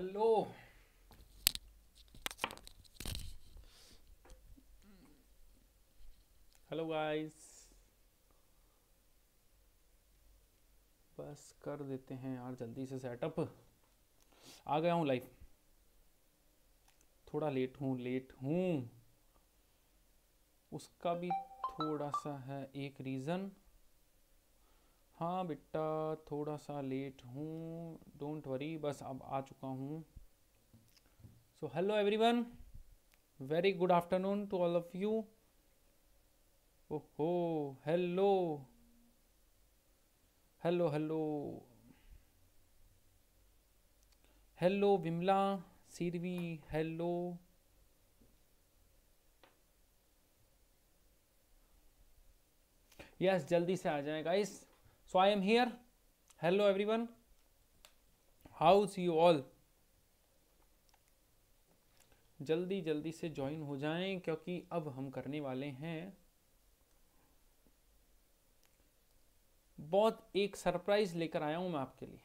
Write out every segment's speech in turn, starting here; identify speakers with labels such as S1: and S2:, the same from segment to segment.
S1: Hallo. Hello guys बस कर देते हैं यार जल्दी से सेटअप आ गया हूँ लाइव थोड़ा लेट हूँ लेट हूँ उसका भी थोड़ा सा है एक रीज़न हाँ बेटा थोड़ा सा लेट हूँ डोंट वरी बस अब आ चुका हूँ so hello everyone very good afternoon to all of you ओहो hello hello hello hello Vimla Seervi hello yes जल्दी से आ जाए guys so i am here hello everyone how's you all जल्दी जल्दी से ज्वाइन हो जाएं क्योंकि अब हम करने वाले हैं बहुत एक सरप्राइज लेकर आया हूं मैं आपके लिए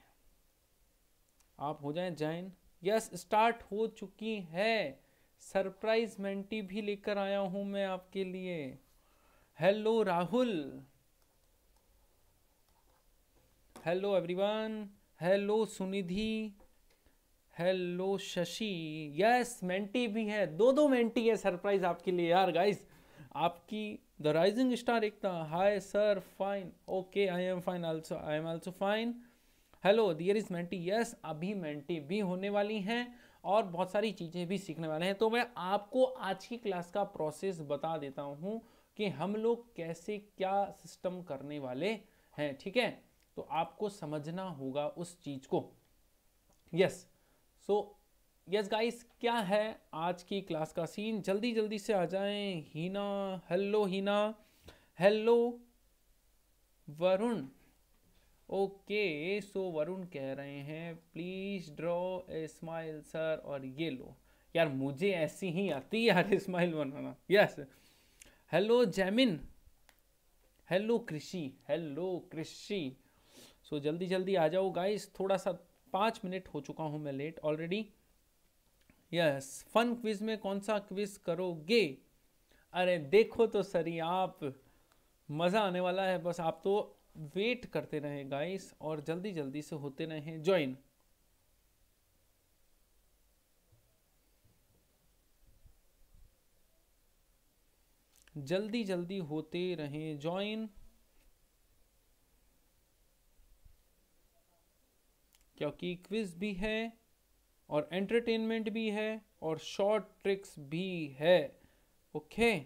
S1: आप हो जाएं ज्वाइन यस स्टार्ट हो चुकी है सरप्राइज मेंटी भी लेकर आया हूं मैं आपके लिए hello Rahul hello everyone hello Sunidhi hello Shashi yes Menti भी है दो दो मेंटी है सरप्राइज आपके लिए यार गाइस आपकी the rising star Ekta hi sir fine okay I am fine also I am also fine hello there is Menti yes अभी मेंटी भी होने वाली हैं और बहुत सारी चीज़ें भी सीखने वाले हैं तो मैं आपको आज की क्लास का प्रोसेस बता देता हूँ कि हम लोग कैसे क्या सिस्टम करने वाले हैं ठीक है तो आपको समझना होगा उस चीज़ को यस सो यस गाइस क्या है आज की क्लास का सीन जल्दी जल्दी से आ जाएं Heena hello Heena hello Varun okay so Varun कह रहे हैं प्लीज़ ड्रॉ स्माइल सर और ये लो यार मुझे ऐसी ही आती यार स्माइल बनाना yes hello Jaimin hello Krishi hello Krishi so जल्दी जल्दी आ जाओ गाइस थोड़ा सा पाँच मिनट हो चुका हूँ मैं late already yes fun quiz में कौन सा क्विज करोगे अरे देखो तो सरी आप मज़ा आने वाला है बस आप तो वेट करते रहे गाइस और जल्दी जल्दी से होते रहे ज्वाइन जल्दी जल्दी होते रहें ज्वाइन क्योंकि क्विज भी है और एंटरटेनमेंट भी है और शॉर्ट ट्रिक्स भी है okay okay?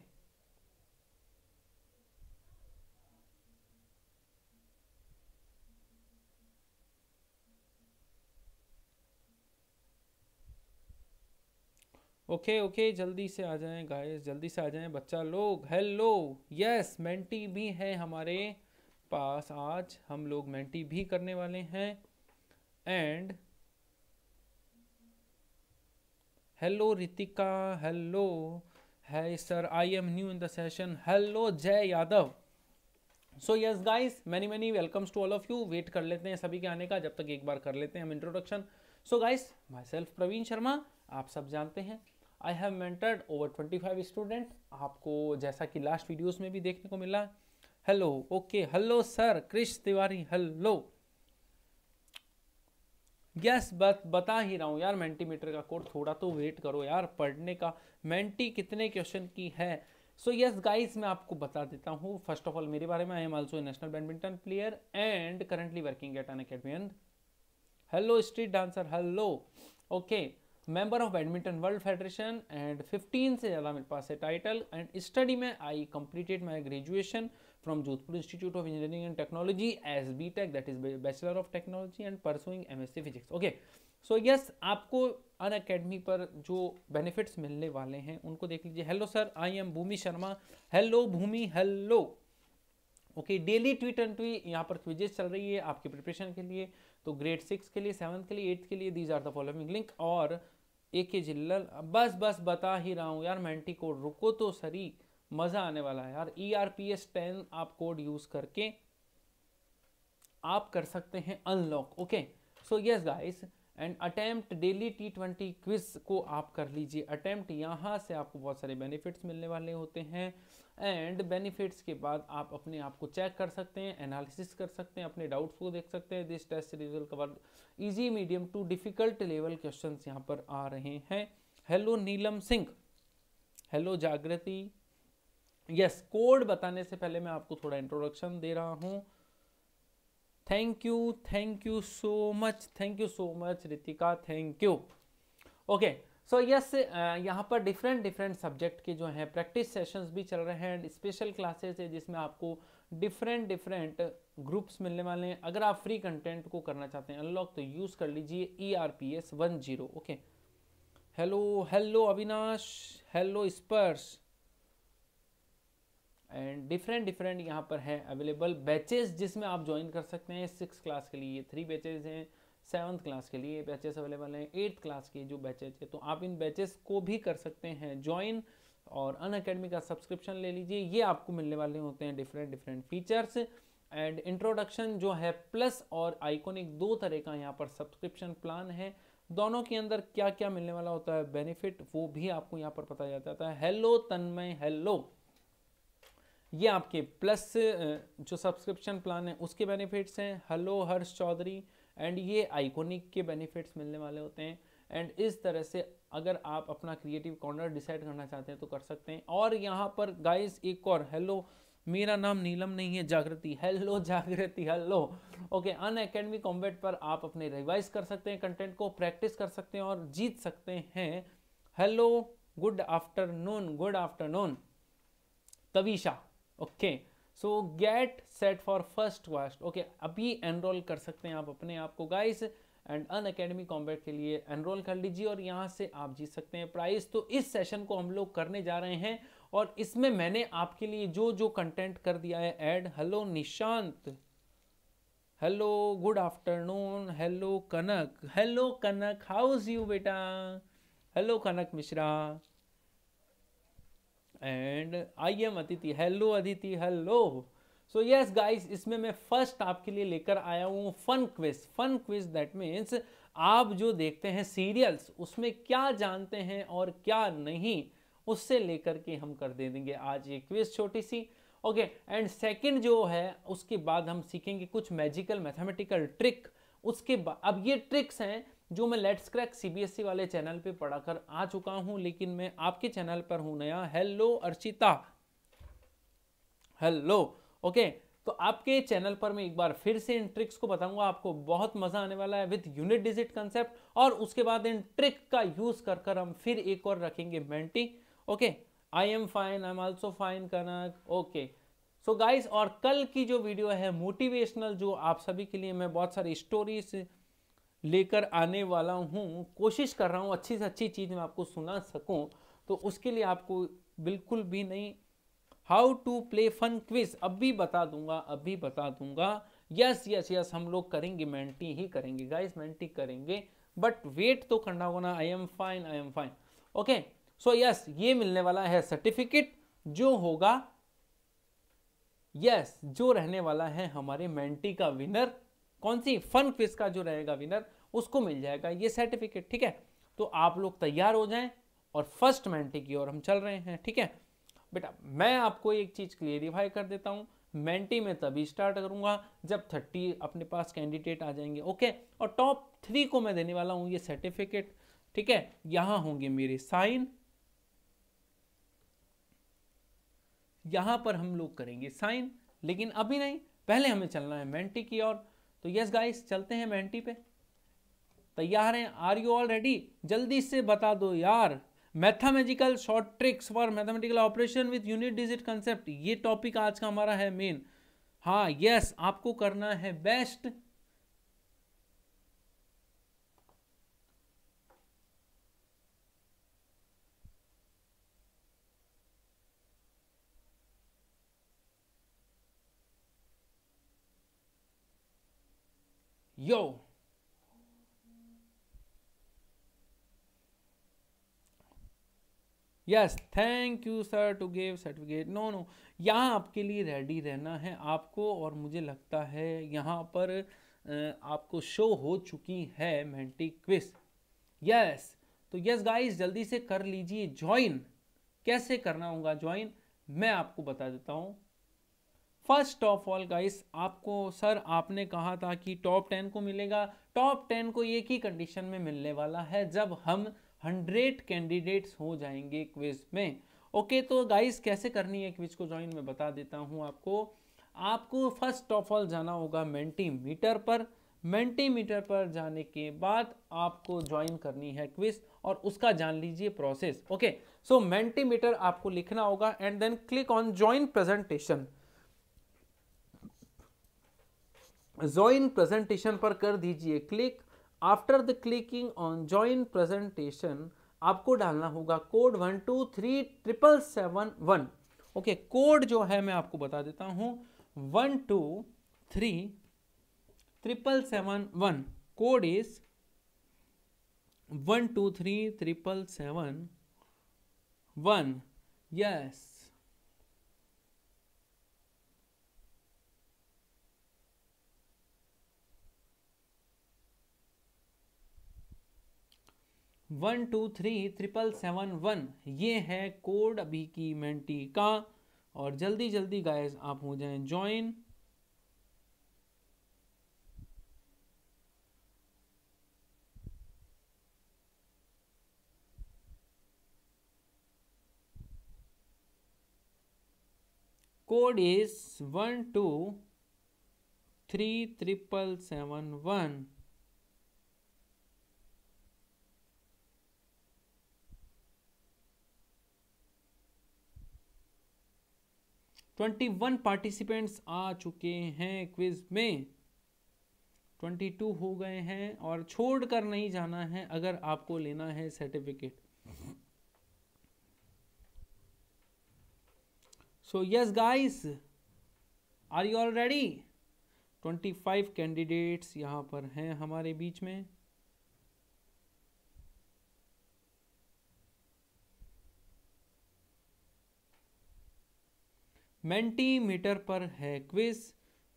S1: Okay okay, okay okay, जल्दी से आ जाएं गाइस जल्दी से आ जाएं बच्चा लोग हेलो यस मेंटी भी है हमारे पास आज हम लोग मेंटी भी करने वाले हैं एंड हेलो रितिका हेलो है sir I am new in the session hello Jay Yadav so yes guys many many welcomes to all of you wait कर लेते हैं सभी के आने का जब तक एक बार कर लेते हैं हम introduction so guys myself Praveen Sharma आप सब जानते हैं I have mentored over twenty five student आपको जैसा कि लास्ट वीडियोस में भी देखने को मिला hello okay hello sir Krish Tiwari hello yes बस बता ही रहा हूँ यार मेंटीमीटर का कोड थोड़ा तो वेट करो यार पढ़ने का मेंटी कितने क्वेश्चन की है सो यस गाइस मैं आपको बता देता हूँ फर्स्ट ऑफ ऑल मेरे बारे में I am also national badminton player and currently working at an academy and hello street dancer hello okay member of badminton world federation and fifteen से ज़्यादा मेरे पास है टाइटल एंड स्टडी में I completed my graduation from Jodhpur Institute of Engineering and Technology as BTech that is Bachelor of Technology and pursuing MSc Physics. Okay, so yes आपको अन academy पर जो benefits मिलने वाले हैं उनको देख लीजिए hello sir I am Bhumi Sharma hello Bhumi hello okay daily tweet and ट्वी यहाँ पर क्विजेस चल रही है आपकी प्रिपरेशन के लिए तो ग्रेड सिक्स के लिए सेवन्थ के लिए एट्थ के लिए these are the following link और ए के जिल्ल बस बस बता ही रहा हूँ यार मेंटी को रुको तो सरी मज़ा आने वाला है यार E R P S ten आप कोड यूज़ करके आप कर सकते हैं unlock okay so yes guys and attempt daily T twenty quiz को आप कर लीजिए अटैम्प्ट यहाँ से आपको बहुत सारे बेनिफिट्स मिलने वाले होते हैं एंड बेनिफिट्स के बाद आप अपने आप को चेक कर सकते हैं एनालिसिस कर सकते हैं अपने डाउट्स को देख सकते हैं this test result cover easy medium to difficult level question यहाँ पर आ रहे हैं hello Neelam Singh hello Jagriti yes code बताने से पहले मैं आपको थोड़ा इंट्रोडक्शन दे रहा हूँ thank you thank you so much thank you so much Ritika thank you okay so yes यहाँ पर डिफरेंट डिफरेंट सब्जेक्ट के जो हैं प्रैक्टिस सेशंस भी चल रहे हैं स्पेशल क्लासेस है जिसमें आपको डिफरेंट डिफरेंट ग्रुप्स मिलने वाले हैं अगर आप फ्री कंटेंट को करना चाहते हैं अनलॉक तो यूज़ कर लीजिए E R P S one zero okay hello hello Avinash hello Sparsh and different different यहाँ पर है अवेलेबल बैचेस जिसमें आप ज्वाइन कर सकते हैं सिक्स क्लास के लिए थ्री बैचेज हैं सेवन्थ क्लास के लिए बैचेस अवेलेबल हैं एट्थ क्लास के जो बैचेज है तो आप इन बैचेस को भी कर सकते हैं ज्वाइन और अन अकेडमी का सब्सक्रिप्शन ले लीजिए ये आपको मिलने वाले होते हैं different different features and introduction जो है प्लस और आइकॉनिक दो तरह का यहाँ पर सब्सक्रिप्शन प्लान है दोनों के अंदर क्या क्या मिलने वाला होता है बेनिफिट वो भी आपको यहाँ पर पता जाता है हेलो तन्मय हेलो ये आपके प्लस जो सब्सक्रिप्शन प्लान है उसके बेनिफिट्स हैं हेलो हर्ष चौधरी एंड ये आइकोनिक के बेनिफिट्स मिलने वाले होते हैं एंड इस तरह से अगर आप अपना क्रिएटिव कॉर्नर डिसाइड करना चाहते हैं तो कर सकते हैं और यहाँ पर गाइस एक और हेलो मेरा नाम नीलम नहीं है Jagriti hello Jagriti hello okay Unacademy combat पर आप अपने रिवाइज कर सकते हैं कंटेंट को प्रैक्टिस कर सकते हैं और जीत सकते हैं hello good afternoon good afternoon Tavisha okay so get set for first vast okay अभी एनरोल कर सकते हैं आप अपने आप को guys and Unacademy combat के लिए एनरोल कर लीजिए और यहाँ से आप जीत सकते हैं प्राइस तो इस सेशन को हम लोग करने जा रहे हैं और इसमें मैंने आपके लिए जो जो कंटेंट कर दिया है add hello Nishant hello good afternoon hello Kanak hello Kanak how's you बेटा hello Kanak Mishra and I am Atithi hello Aditi hello so yes guys इसमें मैं फर्स्ट आपके लिए लेकर आया हूँ fun quiz fun quiz that means आप जो देखते हैं सीरियल्स उसमें क्या जानते हैं और क्या नहीं उससे लेकर के हम कर दे देंगे आज ये क्विज छोटी सी ओके एंड सेकंड जो है उसके बाद हम सीखेंगे कुछ मैजिकल मैथमेटिकल ट्रिक उसके बाद अब ये ट्रिक्स हैं जो मैं लेट्स क्रैक सीबीएसई वाले चैनल पे पढ़ाकर आ चुका हूं लेकिन मैं आपके चैनल पर हूं नया हेलो अर्चिता हेलो ओके तो आपके चैनल पर मैं एक बार फिर से इन ट्रिक्स को बताऊंगा आपको बहुत मजा आने वाला है विद यूनिट डिजिट कंसेप्ट और उसके बाद इन ट्रिक का यूज कर कर हम फिर एक और रखेंगे Menti okay I am fine I am also fine Kanak okay so guys और कल की जो वीडियो है मोटिवेशनल जो आप सभी के लिए मैं बहुत सारी स्टोरीज लेकर आने वाला हूँ कोशिश कर रहा हूँ अच्छी से अच्छी चीज़ मैं आपको सुना सकूँ तो उसके लिए आपको बिल्कुल भी नहीं how to play fun quiz अब भी बता दूंगा अब भी बता दूंगा यस यस यस हम लोग करेंगे मेंटी ही करेंगे गाइस मेंटी करेंगे बट वेट तो करना होगा ना I am fine I am fine okay so yes ये मिलने वाला है सर्टिफिकेट जो होगा यस yes, जो रहने वाला है हमारे मेंटी का विनर कौन सी फन क्विज का जो रहेगा विनर उसको मिल जाएगा ये सर्टिफिकेट ठीक है तो आप लोग तैयार हो जाएं और फर्स्ट मेंटी की ओर हम चल रहे हैं ठीक है बेटा मैं आपको एक चीज़ क्लियरिफाई कर देता हूं मेंटी में तभी स्टार्ट करूंगा जब थर्टी अपने पास कैंडिडेट आ जाएंगे ओके और टॉप थ्री को मैं देने वाला हूं ये सर्टिफिकेट ठीक है यहां होंगे मेरे साइन यहां पर हम लोग करेंगे साइन लेकिन अभी नहीं पहले हमें चलना है मेंटी की ओर तो यस गाइस चलते हैं मेहनती पे तैयार हैं आर यू ऑल रेडी जल्दी से बता दो यार mathematical short tricks for mathematical operation with unit digit concept ये टॉपिक आज का हमारा है मेन हाँ यस आपको करना है best Yo. Yes thank you sir to give certificate no no यहाँ आपके लिए रेडी रहना है आपको और मुझे लगता है यहाँ पर आपको शो हो चुकी है मेंटी क्विज यस तो यस गाइस जल्दी से कर लीजिए ज्वाइन कैसे करना होगा ज्वाइन मैं आपको बता देता हूँ फर्स्ट ऑफ ऑल गाइस आपको सर आपने कहा था कि टॉप टेन को मिलेगा टॉप टेन को एक ही कंडीशन में मिलने वाला है जब हम हंड्रेड कैंडिडेट्स हो जाएंगे क्विज में ओके तो गाइस कैसे करनी है क्विज को ज्वाइन मैं बता देता हूँ आपको आपको फर्स्ट ऑफ ऑल जाना होगा मेंटीमीटर पर मेंटीमीटर पर जाने के बाद आपको ज्वाइन करनी है क्विज और उसका जान लीजिए प्रोसेस ओके सो मेंटीमीटर आपको लिखना होगा and then click on join presentation join presentation पर कर दीजिए click after the clicking on join presentation आपको डालना होगा code one two three triple seven one okay code जो है मैं आपको बता देता हूँ one two three triple seven one code is one two three triple seven one yes one two three triple seven one ये है कोड अभी की मेंटी का और जल्दी जल्दी गाइस आप हो जाएं join code is one two three triple seven one twenty one participants आ चुके हैं क्विज में ट्वेंटी टू हो गए हैं और छोड़ कर नहीं जाना है अगर आपको लेना है certificate so yes guys are you all ready twenty five candidates यहां पर हैं हमारे बीच में मेंटीमीटर पर है क्विज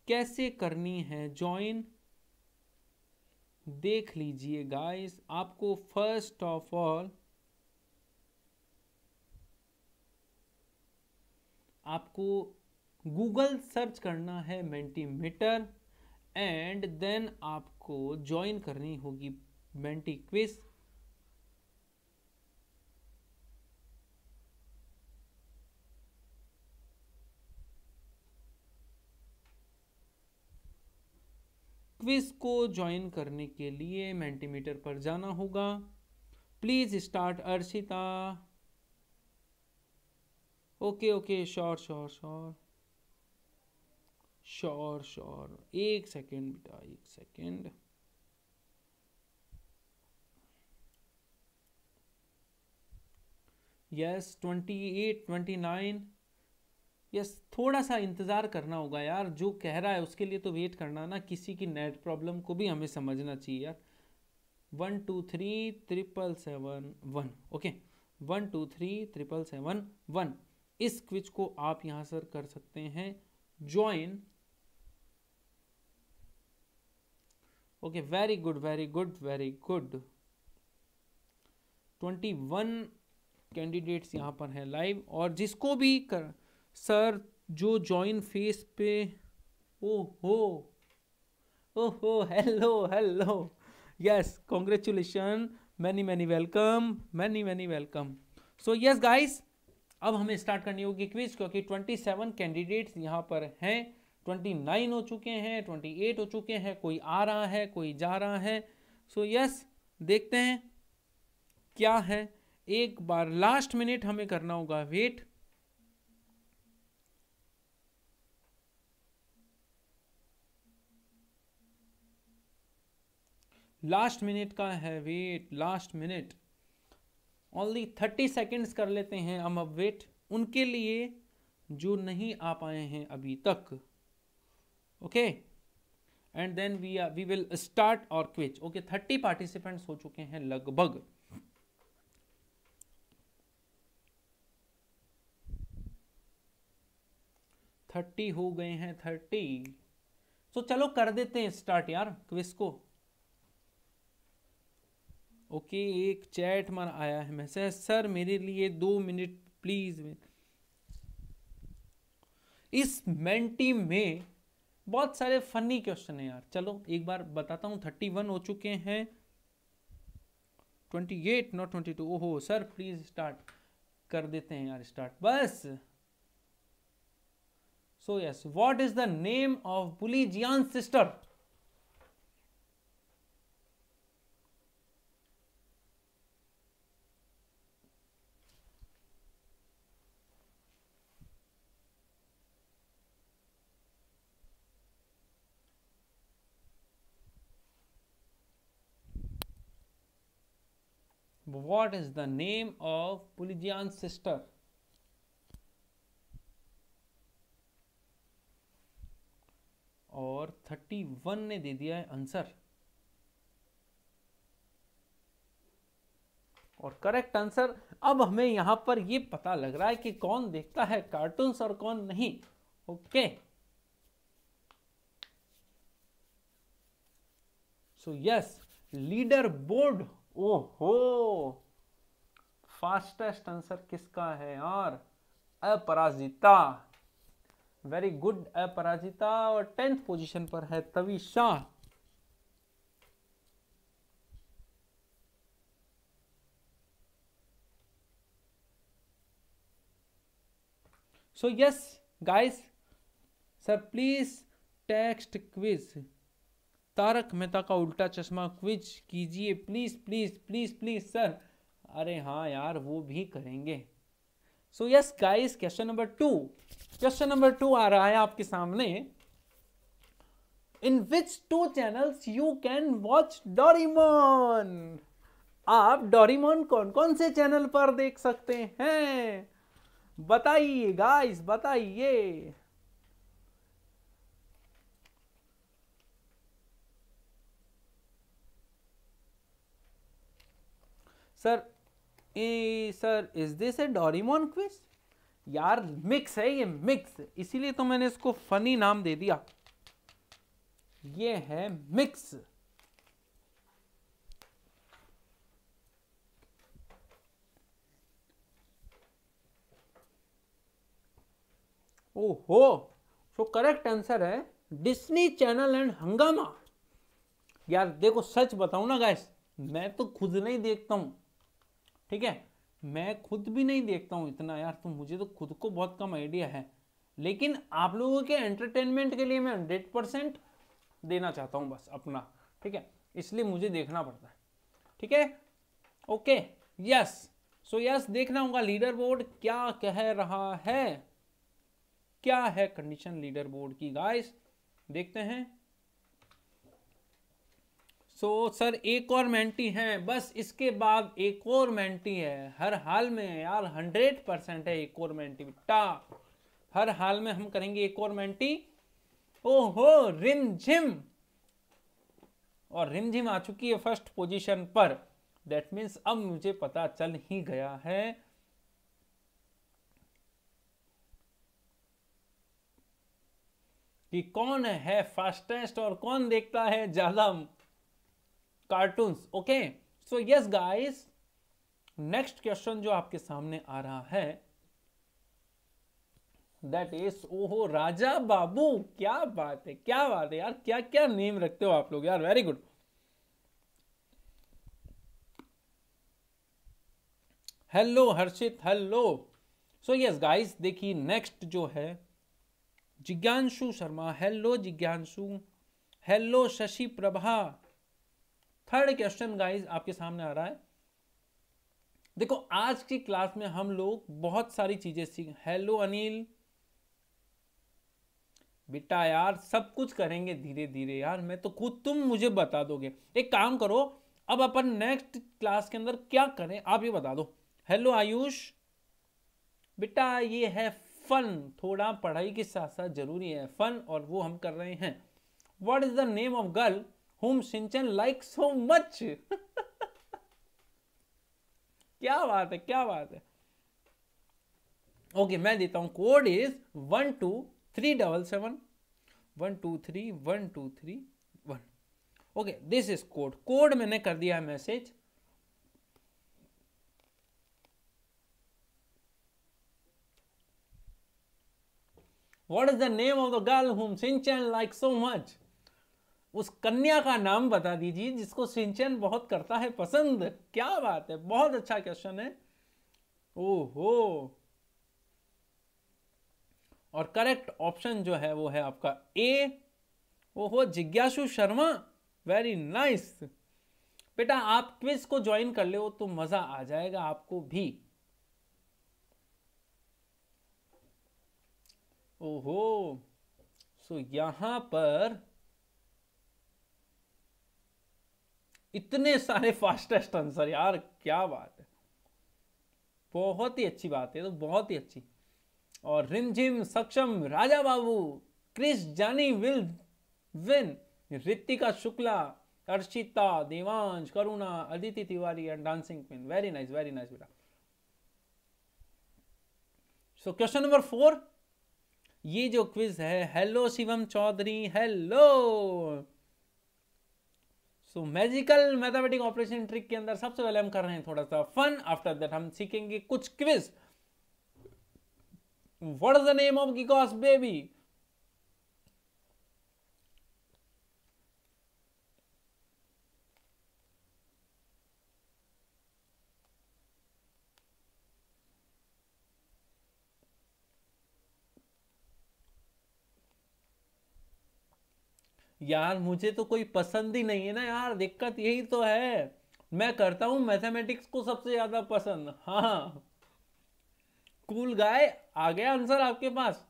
S1: कैसे करनी है ज्वाइन देख लीजिए गाइस आपको फर्स्ट ऑफ ऑल आपको गूगल सर्च करना है मेंटीमीटर एंड देन आपको ज्वाइन करनी होगी मेंटी क्विज क्विज को ज्वाइन करने के लिए मेंटीमीटर पर जाना होगा please start Arshita okay okay sure sure sure sure sure एक सेकेंड बेटा एक second yes twenty eight twenty nine yes थोड़ा सा इंतज़ार करना होगा यार जो कह रहा है उसके लिए तो वेट करना ना किसी की नेट प्रॉब्लम को भी हमें समझना चाहिए यार one two three triple seven one okay one two three triple seven one इस क्विच को आप यहाँ सर कर सकते हैं join okay very good very good very good twenty one candidates यहाँ पर हैं लाइव और जिसको भी कर सर जो जॉइन फेस पे ओ हो हो hello hello yes congratulation many many welcome many many welcome so yes guys अब हमें स्टार्ट करनी होगी क्विज क्योंकि 27 कैंडिडेट्स यहाँ पर हैं 29 हो चुके हैं 28 हो चुके हैं कोई आ रहा है कोई जा रहा है सो so, यस yes, देखते हैं क्या है एक बार लास्ट मिनट हमें करना होगा वेट लास्ट मिनट का है wait last minute only thirty seconds कर लेते हैं हम अब वेट उनके लिए जो नहीं आ पाए हैं अभी तक okay and then we are we will start और क्विच ओके थर्टी पार्टिसिपेंट्स हो चुके हैं लगभग थर्टी हो गए हैं थर्टी सो so, चलो कर देते हैं स्टार्ट यार क्विज को ओके एक चैट मार आया है मैसेज सर मेरे लिए दो मिनट प्लीज इस मेंटी में बहुत सारे फनी क्वेश्चन है यार चलो एक बार बताता हूँ थर्टी वन हो चुके हैं twenty eight not twenty two ओहो सर प्लीज स्टार्ट कर देते हैं यार स्टार्ट बस so yes what is the name of बुलीजियान sister what is the name of पुलिजियान sister? और थर्टी वन ने दे दिया है आंसर और करेक्ट आंसर अब हमें यहां पर यह पता लग रहा है कि कौन देखता है कार्टून्स और कौन नहीं okay so yes leader board ओहो फास्टेस्ट आंसर किसका है यार अपराजिता वेरी गुड अपराजिता और टेंथ पोजीशन पर है Tawi Shah so yes guys sir please text Tarak Mehta का उल्टा चश्मा क्विज कीजिए please please please please sir अरे हाँ यार वो भी करेंगे so yes guys question number two question number two आ रहा है आपके सामने in which two channels you can watch Doraemon आप डोरीमोन कौन कौन से चैनल पर देख सकते हैं बताइए गाइस बताइए sir a sir is this a Doraemon quiz यार मिक्स है ये मिक्स इसीलिए तो मैंने इसको फनी नाम दे दिया ये है मिक्स ओहो सो करेक्ट आंसर है डिस्नी चैनल एंड हंगामा यार देखो सच बताऊ ना गैस मैं तो खुद नहीं देखता हूं ठीक है मैं खुद भी नहीं देखता हूँ इतना यार तो मुझे तो खुद को बहुत कम आइडिया है लेकिन आप लोगों के एंटरटेनमेंट के लिए मैं हंड्रेड परसेंट देना चाहता हूँ बस अपना ठीक है इसलिए मुझे देखना पड़ता है ठीक है ओके यस सो यस देखना होगा लीडर बोर्ड क्या कह रहा है क्या है कंडीशन लीडर बोर्ड की गाइस देखते हैं सो so, सर एक और मेंटी है बस इसके बाद एक और मेंटी है हर हाल में यार हंड्रेड परसेंट है एक और मेंटी बिट्टा हर हाल में हम करेंगे एक और मेंटी ओहो झिम और रिमझिम आ चुकी है फर्स्ट पोजीशन पर दैट मीन्स अब मुझे पता चल ही गया है कि कौन है फास्टेस्ट और कौन देखता है ज़्यादा cartoons okay so yes guys next question जो आपके सामने आ रहा है दैट इज ओहो राजा बाबू क्या बात है क्या बात है यार क्या क्या नेम रखते हो आप लोग यार very good hello Harshit hello so yes guys देखिए नेक्स्ट जो है Jigyanshu Sharma hello Jigyanshu hello Shashi Prabha third question guys आपके सामने आ रहा है देखो आज की क्लास में हम लोग बहुत सारी चीजें सीख हेलो अनिल बेटा यार सब कुछ करेंगे धीरे धीरे यार मैं तो खुद तुम मुझे बता दोगे एक काम करो अब अपन नेक्स्ट क्लास के अंदर क्या करें आप ये बता दो हेलो आयुष बेटा ये है फन थोड़ा पढ़ाई के साथ साथ जरूरी है फन और वो हम कर रहे हैं what is the name of girl whom Shinchan likes so much. क्या बात है क्या बात है ओके okay, मैं देता हूं code is one two three double seven one two three one two three one two three one okay कोड मैंने कर दिया है message what is the name of the girl whom Shinchan like so much उस कन्या का नाम बता दीजिए जिसको सिंचन बहुत करता है पसंद क्या बात है बहुत अच्छा क्वेश्चन है ओहो और करेक्ट ऑप्शन जो है वो है आपका ए ओहो जिज्ञासु शर्मा वेरी नाइस बेटा आप क्विज को ज्वाइन कर लो तो मजा आ जाएगा आपको भी ओहो सो यहां पर इतने सारे फास्टेस्ट आंसर यार क्या बात है बहुत ही अच्छी बात है तो बहुत ही अच्छी और Rimjhim Saksham Raja Babu Chris Johnny will win Ritika Shukla Arshita Devansh Karuna Aditi Tiwari and dancing queen very nice very nice बेटा सो क्वेश्चन नंबर फोर ये जो क्विज है hello Shivam Chaudhary hello so magical mathematic operation trick के अंदर सबसे पहले हम कर रहे हैं थोड़ा सा फन आफ्टर दैट हम सीखेंगे कुछ quiz what is the name of गिकॉस बेबी यार मुझे तो कोई पसंद ही नहीं है ना यार दिक्कत यही तो है मैं करता हूँ मैथमेटिक्स को सबसे ज़्यादा पसंद हाँ कूल गाय आ गया आंसर आपके पास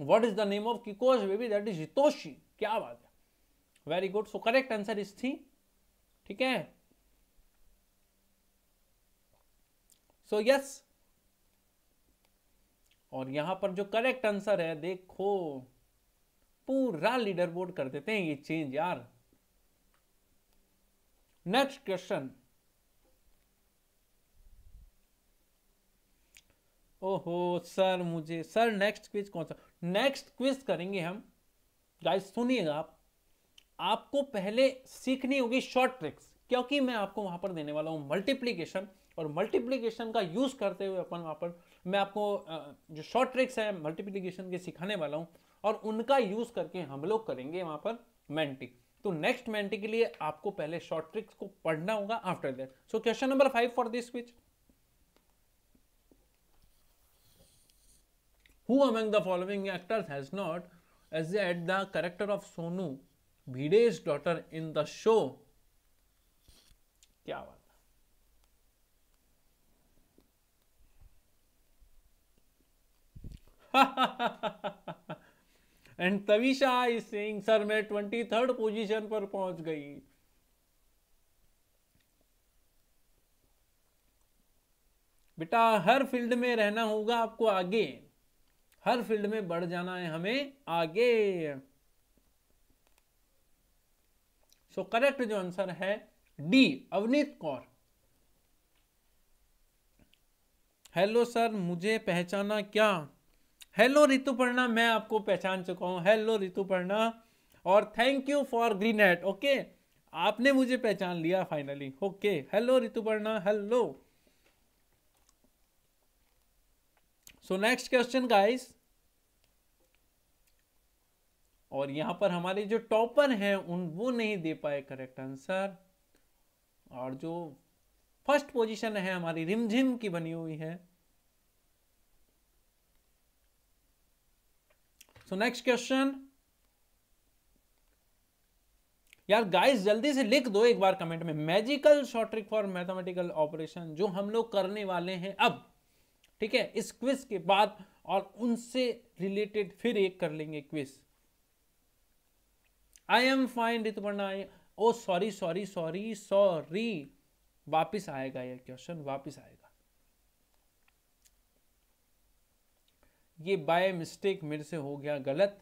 S1: what is the name of किकोश बेबी दैट इज हितोशी क्या बात है very good so correct answer is three ठीक है सो यस और यहां पर जो करेक्ट आंसर है देखो पूरा लीडर बोर्ड कर देते हैं ये चेंज यार नेक्स्ट क्वेश्चन ओहो सर मुझे सर नेक्स्ट क्विज कौन सा नेक्स्ट क्विज करेंगे हम गाइस सुनिएगा आप आपको पहले सीखनी होगी शॉर्ट ट्रिक्स क्योंकि मैं आपको वहां पर देने वाला हूं मल्टीप्लीकेशन और मल्टीप्लीकेशन का यूज करते हुए अपन वहां पर मैं आपको जो शॉर्ट ट्रिक्स है मल्टीप्लीकेशन के सिखाने वाला हूँ और उनका यूज़ करके हम लोग करेंगे वहाँ पर मैंटिक तो नेक्स्ट मैंटिक के लिए आपको पहले शॉर्ट ट्रिक्स को पढ़ना होगा after that so question number five for this which who among the following actors has not as yet the character of sonu bhide's daughter in the show kya and Tavisha is Singh sir मैं twenty third position पर पहुंच गई बेटा हर field में रहना होगा आपको आगे हर फील्ड में बढ़ जाना है हमें आगे सो so, करेक्ट जो आंसर है D Avneet Kaur hello sir मुझे पहचाना क्या हेलो ऋतुपर्णा मैं आपको पहचान चुका हूँ हेलो ऋतुपर्णा और thank you for greeting okay आपने मुझे पहचान लिया finally okay hello Rituparna hello so next question guys और यहां पर हमारे जो टॉपर हैं उन वो नहीं दे पाए करेक्ट आंसर और जो फर्स्ट पोजीशन है हमारी रिमझिम की बनी हुई है सो नेक्स्ट क्वेश्चन यार गाइस जल्दी से लिख दो एक बार कमेंट में magical short trick for mathematical operation जो हम लोग करने वाले हैं अब ठीक है इस क्विज के बाद और उनसे रिलेटेड फिर एक कर लेंगे quiz I am fine Rituparna oh sorry sorry sorry sorry वापिस आएगा यह क्वेश्चन वापिस आएगा ये बाय मिस्टेक मेरे से हो गया गलत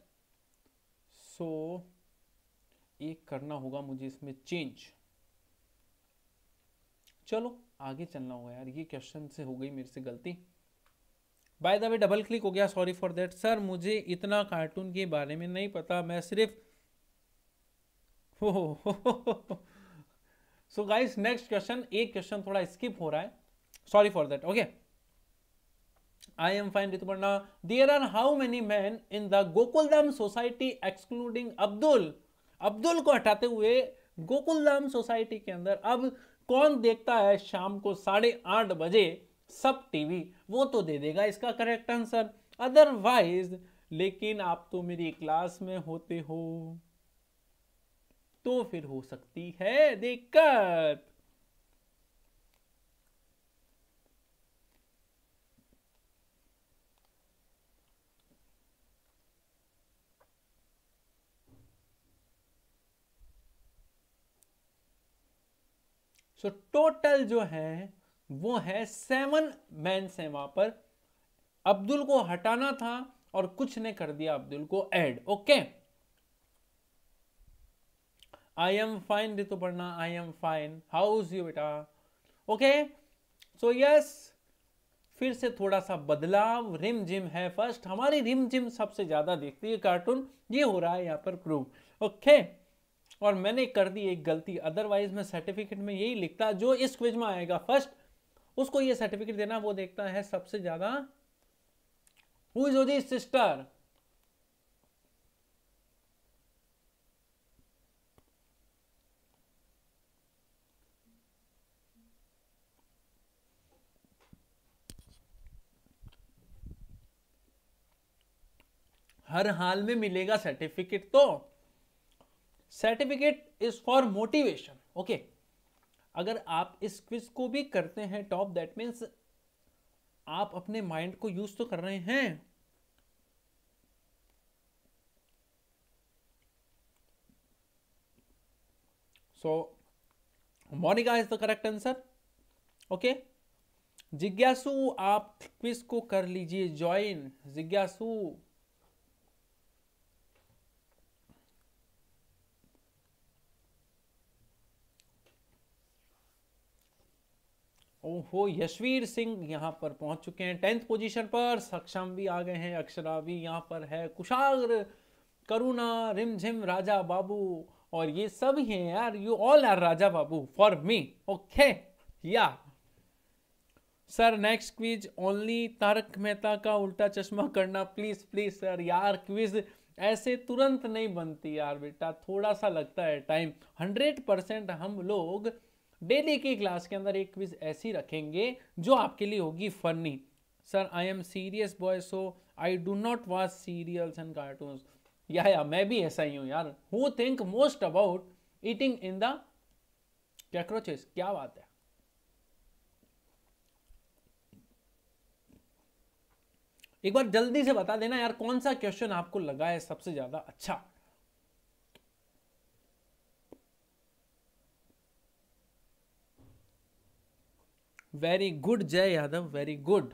S1: सो so, ये करना होगा मुझे इसमें चेंज चलो आगे चलना होगा यार ये क्वेश्चन से हो गई मेरे से गलती by the way double click हो गया सॉरी फॉर देट सर मुझे इतना कार्टून के बारे में नहीं पता मैं सिर्फ हो सो गाइस नेक्स्ट क्वेश्चन एक क्वेश्चन थोड़ा स्किप हो रहा है sorry for that okay I am fine Rituparna. There are how many men in the Gokuldam society excluding Abdul? Abdul को हटाते हुए Gokuldam society के अंदर अब कौन देखता है शाम को साढ़े आठ बजे सब टीवी वो तो दे देगा इसका करेक्ट आंसर अदरवाइज लेकिन आप तो मेरी क्लास में होते हो तो फिर हो सकती है दिक्कत सो टोटल जो है वो है सेवन मैन से वहां पर अब्दुल को हटाना था और कुछ ने कर दिया अब्दुल को add okay I am fine Ritu पढ़ना I am fine how is you बेटा ओके सो यस फिर से थोड़ा सा बदलाव रिम जिम है फर्स्ट हमारी रिम जिम सबसे ज्यादा देखती है कार्टून ये हो रहा है यहां पर प्रूव ओके okay. और मैंने कर दी एक गलती अदरवाइज मैं सर्टिफिकेट में यही लिखता जो इस क्विज में आएगा फर्स्ट उसको ये सर्टिफिकेट देना वो देखता है सबसे ज्यादा हु इज ओजी सिस्टर हर हाल में मिलेगा सर्टिफिकेट तो certificate is for motivation okay अगर आप इस क्विज को भी करते हैं टॉप दैट मीन्स आप अपने माइंड को यूज तो कर रहे हैं so Monika is the correct answer okay जिज्ञासु आप क्विज को कर लीजिए ज्वाइन जिज्ञासु ओहो यशवीर सिंह यहाँ पर पहुंच चुके हैं टेंथ पोजीशन पर सक्षम भी आ गए हैं अक्षरा भी यहाँ पर है कुशाग्र करुणा रिमझिम राजा बाबू और ये सब हैं यार you all are Raja Babu for me okay या sir next quiz only Taarak Mehta का उल्टा चश्मा करना प्लीज प्लीज सर यार क्विज ऐसे तुरंत नहीं बनती यार बेटा थोड़ा सा लगता है टाइम हंड्रेड परसेंट हम लोग डेली की क्लास के अंदर एक क्विज ऐसी रखेंगे जो आपके लिए होगी funny sir I am serious boy so I do not watch serials and cartoon या या मैं भी ऐसा ही हूँ यार who think most about eating in the cockroaches क्या बात है एक बार जल्दी से बता देना यार कौन सा क्वेश्चन आपको लगा है सबसे ज्यादा अच्छा very good Jay Yadav very good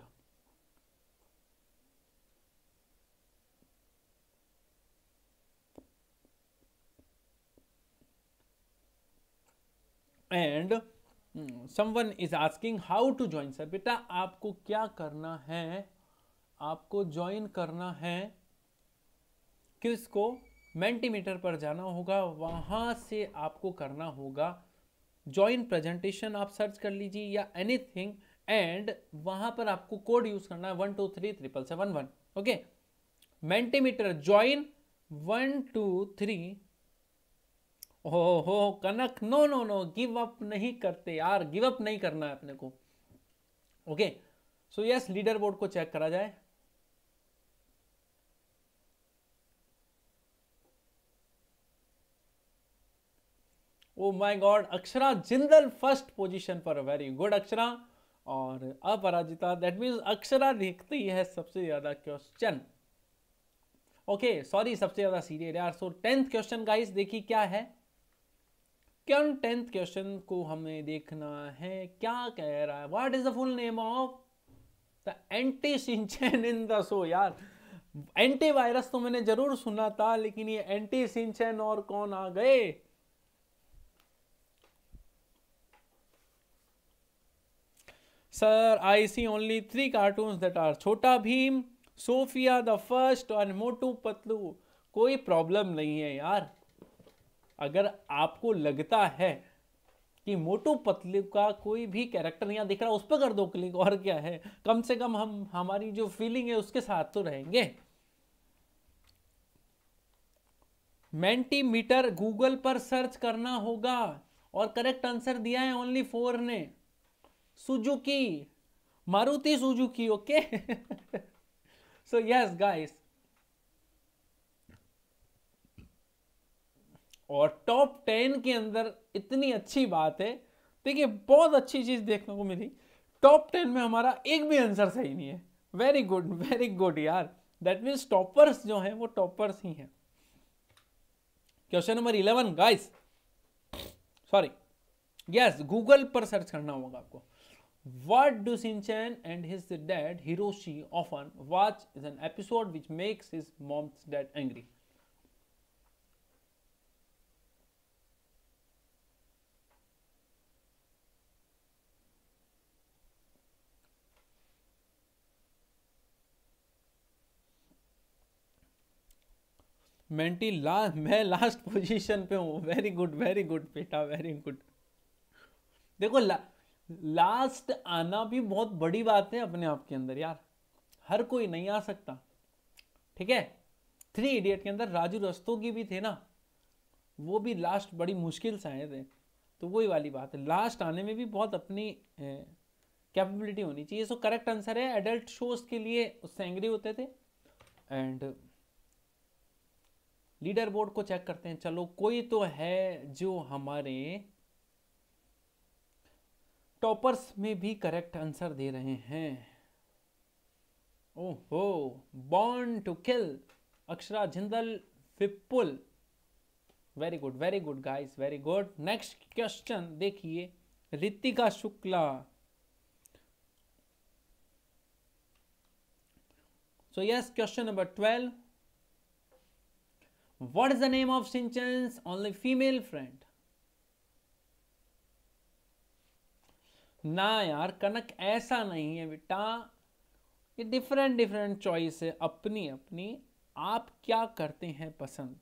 S1: and someone is asking how to join sir बेटा आपको क्या करना है आपको ज्वाइन करना है किसको मेंटीमीटर पर जाना होगा वहां से आपको करना होगा ज्वाइन प्रेजेंटेशन आप सर्च कर लीजिए या एनीथिंग एंड वहां पर आपको कोड यूज करना है one two three triple seven one okay Mentimeter join one two three हो हो Kanak no no no give up नहीं करते यार गिव अप नहीं करना है अपने को okay so yes leader board को चेक करा जाए oh my god Akshara Jindal first position पर वेरी गुड अक्षरा और अपराजिता दैट मीन्स अक्षरा देखती है सबसे ज़्यादा क्वेश्चन ओके सॉरी सबसे ज़्यादा सीरियल यार सो टेंथ क्वेश्चन गाइस देखिए क्या है क्यों टेंथ क्वेश्चन को हमें देखना है क्या कह रहा है what is the full name of the anti Shinchan in the so यार एंटी वायरस तो मैंने जरूर सुना था लेकिन ये एंटी सिंचन और कौन आ गए sir I see only three cartoon that are Chhota Bheem Sophia the first और मोटू पतलू कोई प्रॉब्लम नहीं है यार अगर आपको लगता है कि मोटू पतलू का कोई भी कैरेक्टर यहाँ दिख रहा उस पर कर दो क्लिक और क्या है कम से कम हम हमारी जो फीलिंग है उसके साथ तो रहेंगे मेंटीमीटर गूगल पर सर्च करना होगा और करेक्ट आंसर दिया है ओनली फोर ने Suzuki Maruti Suzuki okay so yes guys और टॉप टेन के अंदर इतनी अच्छी बात है देखिए बहुत अच्छी चीज़ देखने को मिली टॉप टेन में हमारा एक भी आंसर सही नहीं है वेरी गुड वेरी गुड यार दैट मीन्स टॉपर्स जो हैं वो टॉपर्स ही हैं question number eleven guys sorry yes Google पर सर्च करना होगा आपको What do Shinchan and his dad Hiroshi often watch is an episode which makes his mom's dad angry. Menti last मैं लास्ट पोजीशन पे हूँ very good very good बेटा very good देखो ला, लास्ट आना भी बहुत बड़ी बात है अपने आप के अंदर यार हर कोई नहीं आ सकता ठीक है थ्री इडियट के अंदर राजू रस्तोगी भी थे ना वो भी लास्ट बड़ी मुश्किल से आए थे तो वही वाली बात है लास्ट आने में भी बहुत अपनी कैपेबिलिटी होनी चाहिए सो करेक्ट आंसर है एडल्ट शोज के लिए उससे एंग्री होते थे एंड लीडर बोर्ड को चेक करते हैं चलो कोई तो है जो हमारे टॉपर्स में भी करेक्ट आंसर दे रहे हैं ओहो born to kill Akshara Jindal Vipul very good very good guys very good next question देखिए Ritika Shukla so yes question number twelve what is the name of Shinchan's only female friend ना यार कनक ऐसा नहीं है बेटा ये डिफरेंट डिफरेंट चॉइस है अपनी अपनी आप क्या करते हैं पसंद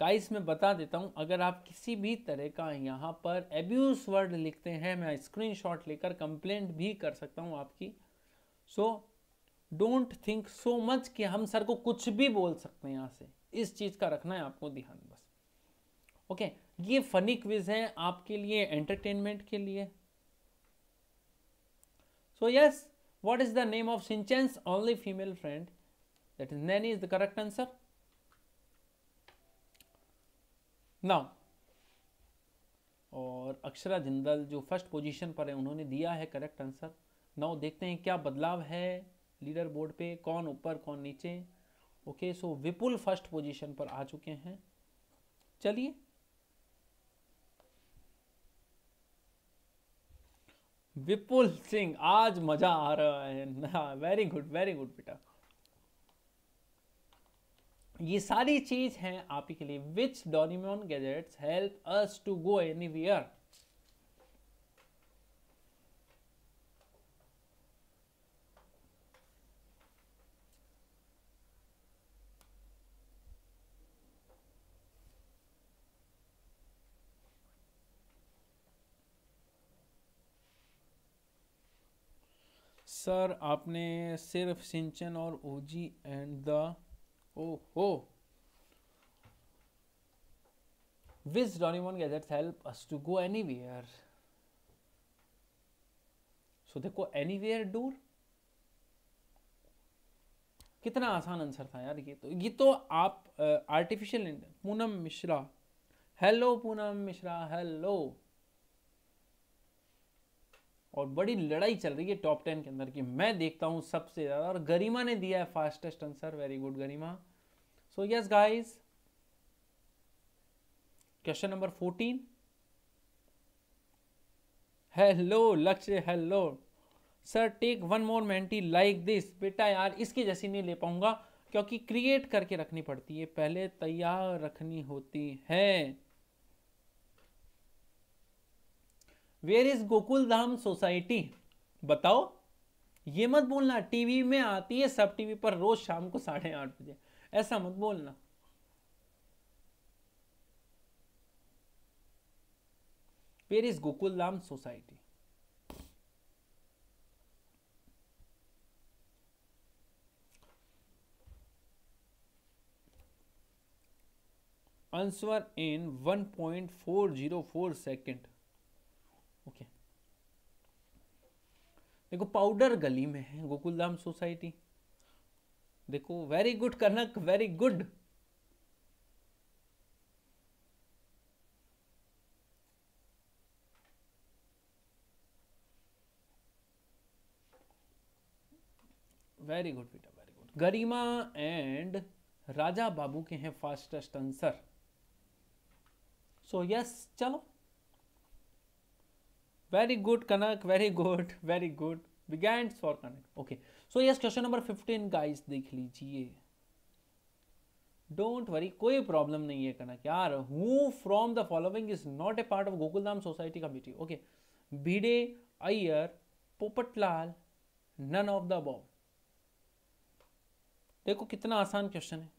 S1: गाइस मैं बता देता हूँ अगर आप किसी भी तरह का यहाँ पर एब्यूज वर्ड लिखते हैं मैं स्क्रीनशॉट लेकर कंप्लेंट भी कर सकता हूँ आपकी so don't think so much कि हम सर को कुछ भी बोल सकते हैं यहाँ से इस चीज़ का रखना है आपको ध्यान बस ओके okay, ये फनी क्विज है आपके लिए एंटरटेनमेंट के लिए So yes, what is the name of Shinchan's only female friend? That is Nanny is the correct answer. Now, और अक्षरा जिंदल जो फर्स्ट पोजीशन पर है उन्होंने दिया है करेक्ट आंसर नाउ देखते हैं क्या बदलाव है लीडर बोर्ड पे कौन ऊपर कौन नीचे okay so Vipul first position पर आ चुके हैं चलिए विपुल सिंह आज मजा आ रहा है वेरी गुड वेरी गुड बेटा ये सारी चीज है आप ही के लिए which Doraemon gadgets help us to go where sir आपने सिर्फ सिंचन और ओजी एंड द ओ हो which Doraemon gadgets help us to go anywhere so देखो एनी वेयर डूर कितना आसान आंसर था यार ये तो ये तो आप artificial uh, Poonam Mishra hello Poonam Mishra hello और बड़ी लड़ाई चल रही है टॉप टेन के अंदर की मैं देखता हूँ सबसे ज़्यादा और गरिमा ने दिया है fastest answer very good Garima so yes guys question number fourteen hello Lakshya hello sir take one more Menti like this बेटा यार इसकी जैसी नहीं ले पाऊंगा क्योंकि क्रिएट करके रखनी पड़ती है पहले तैयार रखनी होती है where is Gokul Dham society बताओ ये मत बोलना टीवी में आती है सब टीवी पर रोज शाम को साढ़े आठ बजे ऐसा मत बोलना where is Gokul Dham society four zero 1.404 second okay देखो पाउडर गली में है गोकुल धाम सोसाइटी देखो very good Kanak very good very good बेटा very good Garima and Raja Babu के हैं फास्टेस्ट आंसर सो यस चलो very good Kanak very good very good big hand for Kanak okay so yes question number fifteen guys देख लीजिए डोंट वरी कोई problem नहीं है कनक यार who from the following is not a part of Gokuldham society committee okay Bhide Iyer Popatlal none of the above देखो कितना आसान question है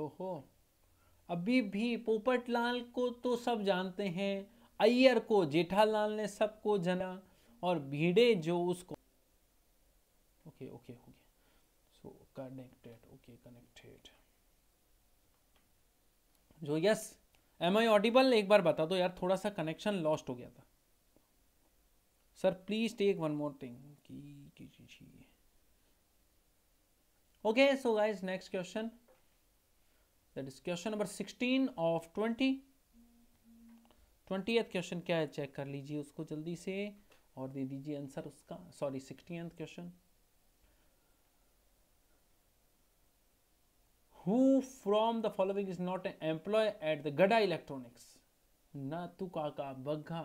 S1: हो अभी भी पोपटलाल को तो सब जानते हैं अय्यर को जेठालाल ने सबको जना और भीड़े जो उसको ओके ओके हो गया सो कनेक्टेड ओके कनेक्टेड जो यस एम आई ऑडिबल एक बार बता दो यार थोड़ा सा कनेक्शन लॉस्ट हो गया था sir please take one more thing okay so guys next question that is question number 16 of 20 twenty question क्या है चेक कर लीजिए उसको जल्दी से और दे दीजिए आंसर उसका sorry sixteen question who from the following is not an employ at the Gada electronics Natu Kaka Bagha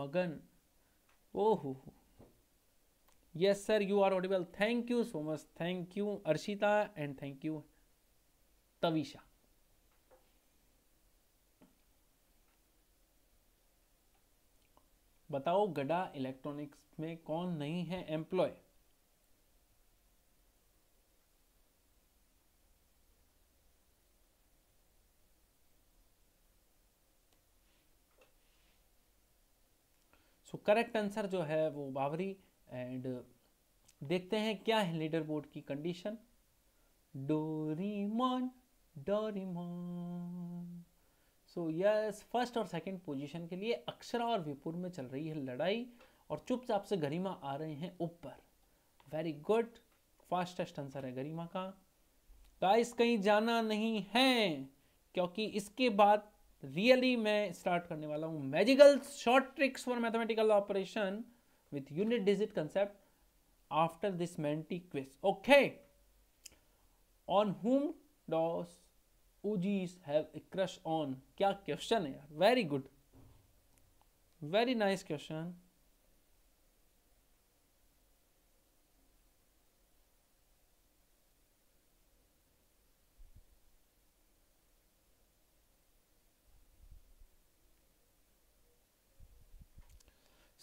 S1: Magan ओहो yes, sir you are audible. Thank you so much thank you Arshita, and thank you Tavisha बताओ गडा इलेक्ट्रॉनिक्स में कौन नहीं है employ सो correct answer जो है वो बावरी and देखते हैं क्या है लीडर बोर्ड की condition Doraemon Doraemon so yes first और सेकंड पोजीशन के लिए अक्षरा और विपुर में चल रही है लड़ाई और चुपचाप से गरिमा आ रहे हैं ऊपर वेरी गुड फास्टेस्ट आंसर है गरिमा का गाइस कहीं जाना नहीं है क्योंकि इसके बाद रियली मैं स्टार्ट करने वाला हूँ magical short tricks for mathematical operation with unit digit concept after this Menti quiz okay on whom does Oggy's have a crush on क्या क्वेश्चन है यार very good very nice question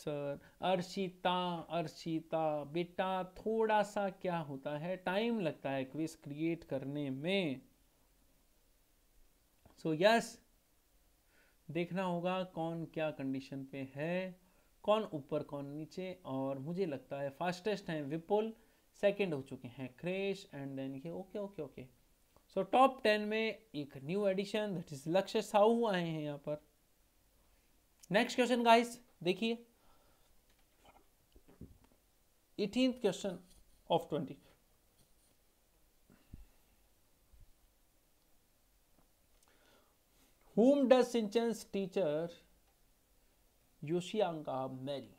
S1: sir Arshita Arshita बेटा थोड़ा सा क्या होता है टाइम लगता है क्विज क्रिएट करने में सो so, यस yes, देखना होगा कौन क्या कंडीशन पे है कौन ऊपर कौन नीचे और मुझे लगता है फास्टेस्ट हैं विपुल सेकंड हो चुके हैं क्रेश एंड देन ये okay okay okay so top ten में एक न्यू एडिशन दट इज लक्ष्य साहू आए हैं यहाँ पर नेक्स्ट क्वेश्चन गाइस देखिए eighteen question of twenty whom does sinchan's teacher Yoshianga marry?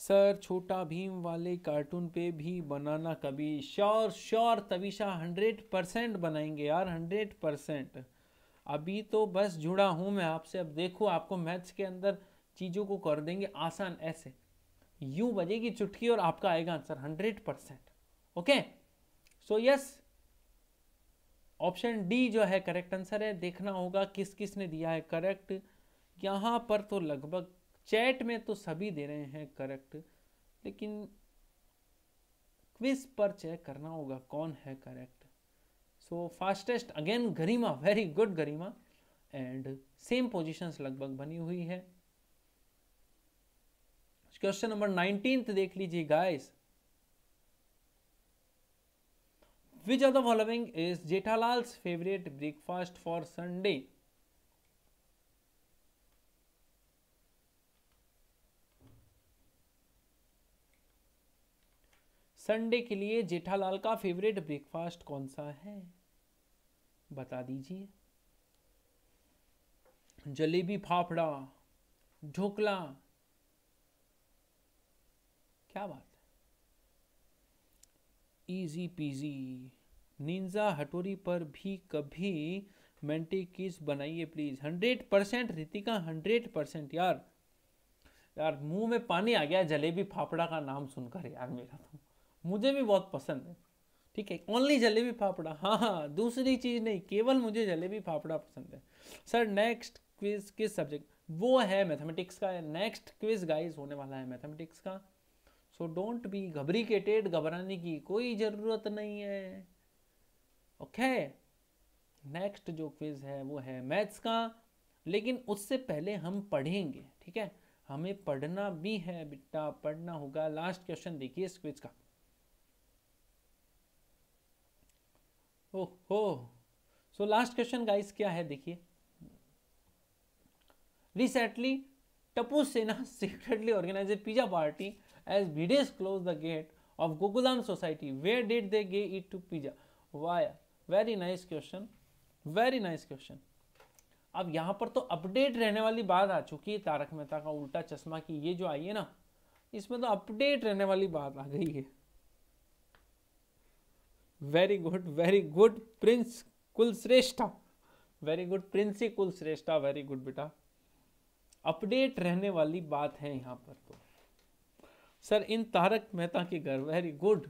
S1: Sir Chhota Bheem वाले कार्टून पे भी बनाना कभी sure sure Tavisha hundred percent बनाएंगे यार हंड्रेड परसेंट अभी तो बस जुड़ा हूँ मैं आपसे अब देखो आपको मैथ्स के अंदर चीज़ों को कर देंगे आसान ऐसे यूं बजेगी चुटकी और आपका आएगा answer hundred percent okay so yes option D जो है करेक्ट आंसर है देखना होगा किस किस ने दिया है करेक्ट यहाँ पर तो लगभग चैट में तो सभी दे रहे हैं करेक्ट लेकिन क्विज पर चेक करना होगा कौन है correct so fastest again Garima very good Garima and same positions लगभग बनी हुई है क्वेश्चन नंबर नाइनटीन देख लीजिए guys which of the following is Jethalal's favourite breakfast for Sunday Sunday के लिए जेठालाल का फेवरेट ब्रेकफास्ट कौन सा है बता दीजिए जलेबी फाफड़ा ढोकला क्या बात है इजी पीजी निंजा हटोरी पर भी कभी मेंटी किस बनाइए please hundred percent Ritika hundred percent यार यार मुंह में पानी आ गया जलेबी फाफड़ा का नाम सुनकर यार मेरा तो मुझे भी बहुत पसंद है ठीक है ओनली जलेबी फाफड़ा हाँ हाँ दूसरी चीज़ नहीं केवल मुझे जलेबी फाफड़ा पसंद है सर नेक्स्ट क्विज किस सब्जेक्ट वो है मैथमेटिक्स का नेक्स्ट क्विज गाइस होने वाला है मैथमेटिक्स का सो डोंट बी घबरीकेटेड घबराने की कोई ज़रूरत नहीं है ओके नेक्स्ट जो क्विज है वो है मैथ्स का लेकिन उससे पहले हम पढ़ेंगे ठीक है हमें पढ़ना भी है बेटा पढ़ना होगा लास्ट क्वेश्चन देखिए इस क्विज का ओहो सो लास्ट क्वेश्चन गाइस क्या है देखिए recently Tapu Sena secretly organise a pizza party as Vides closed the gate of Gokulam society. Where did they give it to pizza? Why? Very nice question. Very nice question. अब यहाँ पर तो update रहने वाली बात आ चुकी है तारक मेहता का उल्टा चश्मा की ये जो आई है ना इसमें तो अपडेट रहने वाली बात आ गई है very good very good Prince Kulshreshtha very good Prince Princy Kulshreshtha very good बेटा अपडेट रहने वाली बात है यहाँ पर तो सर इन तारक मेहता की घर वेरी गुड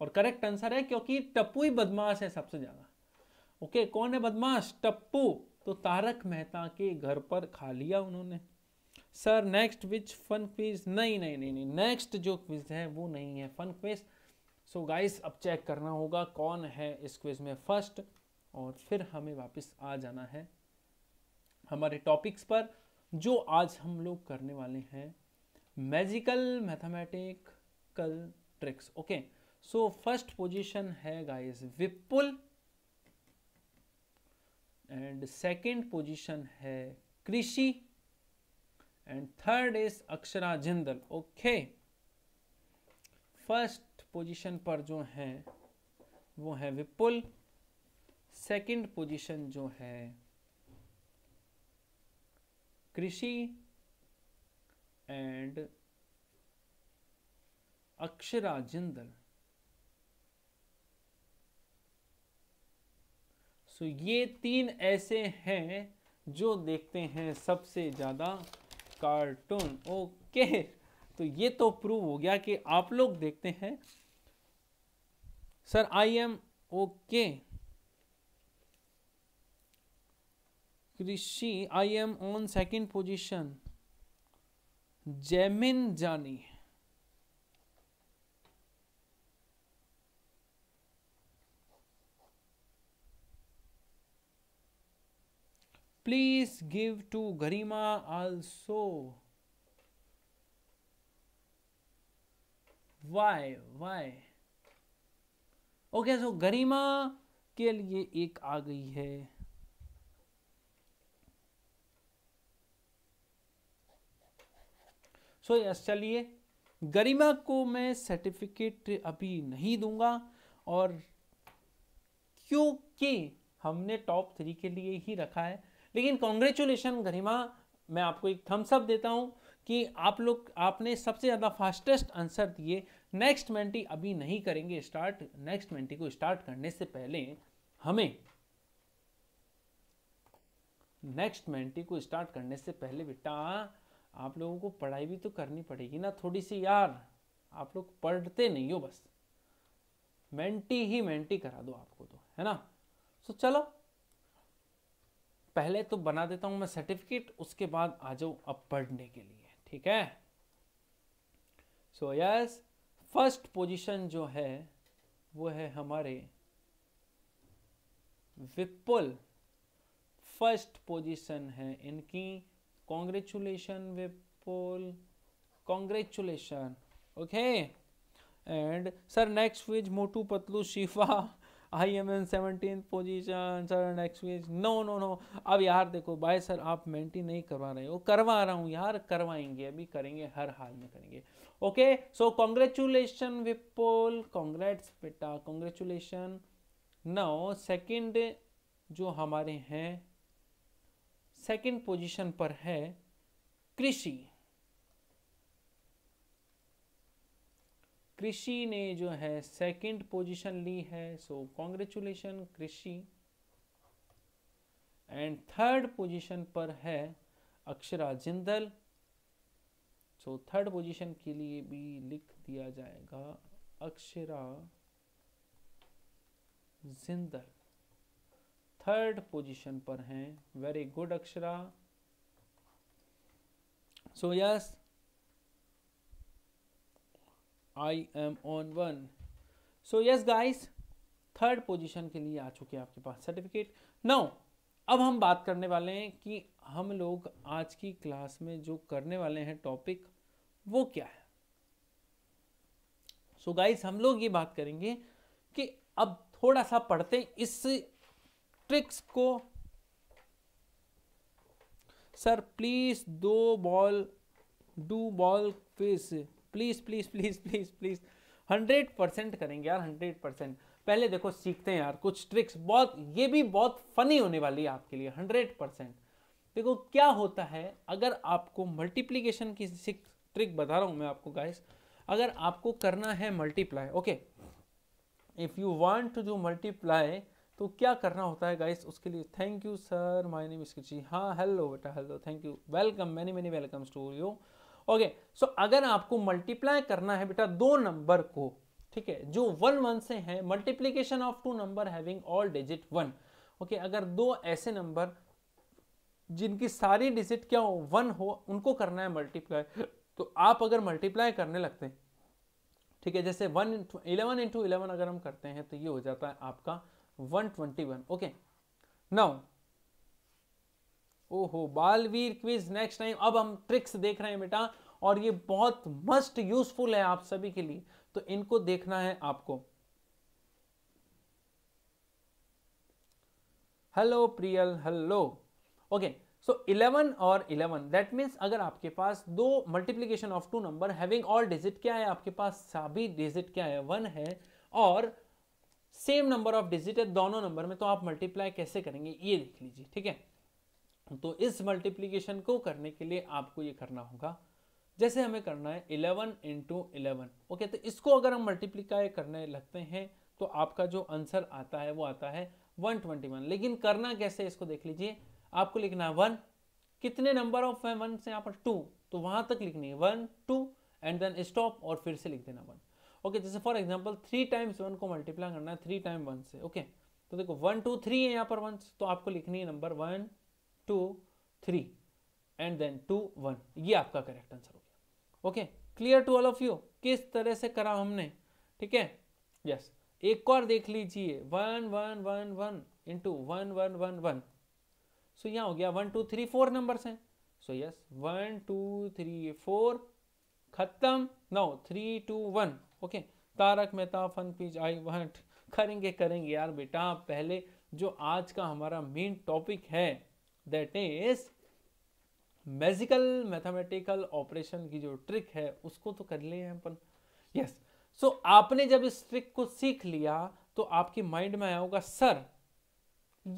S1: और करेक्ट आंसर है क्योंकि टप्पू ही बदमाश है सबसे ज़्यादा ओके कौन है बदमाश टप्पू तो तारक मेहता के घर पर खा लिया उन्होंने sir next which fun quiz नहीं नहीं नहीं नहीं नेक्स्ट जो क्विज है वो नहीं है फन क्विज सो गाइस अब चेक करना होगा कौन है इस क्विज में फर्स्ट और फिर हमें वापस आ जाना है हमारे टॉपिक्स पर जो आज हम लोग करने वाले हैं magical mathematical tricks okay so first position है guys Vipul and second position है Krishi and third is Akshara Jindal okay first position पर जो है वो है विपुल सेकंड पोजीशन जो है कृषि एंड Akshara Jindal. सो ये तीन ऐसे हैं जो देखते हैं सबसे ज़्यादा कार्टून ओके तो ये तो प्रूव हो गया कि आप लोग देखते हैं sir I am okay Krishi I am on second position Jaimin Jani please give to Garima also why why okay so Garima के लिए एक आ गई है सो यस चलिए गरिमा को मैं सर्टिफिकेट अभी नहीं दूंगा और क्योंकि हमने टॉप थ्री के लिए ही रखा है लेकिन कॉन्ग्रेचुलेशन गरिमा मैं आपको एक थम्सअप देता हूँ कि आप लोग आपने सबसे ज़्यादा फास्टेस्ट आंसर दिए नेक्स्ट मेंटी अभी नहीं करेंगे स्टार्ट नेक्स्ट मेंटी को स्टार्ट करने से पहले हमें नेक्स्ट मेंटी को स्टार्ट करने से पहले बेटा आप लोगों को पढ़ाई भी तो करनी पड़ेगी ना थोड़ी सी यार आप लोग पढ़ते नहीं हो बस मेंटी ही मेंटी करा दो आपको तो है ना सो चलो पहले तो बना देता हूं मैं सर्टिफिकेट उसके बाद आ जाओ अब पढ़ने के लिए ठीक है सो यस फर्स्ट पोजीशन जो है वो है हमारे विपुल फर्स्ट पोजीशन है इनकी congratulations Vipul congratulations okay and sir next week Motu Patlu Shiva I am in seventeen position sir next week no no no अब यार देखो भाई सर आप मेंटी नहीं करवा रहे हो करवा रहा हूँ यार करवाएंगे अभी करेंगे हर हाल में करेंगे okay so congratulation Vipul congrats बेटा कॉन्ग्रेचुलेशन नो सेकंड जो हमारे हैं सेकंड पोजीशन पर है कृषि कृषि ने जो है सेकंड पोजीशन ली है so congratulation Krishi and third position पर है Akshara Jindal so third position के लिए भी लिख दिया जाएगा अक्षरा जिंदल थर्ड पोजीशन पर हैं very good Akshara so yes I am on one so yes guys third position के लिए आ चुके हैं आपके पास सर्टिफिकेट नाउ अब हम बात करने वाले हैं कि हम लोग आज की क्लास में जो करने वाले हैं टॉपिक वो क्या है सो so गाइस हम लोग ये बात करेंगे कि अब थोड़ा सा पढ़ते हैं ट्रिक्स को सर प्लीज दो ball do ball fish please please please please please hundred percent करेंगे यार हंड्रेड परसेंट पहले देखो सीखते हैं यार कुछ ट्रिक्स बहुत ये भी बहुत फनी होने वाली है आपके लिए हंड्रेड परसेंट देखो क्या होता है अगर आपको मल्टीप्लीकेशन की ट्रिक बता रहा हूं मैं आपको गाइस अगर आपको करना है multiply okay if you want to do multiply तो क्या करना होता है गाइस उसके लिए thank you sir my name is जी हाँ हेलो बेटा hello thank you welcome many many welcome to you okay so अगर आपको मल्टीप्लाई करना है बेटा दो नंबर को ठीक है जो वन वन से है multiplication of two number having all digit one okay अगर दो ऐसे नंबर जिनकी सारी डिजिट क्या हो वन हो उनको करना है मल्टीप्लाई तो आप अगर मल्टीप्लाई करने लगते हैं ठीक है जैसे one into eleven into eleven अगर हम करते हैं तो ये हो जाता है आपका 121 ओके now ओहो बालवीर क्विज नेक्स्ट टाइम अब हम ट्रिक्स देख रहे हैं बेटा और ये बहुत मस्ट यूजफुल है आप सभी के लिए तो इनको देखना है आपको hello Priyal hello okay so 11 और 11 दैट मीन्स अगर आपके पास दो multiplication of two number having all digit क्या है आपके पास सभी डिजिट क्या है वन है और सेम नंबर ऑफ डिजिट है दोनों नंबर में तो आप मल्टीप्लाई कैसे करेंगे ये देख लीजिए ठीक है तो इस मल्टीप्लीकेशन को करने के लिए आपको ये करना होगा जैसे हमें करना है इलेवन इंटू इलेवन ओके तो इसको अगर हम मल्टीप्लीकाई करने लगते हैं तो आपका जो आंसर आता है वो आता है वन ट्वेंटी वन लेकिन करना कैसे इसको देख लीजिए आपको लिखना है वन कितने नंबर ऑफ है वन से यहाँ पर टू तो वहां तक लिखनी है one two and then stop और फिर से लिख देना वन ओके जैसे for example three times one को मल्टीप्लाई करना है थ्री टाइम वन से ओके तो देखो वन टू थ्री है यहाँ पर वन तो आपको लिखनी है number one two three and then two one ये आपका करेक्ट आंसर हो गया okay clear to all of you किस तरह से करा हमने ठीक है यस एक और देख लीजिए one one one one into one one one one so यहाँ हो गया one two three four number हैं so yes one two three four खत्म no three two one okay Tarak Mehta fun please I want करेंगे करेंगे यार बेटा पहले जो आज का हमारा मेन टॉपिक है that is magical mathematical operation की जो ट्रिक है उसको तो कर लिए हैं अपन यस सो आपने जब इस ट्रिक को सीख लिया तो आपके माइंड में आया होगा सर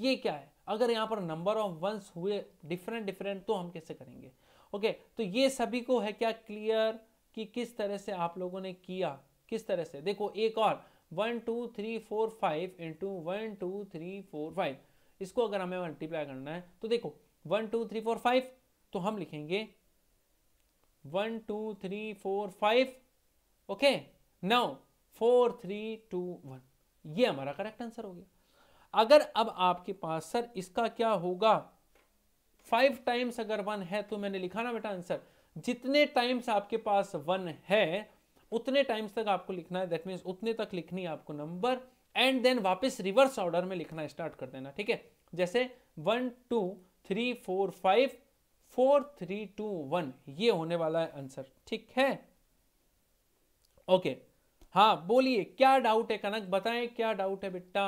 S1: ये क्या है अगर यहाँ पर नंबर ऑफ वंस हुए डिफरेंट डिफरेंट तो हम कैसे करेंगे ओके okay, तो ये सभी को है क्या क्लियर कि किस तरह से आप लोगों ने किया किस तरह से देखो एक और one two three four five into one two three four five इसको अगर हमें मल्टीप्लाई करना है तो देखो one two three four five तो हम लिखेंगे one two three four five okay नौ फोर थ्री टू वन ये हमारा करेक्ट आंसर हो गया अगर अब आपके पास सर इसका क्या होगा फाइव टाइम्स अगर वन है तो मैंने लिखा ना बेटा आंसर जितने टाइम्स आपके पास वन है उतने टाइम्स तक आपको लिखना है दैट मीन्स उतने तक लिखनी है आपको नंबर एंड देन वापस रिवर्स ऑर्डर में लिखना स्टार्ट कर देना ठीक है जैसे one two three four five four three two one ये होने वाला है आंसर ठीक है ओके हाँ बोलिए क्या डाउट है कनक बताएं क्या डाउट है बेटा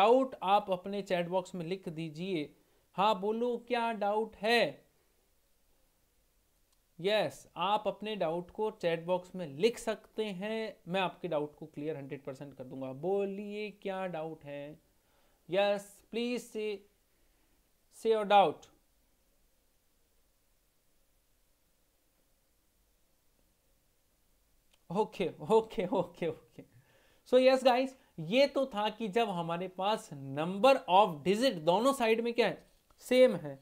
S1: डाउट आप अपने चैट बॉक्स में लिख दीजिए हाँ बोलो क्या डाउट है यस yes, आप अपने डाउट को चैट बॉक्स में लिख सकते हैं मैं आपके डाउट को क्लियर हंड्रेड परसेंट कर दूंगा बोलिए क्या डाउट है yes please say say your doubt okay okay okay okay so yes guys ये तो था कि जब हमारे पास नंबर ऑफ डिजिट दोनों साइड में क्या है सेम है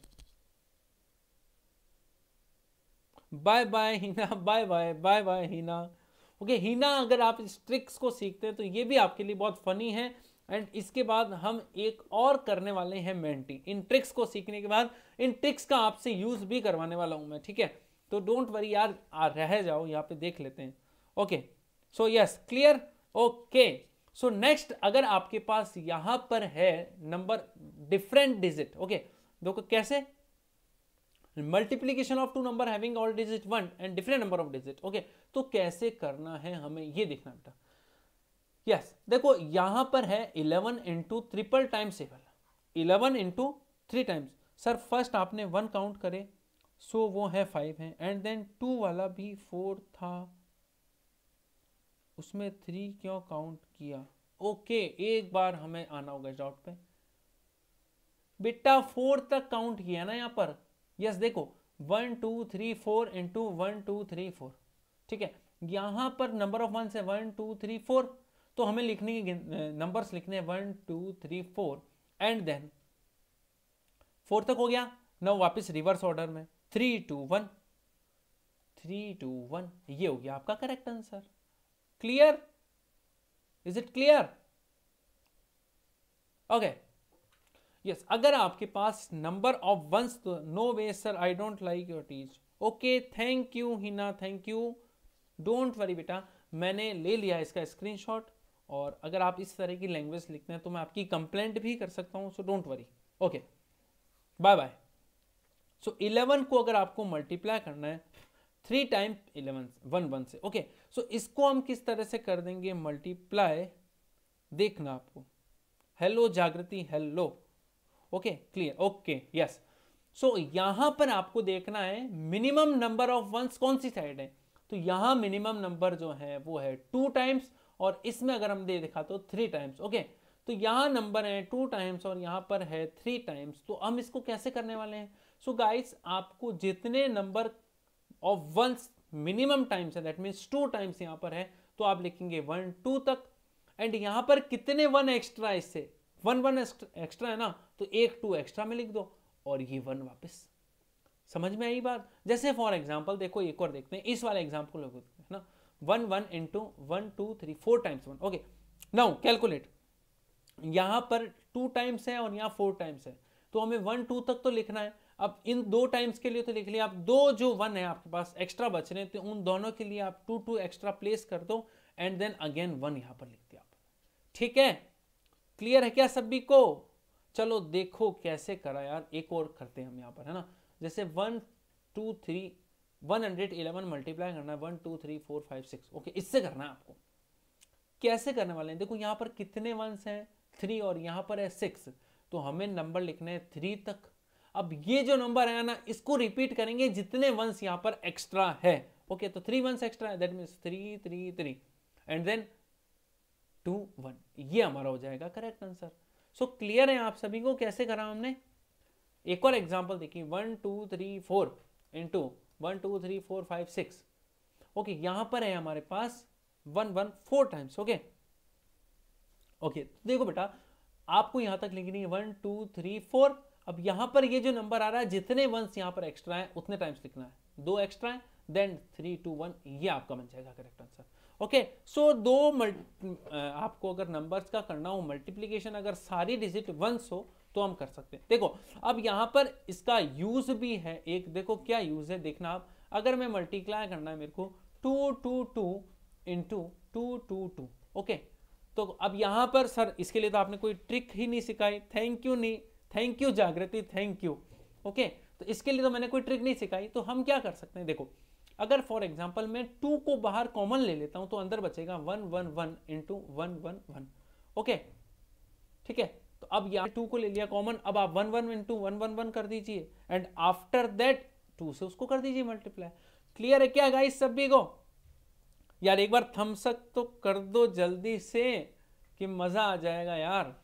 S1: bye bye Heena bye bye bye bye Heena okay Heena अगर आप इस ट्रिक्स को सीखते हैं तो ये भी आपके लिए बहुत फनी है एंड इसके बाद हम एक और करने वाले हैं मेंटी इन ट्रिक्स को सीखने के बाद इन ट्रिक्स का आपसे यूज़ भी करवाने वाला हूं मैं ठीक है तो डोंट वरी यार आ रह जाओ यहाँ पे देख लेते हैं okay so yes clear okay so next अगर आपके पास यहां पर है नंबर डिफरेंट डिजिट ओके देखो कैसे multiplication of two number having all digit one and different number of digit okay तो कैसे करना है हमें ये देखना बेटा यस yes, देखो यहां पर है eleven into triple time seven eleven into three times sir first आपने वन काउंट करे सो so वो है फाइव है एंड देन टू वाला भी फोर था उसमें थ्री क्यों काउंट किया ओके okay, एक बार हमें आना होगा जॉट पे बेटा फोर तक काउंट किया ना यहाँ पर यस देखो one two three four into one two three four ठीक है यहां पर नंबर ऑफ वन से वन टू थ्री फोर तो हमें लिखने के नंबर्स लिखने one two three four and then four तक हो गया नौ वापस रिवर्स ऑर्डर में three two one three two one ये हो गया आपका correct answer clear is it clear okay yes अगर आपके पास नंबर ऑफ वंस तो no way sir I don't like your teach okay thank you Hina thank you don't worry बेटा मैंने ले लिया इसका स्क्रीनशॉट और अगर आप इस तरह की लैंग्वेज लिखते हैं तो मैं आपकी कंप्लेंट भी कर सकता हूँ so don't worry okay bye bye so eleven को अगर आपको मल्टीप्लाई करना है three time eleven one one से ओके okay. सो so, इसको हम किस तरह से कर देंगे मल्टीप्लाई देखना आपको hello Jagriti hello okay clear okay yes so यहां पर आपको देखना है मिनिमम नंबर ऑफ वंस कौन सी साइड है तो यहां मिनिमम नंबर जो है वो है टू टाइम्स और इसमें अगर हम दे देखा तो थ्री टाइम्स ओके तो यहां नंबर है टू टाइम्स और यहां पर है थ्री टाइम्स तो हम इसको कैसे करने वाले हैं सो so गाइस आपको जितने number of ones minimum times है दैट मीन्स टू टाइम्स यहां पर है तो आप लिखेंगे वन टू तक एंड यहां पर कितने वन एक्स्ट्रा इससे वन वन एक्स्ट्रा है ना तो एक टू एक्स्ट्रा में लिख दो और ये वन वापस समझ में आई बात जैसे फॉर एग्जाम्पल देखो एक और देखते हैं इस वाला एग्जाम्पल है ना one one into one two three four times one okay now calculate यहाँ पर टू टाइम्स है और यहाँ फोर टाइम्स है तो हमें वन टू तक तो लिखना है अब इन दो टाइम्स के लिए तो लिख लिया आप दो जो वन है आपके पास एक्स्ट्रा बच रहे हैं तो उन दोनों के लिए आप टू टू एक्स्ट्रा प्लेस कर दो एंड देन अगेन वन यहाँ पर लिख दिया आप ठीक है क्लियर है क्या सभी को चलो देखो कैसे करा यार एक और करते हैं हम यहाँ पर है ना जैसे one two three one hundred eleven multiply करना है one two three four five six okay इससे करना है आपको कैसे करने वाले हैं देखो यहाँ पर कितने वंस हैं थ्री और यहाँ पर है सिक्स तो हमें नंबर लिखने हैं थ्री तक अब ये जो नंबर है ना इसको रिपीट करेंगे जितने वंस यहाँ पर एक्स्ट्रा है ओके तो थ्री वंस एक्स्ट्रा है that means three three three and then two one ये हमारा हो जाएगा करेक्ट आंसर सो क्लियर है आप सभी को कैसे करा हमने एक और एग्जाम्पल देखिए one two three four into one two three four five six okay यहां पर है हमारे पास one one four times okay okay देखो बेटा आपको यहां तक लिखनी है वन टू थ्री फोर अब यहां पर ये जो नंबर आ रहा है जितने वंस यहां पर एक्स्ट्रा है उतने टाइम्स लिखना है दो एक्स्ट्रा है देन थ्री टू वन ये आपका बन जाएगा करेक्ट आंसर ओके सो दो आपको अगर नंबर्स का करना हो मल्टीप्लीकेशन अगर सारी डिजिट वंस हो तो हम कर सकते हैं देखो अब यहाँ पर इसका यूज भी है एक देखो क्या यूज है देखना आप अगर मैं मल्टीप्लाई करना है मेरे को two two two into two two two okay तो अब यहाँ पर सर इसके लिए तो आपने कोई ट्रिक ही नहीं सिखाई थैंक यू नहीं thank you Jagriti thank you okay तो इसके लिए तो मैंने कोई ट्रिक नहीं सिखाई तो हम क्या कर सकते हैं देखो अगर फॉर एग्जाम्पल मैं टू को बाहर कॉमन ले लेता हूं तो अंदर बचेगा one one one into one one one okay ठीक है तो अब यहाँ टू को ले लिया कॉमन अब आप one one into one one one कर दीजिए एंड आफ्टर दैट टू से उसको कर दीजिए मल्टीप्लाई क्लियर है क्या गाइस सभी को यार एक बार थमसक तो कर दो जल्दी से कि मजा आ जाएगा यार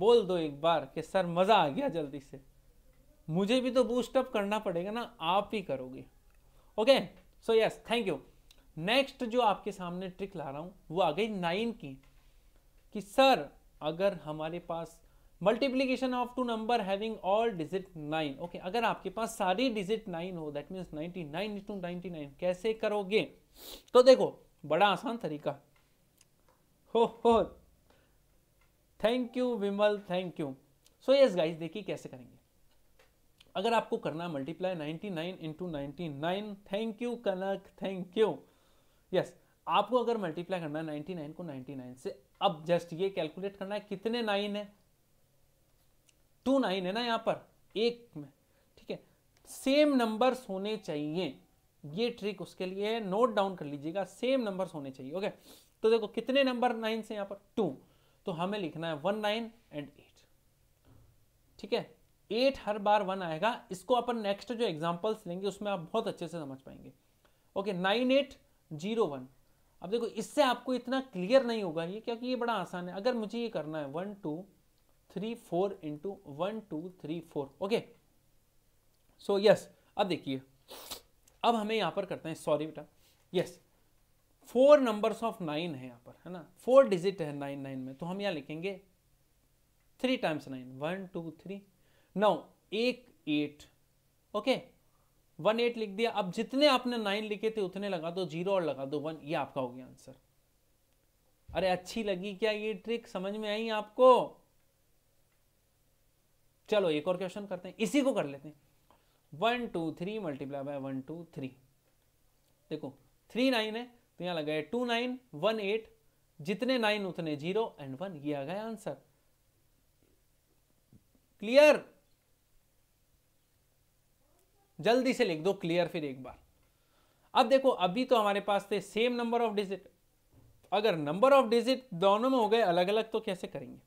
S1: बोल दो एक बार कि सर मजा आ गया जल्दी से मुझे भी तो बूस्टअप करना पड़ेगा ना आप ही करोगे okay so yes thank you next जो आपके सामने ट्रिक ला रहा हूँ वो आ गई नाइन की कि सर अगर हमारे पास multiplication of two number having all digit nine okay अगर आपके पास सारी डिजिट नाइन हो that means ninety nine to ninety nine कैसे करोगे तो देखो बड़ा आसान तरीका हो हो thank you Vimal thank you so yes guys देखिए कैसे करेंगे अगर आपको करना multiply ninety nine into ninety nine thank you Kanak thank you yes आपको अगर मल्टीप्लाई करना है नाइन्टी नाइन को नाइन्टी नाइन से अब जस्ट ये कैलकुलेट करना है कितने नाइन है टू नाइन है ना यहाँ पर एक में ठीक है सेम नंबर्स होने चाहिए ये ट्रिक उसके लिए नोट डाउन कर लीजिएगा सेम नंबर्स होने चाहिए ओके तो देखो कितने नंबर नाइन से यहाँ पर टू तो हमें लिखना है वन नाइन एंड एट ठीक है एट हर बार वन आएगा इसको अपन नेक्स्ट जो एग्जाम्पल्स लेंगे उसमें आप बहुत अच्छे से समझ पाएंगे okay nine eight zero one अब देखो इससे आपको इतना क्लियर नहीं होगा ये क्योंकि ये बड़ा आसान है अगर मुझे ये करना है one two three four into one two three four okay so yes अब देखिए अब हमें यहाँ पर करते हैं सॉरी बेटा yes four numbers of nine है यहाँ पर है ना फोर डिजिट है नाइन नाइन में तो हम यहाँ लिखेंगे three times nine one two three नौ एक एट ओके वन एट लिख दिया अब जितने आपने नाइन लिखे थे उतने लगा दो जीरो और लगा दो वन ये आपका हो गया आंसर अरे अच्छी लगी क्या ये ट्रिक समझ में आई आपको चलो एक और क्वेश्चन करते हैं इसी को कर लेते हैं one two three multiply by one two three देखो थ्री नाइन है तो यहां लगाए टू नाइन वन एट जितने नाइन उतने जीरो एंड वन ये आ गया आंसर क्लियर जल्दी से लिख दो क्लियर फिर एक बार अब देखो अभी तो हमारे पास थे सेम नंबर ऑफ डिजिट अगर नंबर ऑफ डिजिट दोनों में हो गए अलग अलग तो कैसे करेंगे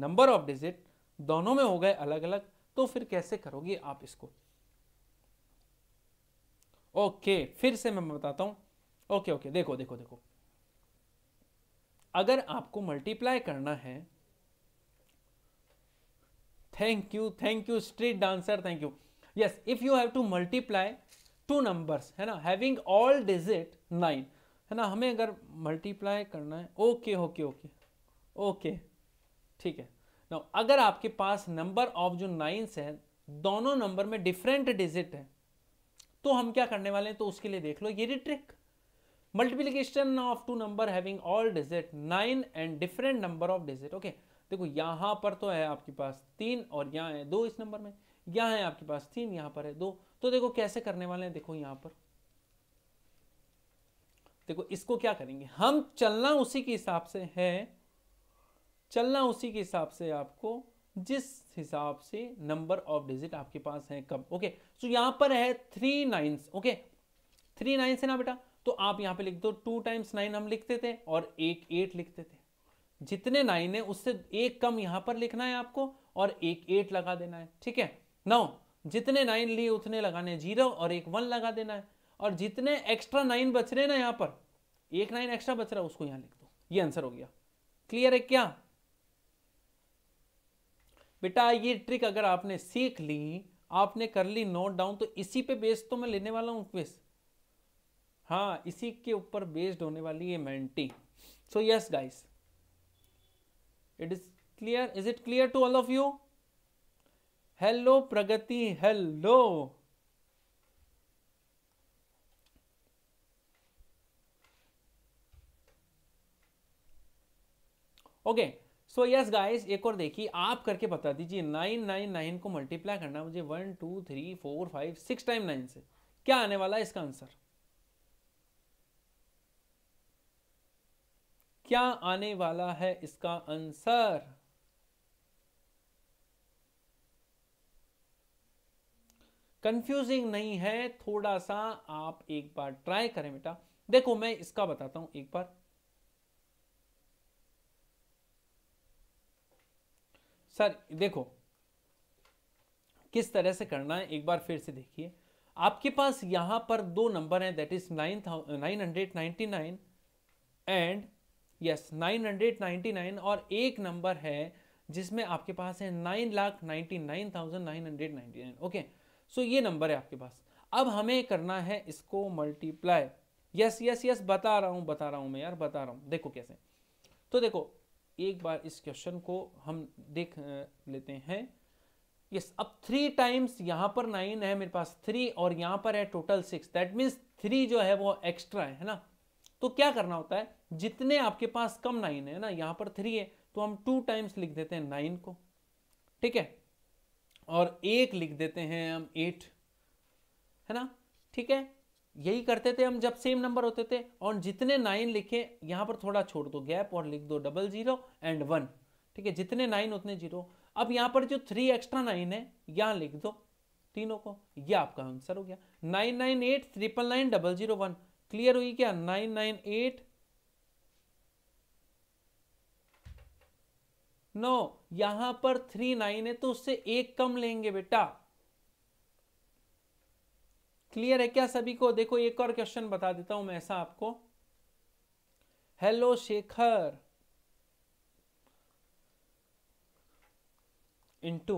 S1: नंबर ऑफ डिजिट दोनों में हो गए अलग अलग तो फिर कैसे करोगे आप इसको ओके फिर से मैं बताता हूं ओके ओके देखो देखो देखो अगर आपको मल्टीप्लाई करना है thank you thank you street dancer thank you yes if you have to multiply two numbers है ना हैविंग ऑल डिजिट नाइन है ना हमें अगर मल्टीप्लाई करना है ओके ओके ओके ओके ठीक है ना अगर आपके पास नंबर ऑफ जो नाइन्स है दोनों नंबर में डिफरेंट डिजिट है तो हम क्या करने वाले हैं तो उसके लिए देख लो ये trick multiplication of two number having all digit nine and different number of digit okay देखो यहां पर तो है आपके पास तीन और यहां है दो इस नंबर में यहां है आपके पास तीन यहां पर है दो तो देखो कैसे करने वाले हैं देखो यहां पर देखो इसको क्या करेंगे हम चलना उसी के हिसाब से है चलना उसी के हिसाब से आपको जिस हिसाब से नंबर ऑफ डिजिट आपके पास है कब ओके सो यहां पर है three nines okay three nines है ना बेटा तो आप यहां पे लिख दो टू टाइम्स नाइन हम लिखते थे और एक एट लिखते थे जितने नाइन है उससे एक कम यहां पर लिखना है आपको और एक एट लगा देना है ठीक है नौ जितने नाइन लिए उतने लगाने जीरो और एक वन लगा देना है और जितने एक्स्ट्रा नाइन बच रहे ना यहाँ पर एक नाइन एक्स्ट्रा बच रहा है उसको यहाँ लिख दो ये आंसर हो गया क्लियर है क्या बेटा ये ट्रिक अगर आपने सीख ली आपने कर ली नोट डाउन तो इसी पे बेस्ड तो मैं लेने वाला हूँ क्विज हाँ इसी के ऊपर बेस्ड होने वाली है मेंटी so yes guys it is clear is it clear to all of you hello Pragati hello okay so yes guys एक और देखिए आप करके बता दीजिए नाइन नाइन नाइन को मल्टीप्लाई करना मुझे one two three four five six time nine से क्या आने वाला है इसका आंसर क्या आने वाला है इसका आंसर कंफ्यूजिंग नहीं है थोड़ा सा आप एक बार ट्राई करें बेटा देखो मैं इसका बताता हूं एक बार सर देखो किस तरह से करना है एक बार फिर से देखिए आपके पास यहां पर दो नंबर हैं that is nine nine hundred ninety nine and yes nine hundred ninety nine और एक नंबर है जिसमें आपके पास है nine lakh ninety nine thousand nine hundred ninety nine okay so ये नंबर है आपके पास अब हमें करना है इसको मल्टीप्लाई यस यस यस बता रहा हूँ बता रहा हूँ मैं यार बता रहा हूँ देखो कैसे तो देखो एक बार इस क्वेश्चन को हम देख लेते हैं यस अब थ्री टाइम्स यहाँ पर नाइन है मेरे पास थ्री और यहाँ पर है total six that means three जो है वो एक्स्ट्रा है है ना तो क्या करना होता है जितने आपके पास कम नाइन है ना यहाँ पर थ्री है तो हम टू टाइम्स लिख देते हैं नाइन को ठीक है और एक लिख देते हैं हम एट है ना ठीक है यही करते थे हम जब सेम नंबर होते थे और जितने नाइन लिखे यहां पर थोड़ा छोड़ दो गैप और लिख दो डबल जीरो एंड वन ठीक है जितने नाइन उतने जीरो अब यहां पर जो थ्री एक्स्ट्रा नाइन है यहां लिख दो तीनों को ये आपका आंसर हो गया nine nine eight triple nine double zero one clear हुई क्या नाइन नाइन एट नो यहां पर थ्री नाइन है तो उससे एक कम लेंगे बेटा क्लियर है क्या सभी को देखो एक और क्वेश्चन बता देता हूं मैं ऐसा आपको hello Shekhar into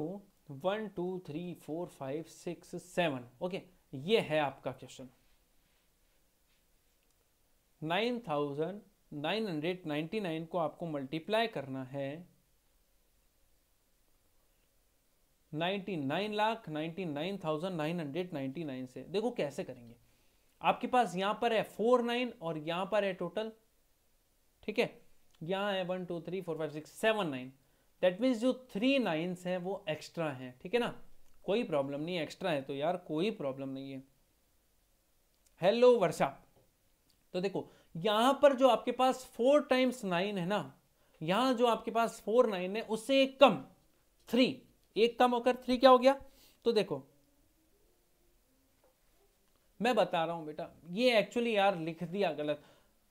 S1: one two three four five six seven okay ये है आपका question nine thousand nine hundred ninety nine को आपको मल्टीप्लाई करना है 99 लाख 99,999 से देखो कैसे करेंगे आपके पास यहां पर है फोर नाइन और यहां पर है टोटल ठीक है यहाँ है one two three four five six seven nine that means जो थ्री नाइन्स हैं वो एक्स्ट्रा हैं ठीक है ना कोई प्रॉब्लम नहीं एक्स्ट्रा है तो यार कोई प्रॉब्लम नहीं है हेलो वर्षा तो देखो यहां पर जो आपके पास फोर टाइम्स नाइन है ना यहां जो आपके पास फोर नाइन है उससे कम थ्री एक कम होकर थ्री क्या हो गया तो देखो मैं बता रहा हूं बेटा ये एक्चुअली यार लिख दिया गलत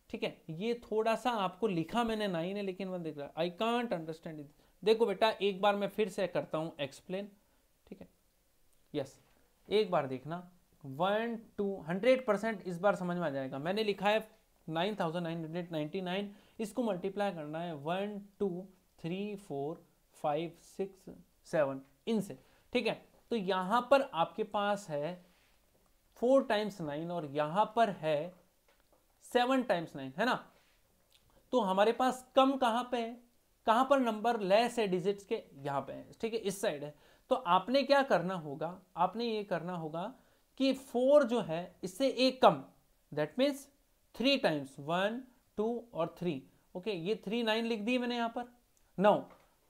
S1: ठीक है ये थोड़ा सा आपको लिखा मैंने नाइन ने लेकिन मैं देख रहा आई कांट अंडरस्टैंड इट देखो बेटा एक बार मैं फिर से करता हूं एक्सप्लेन ठीक है यस एक बार देखना वन टू हंड्रेड परसेंट इस बार समझ में आ जाएगा मैंने लिखा है nine thousand nine hundred ninety nine इसको मल्टीप्लाई करना है one two three four five six seven इनसे ठीक है तो यहां पर आपके पास है फोर टाइम्स नाइन और यहां पर है सेवन टाइम्स नाइन है ना तो हमारे पास कम कहां पे है कहां पर नंबर लेस है डिजिट्स के यहां पे है ठीक है इस साइड है तो आपने क्या करना होगा आपने ये करना होगा कि फोर जो है इससे एक कम that means three times one two और थ्री ओके ये थ्री नाइन लिख दी मैंने यहां पर नौ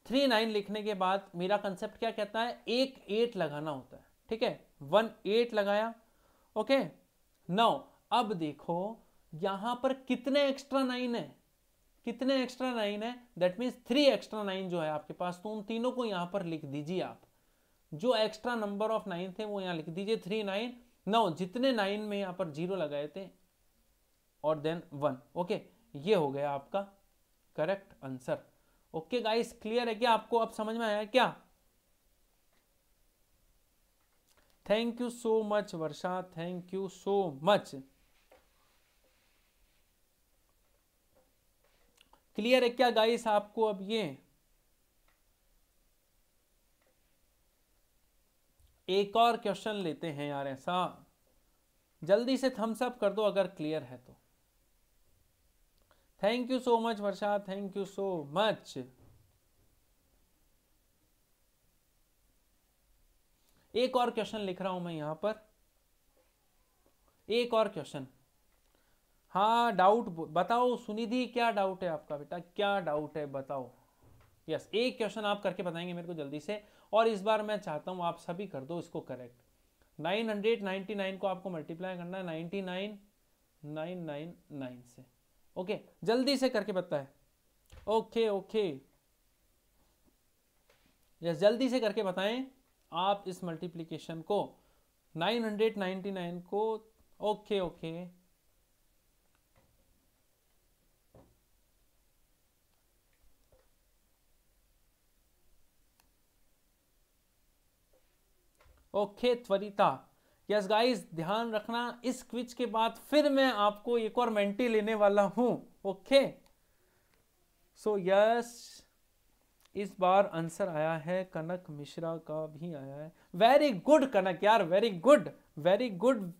S1: थ्री नाइन लिखने के बाद मेरा कंसेप्ट क्या कहता है एक एट लगाना होता है ठीक है वन एट लगाया ओके नौ अब देखो यहां पर कितने एक्स्ट्रा नाइन है कितने एक्स्ट्रा नाइन है that means three extra nine जो है आपके पास तो उन तीनों को यहां पर लिख दीजिए आप जो एक्स्ट्रा नंबर ऑफ नाइन थे वो यहां लिख दीजिए थ्री नाइन नौ जितने नाइन में यहां पर जीरो लगाए थे और देन वन ओके ये हो गया आपका correct answer okay guys clear है क्या आपको अब समझ में आया क्या thank you so much Varsha thank you so much clear है क्या गाइस आपको अब ये एक और क्वेश्चन लेते हैं यार ऐसा जल्दी से थम्स अप कर दो अगर क्लियर है तो thank you so much Varsha thank you so much एक और क्वेश्चन लिख रहा हूं मैं यहां पर एक और क्वेश्चन हाँ डाउट बताओ सुनिधि क्या डाउट है आपका बेटा क्या डाउट है बताओ यस yes, एक क्वेश्चन आप करके बताएंगे मेरे को जल्दी से और इस बार मैं चाहता हूं आप सभी कर दो इसको करेक्ट 999 को आपको मल्टीप्लाई करना है 99 999 से ओके जल्दी से करके बताए ओके ओके यस जल्दी से करके बताएं आप इस मल्टीप्लीकेशन को 999 को okay okay okay Tvarita yes guys ध्यान रखना इस क्विज के बाद फिर मैं आपको एक और मेंटी लेने वाला हूं ओके सो यस इस बार आंसर आया है कनक मिश्रा का भी आया है वेरी गुड कनक यार very good very good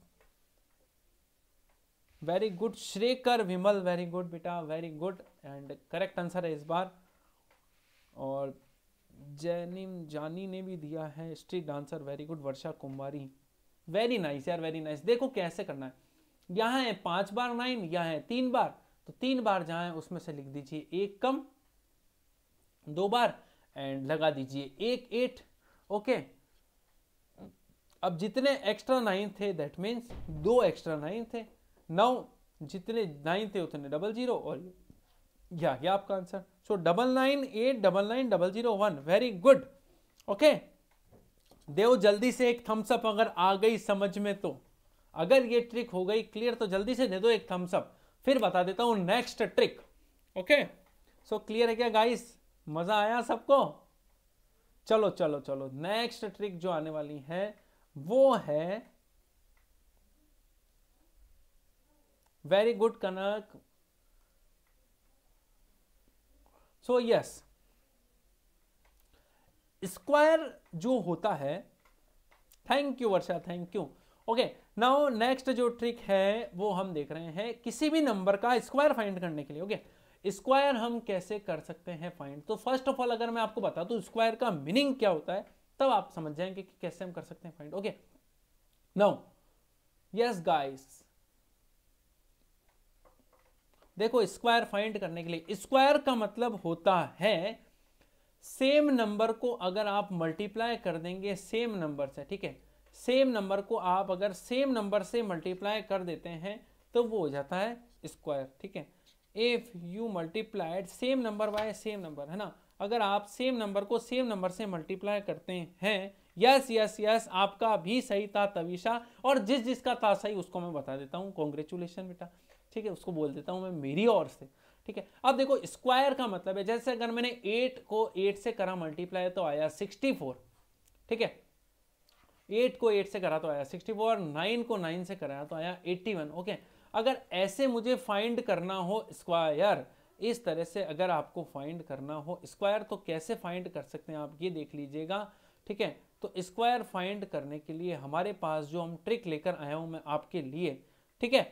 S1: very good Shrekar Vimal very good बेटा very good and correct answer है इस बार और जैनिम जानी ने भी दिया है street dancer very good Varsha Kumari very nice यार वेरी नाइस देखो कैसे करना है यहाँ है पांच बार नाइन यहाँ है तीन बार तो तीन बार जहां है उसमें से लिख दीजिए एक कम दो बार एंड लगा दीजिए एक एट ओके अब जितने एक्स्ट्रा नाइन थे दैट मीन्स दो एक्स्ट्रा नाइन थे नौ जितने नाइन थे उतने डबल जीरो और या, या आपका आंसर so double nine eight double nine double zero one very good okay Dev जल्दी से एक थम्सअप अगर आ गई समझ में तो अगर ये ट्रिक हो गई क्लियर तो जल्दी से दे दो एक थम्सअप फिर बता देता हूँ next trick okay so clear है क्या गाइस मज़ा आया सबको चलो चलो चलो नेक्स्ट ट्रिक जो आने वाली है वो है very good Kanak so yes square जो होता है thank you Varsha thank you okay now next जो ट्रिक है वो हम देख रहे हैं किसी भी नंबर का स्क्वायर फाइंड करने के लिए ओके okay? स्क्वायर हम कैसे कर सकते हैं फाइंड तो फर्स्ट ऑफ ऑल अगर मैं आपको बता दू स्क्वायर का मीनिंग क्या होता है तब आप समझ जाएंगे कि कैसे हम कर सकते हैं find okay now yes guys देखो स्क्वायर फाइंड करने के लिए स्क्वायर का मतलब होता है सेम नंबर को अगर आप मल्टीप्लाई कर देंगे सेम नंबर से ठीक है सेम नंबर को आप अगर सेम नंबर से मल्टीप्लाई कर देते हैं तो वो हो जाता है स्क्वायर ठीक है if you multiplied same number by same number है ना अगर आप सेम नंबर को सेम नंबर से मल्टीप्लाई करते हैं यस यस यस आपका भी सही था तविशा और जिस जिसका था सही उसको मैं बता देता हूँ कॉन्ग्रेचुलेशन बेटा ठीक है उसको बोल देता हूँ मैं मेरी ओर से ठीक है अब देखो स्क्वायर का मतलब है जैसे अगर मैंने एट को एट से करा मल्टीप्लाई तो आया सिक्सटी फोर ठीक है एट को एट से करा तो आया सिक्सटी फोर नाइन को नाइन से कराया तो आया एट्टी वन ओके अगर ऐसे मुझे फाइंड करना हो स्क्वायर इस तरह से अगर आपको फाइंड करना हो स्क्वायर तो कैसे फाइंड कर सकते हैं आप ये देख लीजिएगा ठीक है तो स्क्वायर फाइंड करने के लिए हमारे पास जो हम ट्रिक लेकर आया हूं मैं आपके लिए ठीक है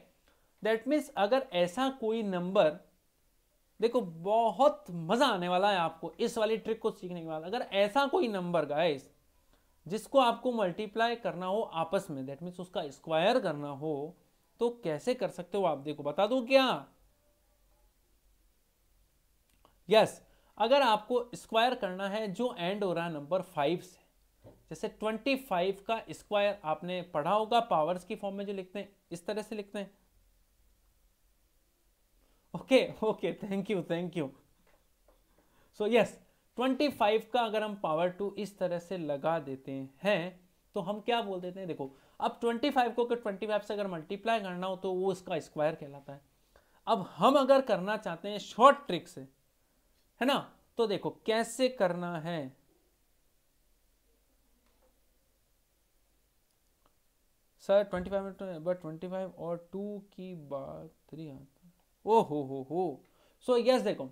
S1: दैट मीन्स अगर ऐसा कोई नंबर देखो बहुत मज़ा आने वाला है आपको इस वाली ट्रिक को सीखने के बाद अगर ऐसा कोई नंबर गाइस जिसको आपको मल्टीप्लाई करना हो आपस में दैट मीन्स उसका स्क्वायर करना हो तो कैसे कर सकते हो आप देखो बता दो क्या यस yes, अगर आपको स्क्वायर करना है जो एंड हो रहा है नंबर फाइव से जैसे ट्वेंटी फाइव का स्क्वायर आपने पढ़ा होगा पावर्स की फॉर्म में जो लिखते हैं इस तरह से लिखते हैं okay okay thank you thank you so yes 25 का अगर हम पावर टू इस तरह से लगा देते हैं तो हम क्या बोल देते हैं देखो अब 25 को ट्वेंटी फाइव से अगर मल्टीप्लाई करना हो तो वो इसका स्क्वायर कहलाता है अब हम अगर करना चाहते हैं शॉर्ट ट्रिक से है ना तो देखो कैसे करना है sir twenty five but twenty five और टू की बात थ्री आता हाँ। ओ हो हो हो सो यस देखो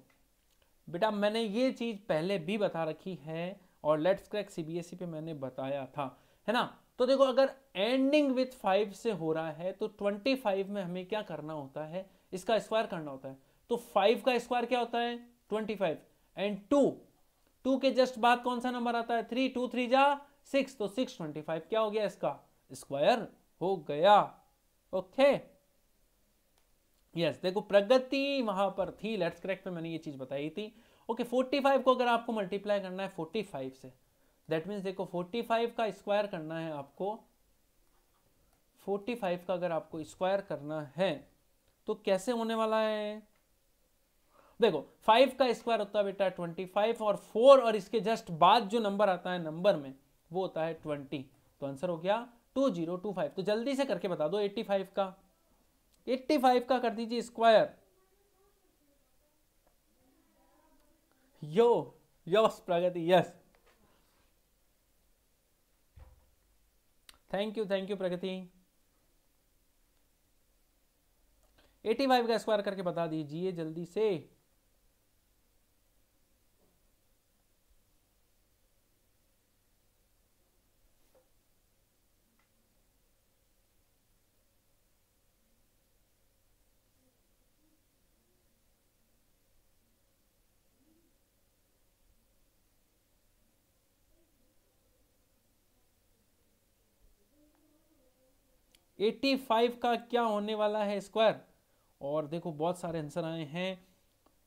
S1: बेटा मैंने ये चीज़ पहले भी बता रखी है और लेट्स क्रैक सीबीएसई पे मैंने बताया था है ना तो देखो अगर एंडिंग विथ फाइव से हो रहा है तो ट्वेंटी फाइव में हमें क्या करना होता है इसका स्क्वायर करना होता है तो फाइव का स्क्वायर क्या होता है twenty five and two two के जस्ट बाद कौन सा नंबर आता है थ्री टू थ्री जा सिक्स तो सिक्स ट्वेंटी फाइव क्या हो गया इसका स्क्वायर हो गया ओके okay. यस देखो प्रगति वहां पर थी लेट्स करेक्ट में मैंने ये चीज बताई थी ओके फोर्टी फाइव को अगर आपको मल्टीप्लाई करना है फोर्टी फाइव से दैट मीन्स देखो फोर्टी फाइव का स्क्वायर करना है आपको फोर्टी फाइव का अगर आपको स्क्वायर करना है तो कैसे होने वाला है देखो फाइव का स्क्वायर होता है बेटा ट्वेंटी फाइव और फोर और इसके जस्ट बाद जो नंबर आता है नंबर में वो होता है ट्वेंटी तो आंसर हो गया टू जीरो टू फाइव तो जल्दी से करके बता दो एट्टी फाइव का एट्टी फाइव का कर दीजिए square yo yes Pragati yes thank you thank you Pragati eighty five का स्क्वायर करके बता दीजिए जल्दी से 85 का क्या होने वाला है स्क्वायर और देखो बहुत सारे आंसर आए हैं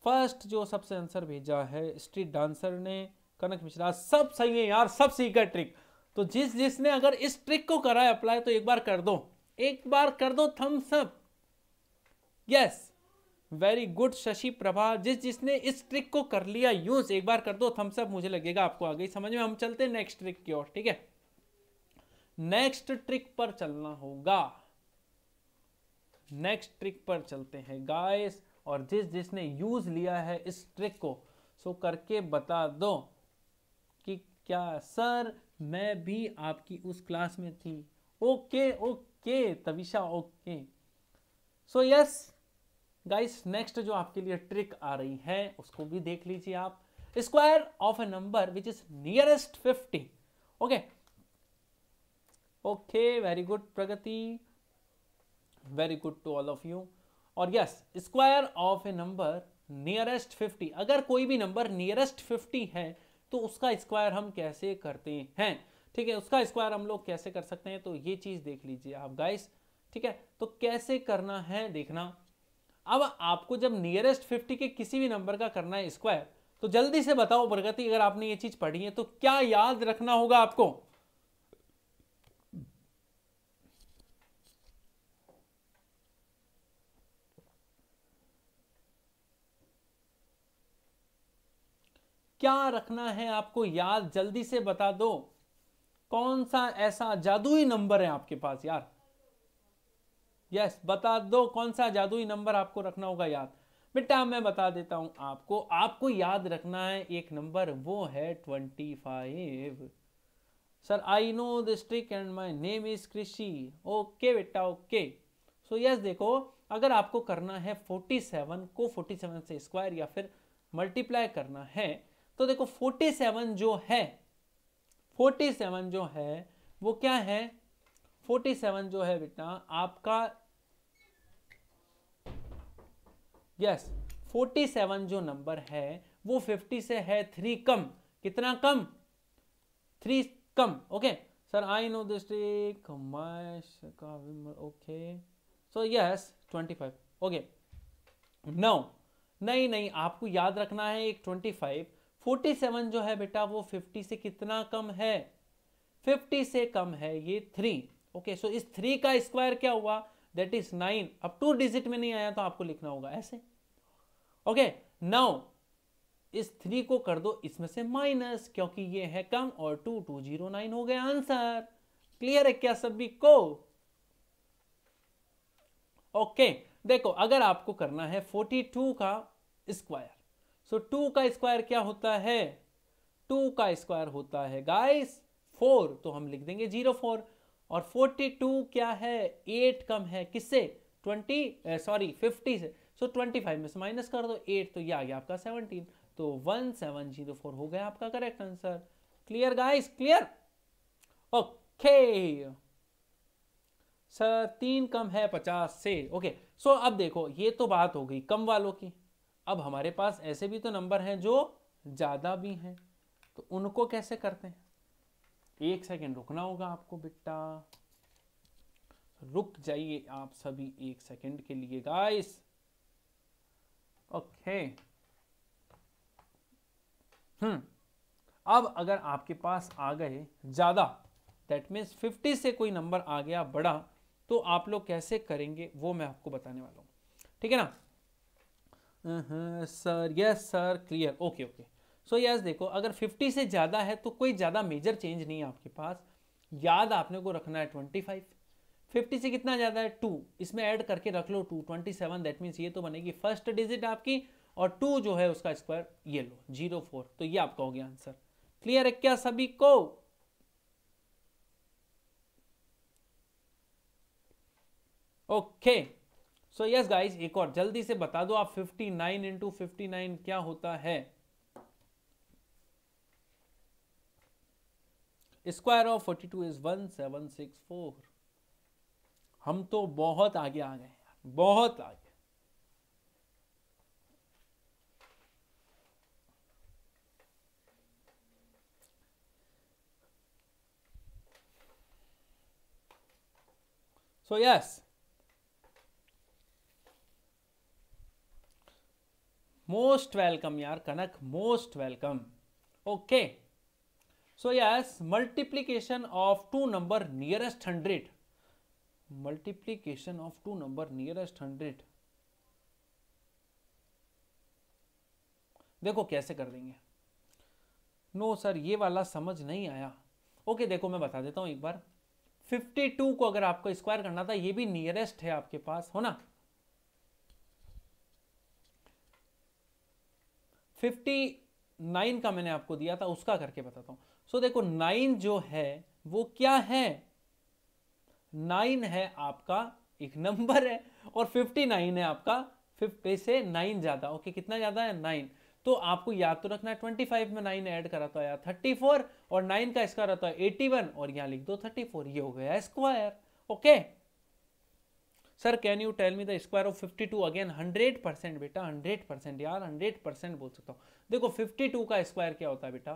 S1: फर्स्ट जो सबसे आंसर भेजा है स्ट्रीट डांसर ने कनक मिश्रा सब सही है यार सब सही ट्रिक तो जिस जिसने अगर इस ट्रिक को करा है अप्लाई तो एक बार कर दो एक बार कर दो thumbs up yes very good Shashi Prabha जिस जिसने इस ट्रिक को कर लिया यूज एक बार कर दो थम्स अप मुझे लगेगा आपको आ गई समझ में हम चलते हैं नेक्स्ट ट्रिक की ओर ठीक है नेक्स्ट ट्रिक पर चलना होगा नेक्स्ट ट्रिक पर चलते हैं गाइस और जिस जिसने यूज लिया है इस ट्रिक को सो करके बता दो कि क्या सर मैं भी आपकी उस क्लास में थी okay okay Tavisha okay so yes guys next जो आपके लिए ट्रिक आ रही है उसको भी देख लीजिए आप square of a number which is nearest fifty okay okay very good Pragati very good to all of you और yes square of a number nearest fifty अगर कोई भी नंबर नियरेस्ट फिफ्टी है तो उसका स्क्वायर हम कैसे करते हैं ठीक है उसका स्क्वायर हम लोग कैसे कर सकते हैं तो ये चीज़ देख लीजिए आप गाइस ठीक है तो कैसे करना है देखना अब आपको जब नियरेस्ट फिफ्टी के किसी भी नंबर का करना है स्क्वायर तो जल्दी से बताओ प्रगति अगर आपने ये चीज़ पढ़ी है तो क्या याद रखना होगा आपको क्या रखना है आपको याद जल्दी से बता दो कौन सा ऐसा जादुई नंबर है आपके पास यार यस बता दो कौन सा जादुई नंबर आपको रखना होगा याद बेटा मैं बता देता हूं आपको आपको याद रखना है एक नंबर वो है twenty five sir I know this trick and my name is Krishi okay बेटा ओके सो यस देखो अगर आपको करना है फोर्टी सेवन को फोर्टी सेवन से स्क्वायर या फिर मल्टीप्लाई करना है तो देखो 47 जो है 47 जो है वो क्या है 47 जो है बेटा आपका यस yes, 47 जो नंबर है वो 50 से है थ्री कम कितना कम थ्री कम okay sir I know this okay so yes 25 okay no नहीं नहीं आपको याद रखना है एक 25 फोर्टी सेवन जो है बेटा वो फिफ्टी से कितना कम है फिफ्टी से कम है ये थ्री ओके सो इस थ्री का स्क्वायर क्या हुआ दैट इज नाइन अब टू डिजिट में नहीं आया तो आपको लिखना होगा ऐसे ओके okay, नौ इस थ्री को कर दो इसमें से माइनस क्योंकि ये है कम और टू टू जीरो नाइन हो गया आंसर क्लियर है क्या सभी को ओके okay, देखो अगर आपको करना है फोर्टी टू का स्क्वायर सो टू का स्क्वायर क्या होता है टू का स्क्वायर होता है गाइस फोर तो हम लिख देंगे जीरो फोर और फोर्टी टू क्या है एट कम है किससे ट्वेंटी सॉरी फिफ्टी से सो ट्वेंटी फाइव में से माइनस कर दो एट तो ये आ गया आपका सेवनटीन तो वन सेवन जीरो फोर हो गया आपका correct answer clear guys clear okay sir तीन कम है पचास से ओके okay. सो so, अब देखो ये तो बात हो गई कम वालों की अब हमारे पास ऐसे भी तो नंबर हैं जो ज़्यादा भी हैं तो उनको कैसे करते हैं एक सेकेंड रुकना होगा आपको बिट्टा रुक जाइए आप सभी एक सेकेंड के लिए गाइस ओके हम्म अब अगर आपके पास आ गए ज़्यादा दैट मीन्स 50 से कोई नंबर आ गया बड़ा तो आप लोग कैसे करेंगे वो मैं आपको बताने वाला हूँ ठीक है ना sir yes sir clear okay okay so yes देखो अगर 50 से ज़्यादा है तो कोई ज़्यादा मेजर चेंज नहीं है आपके पास याद आपने को रखना है 25 50 से कितना ज़्यादा है 2 इसमें ऐड करके रख लो 2 27 दैट मीन्स ये तो बनेगी फर्स्ट डिजिट आपकी और 2 जो है उसका स्क्वायर ये लो जीरो फोर तो ये आपका हो गया आंसर क्लियर है क्या सभी को okay okay. So yes guys एक और जल्दी से बता दो आप 59 नाइन इंटू फिफ्टी क्या होता है स्क्वायर ऑफ 42 इज फोर हम तो बहुत आगे आ गए बहुत आगे सो यस मोस्ट वेलकम यार Kanak most welcome okay so yes multiplication of two number nearest hundred multiplication of two number nearest hundred देखो कैसे कर देंगे नो no, सर ये वाला समझ नहीं आया ओके okay, देखो मैं बता देता हूं एक बार 52 को अगर आपको स्क्वायर करना था ये भी नियरेस्ट है आपके पास हो ना 59 का मैंने आपको दिया था उसका करके बताता हूं सो so, देखो 9 जो है वो क्या है 9 है आपका एक नंबर है और 59 है आपका 50 से 9 ज़्यादा ओके okay, कितना ज़्यादा है 9 तो आपको याद तो रखना है 25 में 9 ऐड कराता है आया 34 और 9 का इसका रहता है 81 और यहां लिख दो 34 ये हो गया square okay okay? Sir can you tell me the square of 52 again 100 percent बेटा 100 परसेंट यार 100 परसेंट बोल सकता हूँ देखो 52 का स्क्वायर क्या होता है बेटा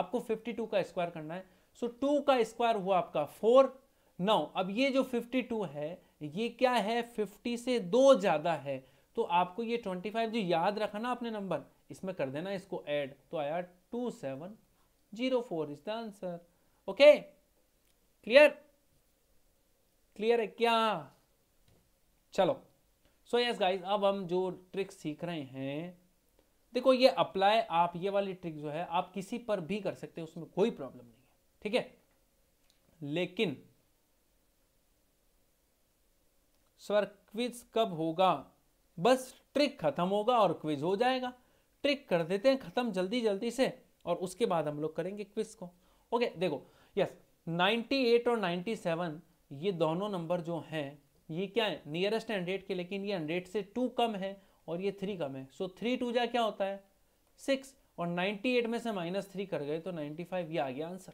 S1: आपको 52 का स्क्वायर करना है सो so, 2 का स्क्वायर हुआ आपका 4 नौ अब ये जो 52 है ये क्या है 50 से दो ज़्यादा है तो आपको ये 25 जो याद रखा ना आपने नंबर इसमें कर देना इसको ऐड तो आया two seven zero four is the answer okay clear clear है क्या चलो सो यस गाइज अब हम जो ट्रिक सीख रहे हैं देखो ये अप्लाई आप ये वाली ट्रिक जो है आप किसी पर भी कर सकते हैं उसमें कोई प्रॉब्लम नहीं है ठीक है लेकिन स्वर क्विज कब होगा बस ट्रिक खत्म होगा और क्विज हो जाएगा ट्रिक कर देते हैं खत्म जल्दी जल्दी से और उसके बाद हम लोग करेंगे क्विज को ओके देखो यस 98 और 97 ये दोनों नंबर जो हैं ये क्या है नियरेस्ट है हंड्रेड के लेकिन ये हंड्रेड से टू कम है और ये थ्री कम है सो थ्री टू जा क्या होता है सिक्स और नाइन्टी एट में से माइनस थ्री कर गए तो नाइन्टी फाइव ये आ गया आंसर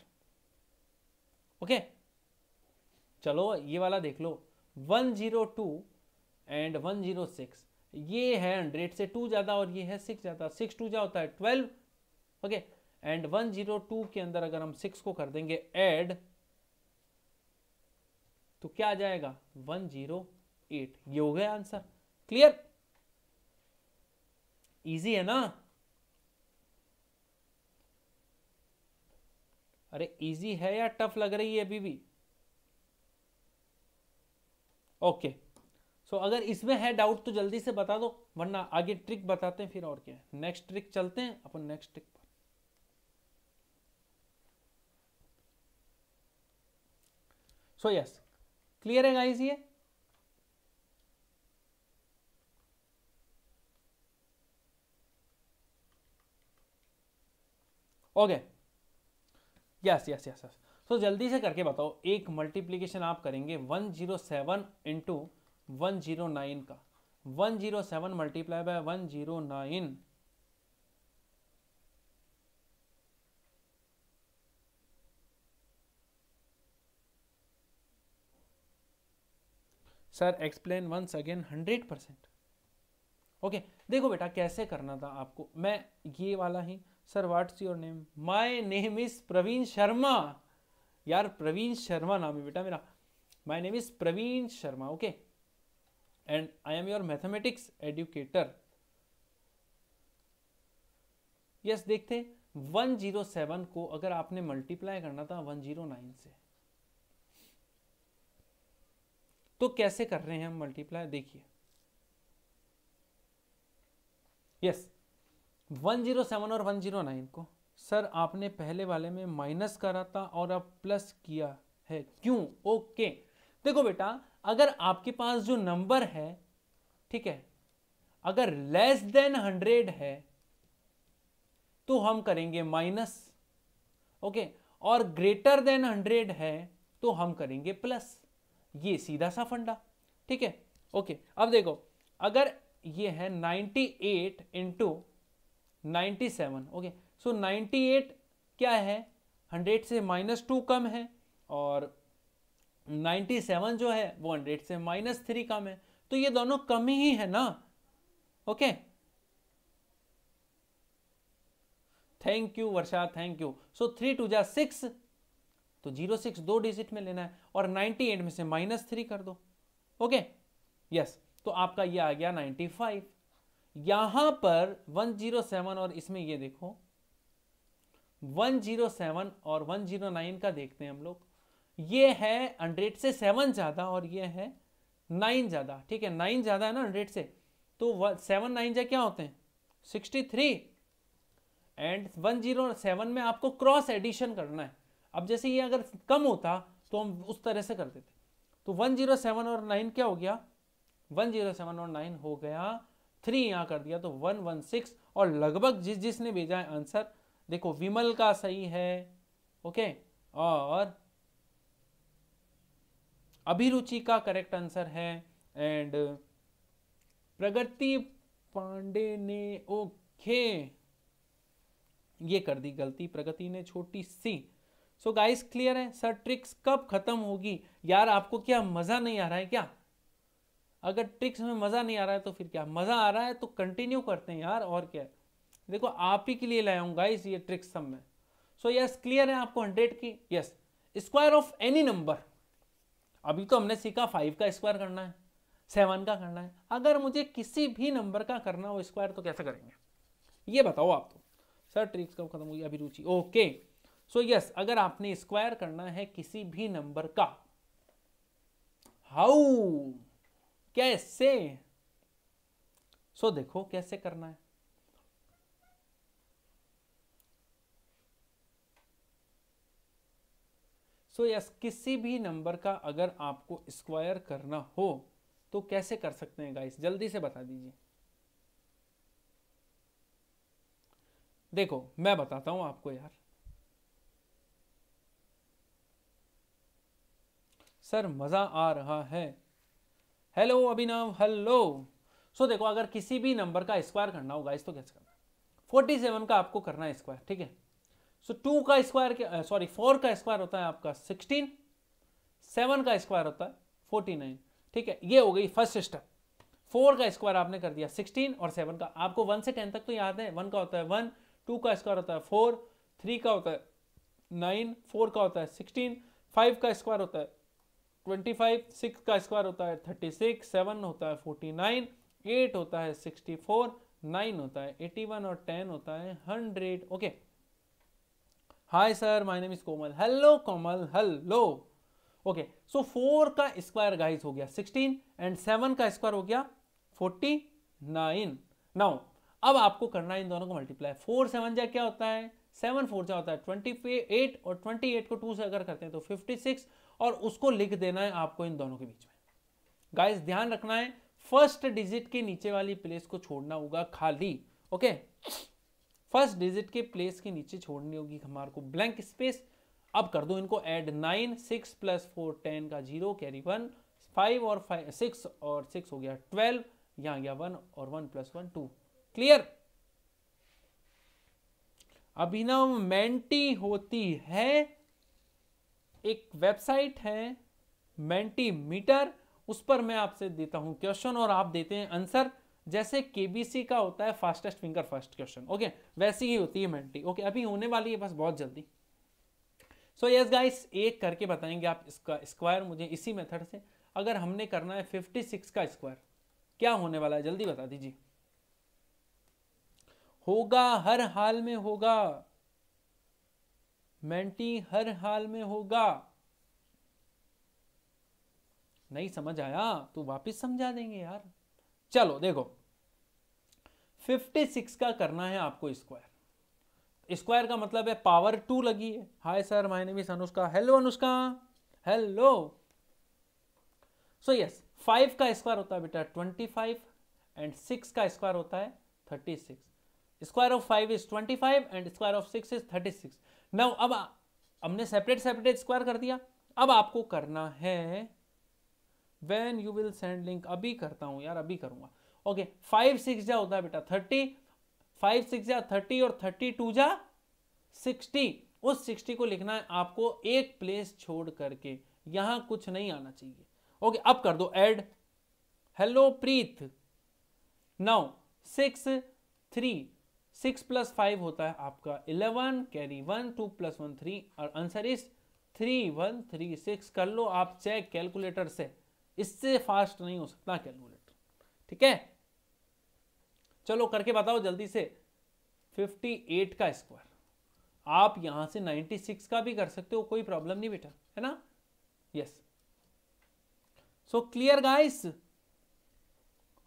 S1: ओके okay? चलो ये वाला देख लो one zero two and one zero six ये है हंड्रेड से टू ज़्यादा और ये है सिक्स ज़्यादा सिक्स टू जा होता है twelve okay and one zero two के अंदर अगर हम सिक्स को कर देंगे एड तो क्या आ जाएगा वन जीरो एट ये हो गया आंसर क्लियर इजी है ना अरे इजी है या टफ लग रही है अभी भी ओके okay. सो so, अगर इसमें है डाउट तो जल्दी से बता दो वरना आगे ट्रिक बताते हैं फिर और क्या है नेक्स्ट ट्रिक चलते हैं अपन नेक्स्ट ट्रिक पर सो यस क्लियर है गाइस ये okay yes yes yes yes तो जल्दी से करके बताओ एक मल्टीप्लीकेशन आप करेंगे 107 zero seven into one zero nine का 107 zero seven multiply by one zero nine sir explain once again hundred percent okay देखो बेटा कैसे करना था आपको मैं ये वाला ही sir what's your name my name is Praveen Sharma यार प्रवीण शर्मा नाम है बेटा मेरा my name is Praveen Sharma okay and I am your mathematics educator yes देखते वन जीरो सेवन को अगर आपने मल्टीप्लाई करना था वन जीरो नाइन से तो कैसे कर रहे हैं हम मल्टीप्लाई देखिए यस वन जीरो सेवन और वन जीरो नाइन को सर आपने पहले वाले में माइनस करा था और अब प्लस किया है क्यों ओके देखो बेटा अगर आपके पास जो नंबर है ठीक है अगर लेस देन हंड्रेड है तो हम करेंगे माइनस ओके और ग्रेटर देन हंड्रेड है तो हम करेंगे प्लस ये सीधा सा फंडा ठीक है ओके अब देखो अगर ये है 98 एट इंटू ओके सो 98 क्या है 100 से माइनस टू कम है और 97 जो है वो 100 से माइनस थ्री कम है तो ये दोनों कम ही है ना okay thank you Varsha thank you so three two जा सिक्स तो जीरो सिक्स दो डिजिट में लेना है और नाइन्टी एट में से माइनस थ्री कर दो ओके okay? Yes yes. तो आपका ये आ गया नाइन्टी फाइव यहां पर वन जीरो सेवन और इसमें ये देखो वन जीरो सेवन और वन जीरो नाइन का देखते हैं हम लोग ये है हंड्रेड से सेवन ज़्यादा और ये है नाइन ज़्यादा ठीक है नाइन ज़्यादा है ना हंड्रेड से तो सेवन नाइन जा क्या होते हैं sixty three and one zero seven में आपको क्रॉस एडिशन करना है अब जैसे ये अगर कम होता तो हम उस तरह से कर देते तो 107 और 9 क्या हो गया 107 और 9 हो गया थ्री यहाँ कर दिया तो 116 और लगभग जिस जिसने भेजा है आंसर देखो विमल का सही है ओके और अभिरुचि का करेक्ट आंसर है एंड प्रगति पांडे ने ओके ये कर दी गलती प्रगति ने छोटी सी सो गाइस क्लियर है सर ट्रिक्स कब खत्म होगी यार आपको क्या मज़ा नहीं आ रहा है क्या अगर ट्रिक्स में मज़ा नहीं आ रहा है तो फिर क्या मज़ा आ रहा है तो कंटिन्यू करते हैं यार और क्या देखो आप ही के लिए लाया हूँ गाइस ये ट्रिक्स सब में सो यस क्लियर है आपको हंड्रेड की yes square of any number अभी तो हमने सीखा फाइव का स्क्वायर करना है सेवन का करना है अगर मुझे किसी भी नंबर का करना हो स्क्वायर तो कैसे करेंगे ये बताओ आप तो सर ट्रिक्स कब खत्म होगी Ruchi okay so so yes yes, अगर आपने स्क्वायर करना है किसी भी नंबर का हाउ कैसे सो so, देखो कैसे करना है सो so, यस yes, किसी भी नंबर का अगर आपको स्क्वायर करना हो तो कैसे कर सकते हैं गाइस जल्दी से बता दीजिए देखो मैं बताता हूं आपको यार सर मज़ा आ रहा है हेलो अभिनव हेलो सो देखो अगर किसी भी नंबर का स्क्वायर करना होगा इस तो कैसे करना फोर्टी सेवन का आपको करना है स्क्वायर ठीक है सो टू का स्क्वायर सॉरी फोर का स्क्वायर होता है आपका सिक्सटीन सेवन का स्क्वायर होता है फोर्टी नाइन ठीक है ये हो गई फर्स्ट स्टेप फोर का स्क्वायर आपने कर दिया सिक्सटीन और सेवन का आपको वन से टेन तक तो याद है वन का होता है वन टू का स्क्वायर होता है फोर थ्री का होता है नाइन फोर का होता है सिक्सटीन फाइव का स्क्वायर होता है ट्वेंटी फाइव सिक्स का स्क्वायर होता है थर्टी सिक्स सेवन होता है फोर्टी नाइन एट होता है सिक्सटी फोर नाइन होता है एटी वन और टेन होता है hundred okay hi sir my name is Komal hello Komal hello okay so four का स्क्वायर गाइस हो गया सिक्सटीन एंड सेवन का स्क्वायर हो गया फोर्टी नाइन नाउ अब आपको करना है इन दोनों को मल्टीप्लाई फोर सेवन जा क्या होता है सेवन फोर जा होता है ट्वेंटी एट और ट्वेंटी एट को टू से अगर करते हैं तो फिफ्टी सिक्स और उसको लिख देना है आपको इन दोनों के बीच में गाइस ध्यान रखना है फर्स्ट डिजिट के नीचे वाली प्लेस को छोड़ना होगा खाली ओके फर्स्ट डिजिट के प्लेस के नीचे छोड़नी होगी हमारे को ब्लैंक स्पेस अब कर दो इनको add nine six plus four ten का जीरो कैरी वन फाइव और फाइव सिक्स और सिक्स हो गया ट्वेल्व या गया वन और one plus one two clear Abhinav Menti होती है एक वेबसाइट है मेंटीमीटर उस पर मैं आपसे देता हूं क्वेश्चन और आप देते हैं आंसर जैसे केबीसी का होता है fastest finger first question okay वैसी ही होती है मेंटी ओके अभी होने वाली है बस बहुत जल्दी सो यस गाइस एक करके बताएंगे आप इसका स्क्वायर मुझे इसी मेथड से अगर हमने करना है 56 का स्क्वायर क्या होने वाला है जल्दी बता दीजिए होगा हर हाल में होगा मेंटी हर हाल में होगा नहीं समझ आया तो वापस समझा देंगे यार चलो देखो 56 का करना है आपको स्क्वायर स्क्वायर का मतलब है पावर टू लगी है hi sir my name is Anushka hello Anushka hello so yes five का स्क्वायर होता है बेटा ट्वेंटी फाइव एंड सिक्स का स्क्वायर होता है thirty six square of five is twenty five and square of six is thirty six now अब हमने separate separate square कर दिया अब आपको करना है when you will send link अभी करता हूँ यार अभी करूंगा ओके फाइव सिक्स जा होता है बेटा थर्टी फाइव सिक्स जा थर्टी और थर्टी टू जा सिक्सटी उस सिक्सटी को लिखना है आपको एक प्लेस छोड़ करके यहां कुछ नहीं आना चाहिए ओके अब कर दो एड हेलो प्रीत नौ six three six plus five होता है आपका eleven carry one two plus one three और answer is three one three six कर लो आप चेक कैलकुलेटर से इससे फास्ट नहीं हो सकता कैलकुलेटर ठीक है चलो करके बताओ जल्दी से फिफ्टी एट का स्क्वायर आप यहां से सिक्स का भी कर सकते हो कोई प्रॉब्लम नहीं बेटा है ना यस सो क्लियर गाइस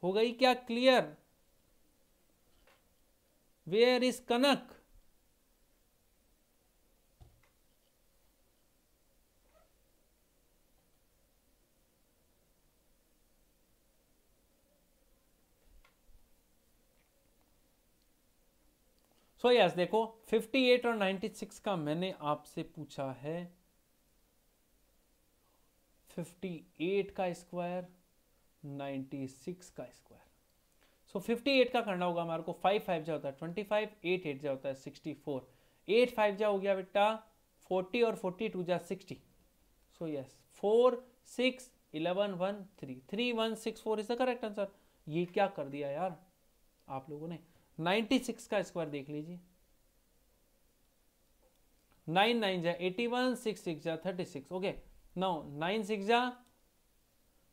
S1: हो गई क्या clear Where is Kanak? So so, yes yes, देखो 58 और 96 का मैंने आपसे पूछा है 58 का स्क्वायर 96 का स्क्वायर सो फिफ्टी एट का करना होगा हमारे को फाइव फाइव जा होता है ट्वेंटी फाइव एट एट जा होता है सिक्सटी फोर एट फाइव जा हो गया बेटा फोर्टी और फोर्टी टू जा sixty so yes four six eleven one three three one six four is the correct answer ये क्या कर दिया यार आप लोगों ने नाइन्टी सिक्स का स्क्वायर देख लीजिए नाइन नाइन जा एटी वन सिक्स सिक्स जा थर्टी सिक्स ओके नौ नाइन सिक्स जा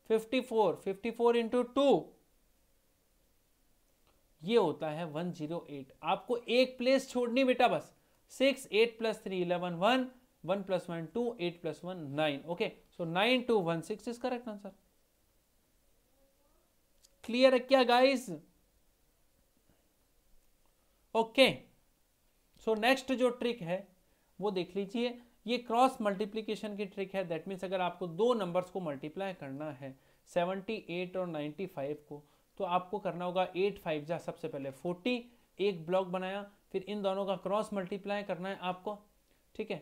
S1: fifty four fifty four into two ये होता है 108 आपको एक प्लेस छोड़नी बेटा बस six eight plus three eleven one one plus one two eight plus one nine okay so nine two one six is correct answer clear है क्या गाइस ओके सो नेक्स्ट जो ट्रिक है वो देख लीजिए ये क्रॉस मल्टीप्लीकेशन की trick है दैट मीन्स अगर आपको दो नंबर्स को मल्टीप्लाई करना है एट और फाइव को तो आपको करना होगा एट फाइव जा सबसे पहले फोर्टी एक ब्लॉक बनाया फिर इन दोनों का क्रॉस मल्टीप्लाई करना है आपको ठीक है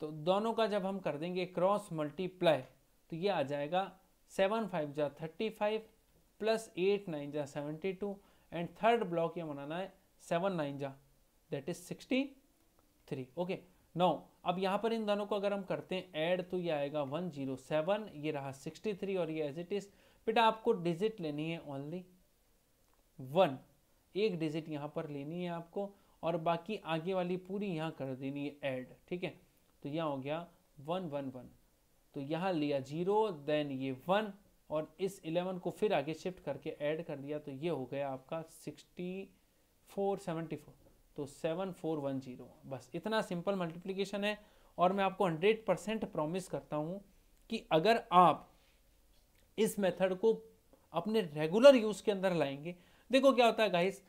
S1: तो दोनों का जब हम कर देंगे क्रॉस मल्टीप्लाई तो ये आ जाएगा सेवन फाइव जा thirty five plus eight nine जा seventy two and third block ये बनाना है सेवन नाइन जा that is sixty three okay नौ अब यहाँ पर इन दोनों को अगर हम करते हैं ऐड तो ये आएगा वन जीरो सेवन ये रहा सिक्सटी थ्री और ये एज इट इज़ बेटा आपको डिजिट लेनी है ओनली वन एक डिजिट यहाँ पर लेनी है आपको और बाकी आगे वाली पूरी यहाँ कर देनी है ऐड ठीक है तो यह हो गया वन वन वन तो यहाँ लिया जीरो देन ये वन और इस इलेवन को फिर आगे शिफ्ट करके ऐड कर दिया तो ये हो गया आपका सिक्सटी फोर सेवेंटी फोर तो सेवन फोर वन जीरो बस इतना सिंपल मल्टीप्लिकेशन है और मैं आपको हंड्रेड परसेंट प्रोमिस करता हूँ कि अगर आप इस मेथड को अपने रेगुलर यूज़ के अंदर लाएंगे देखो क्या होता है गाइस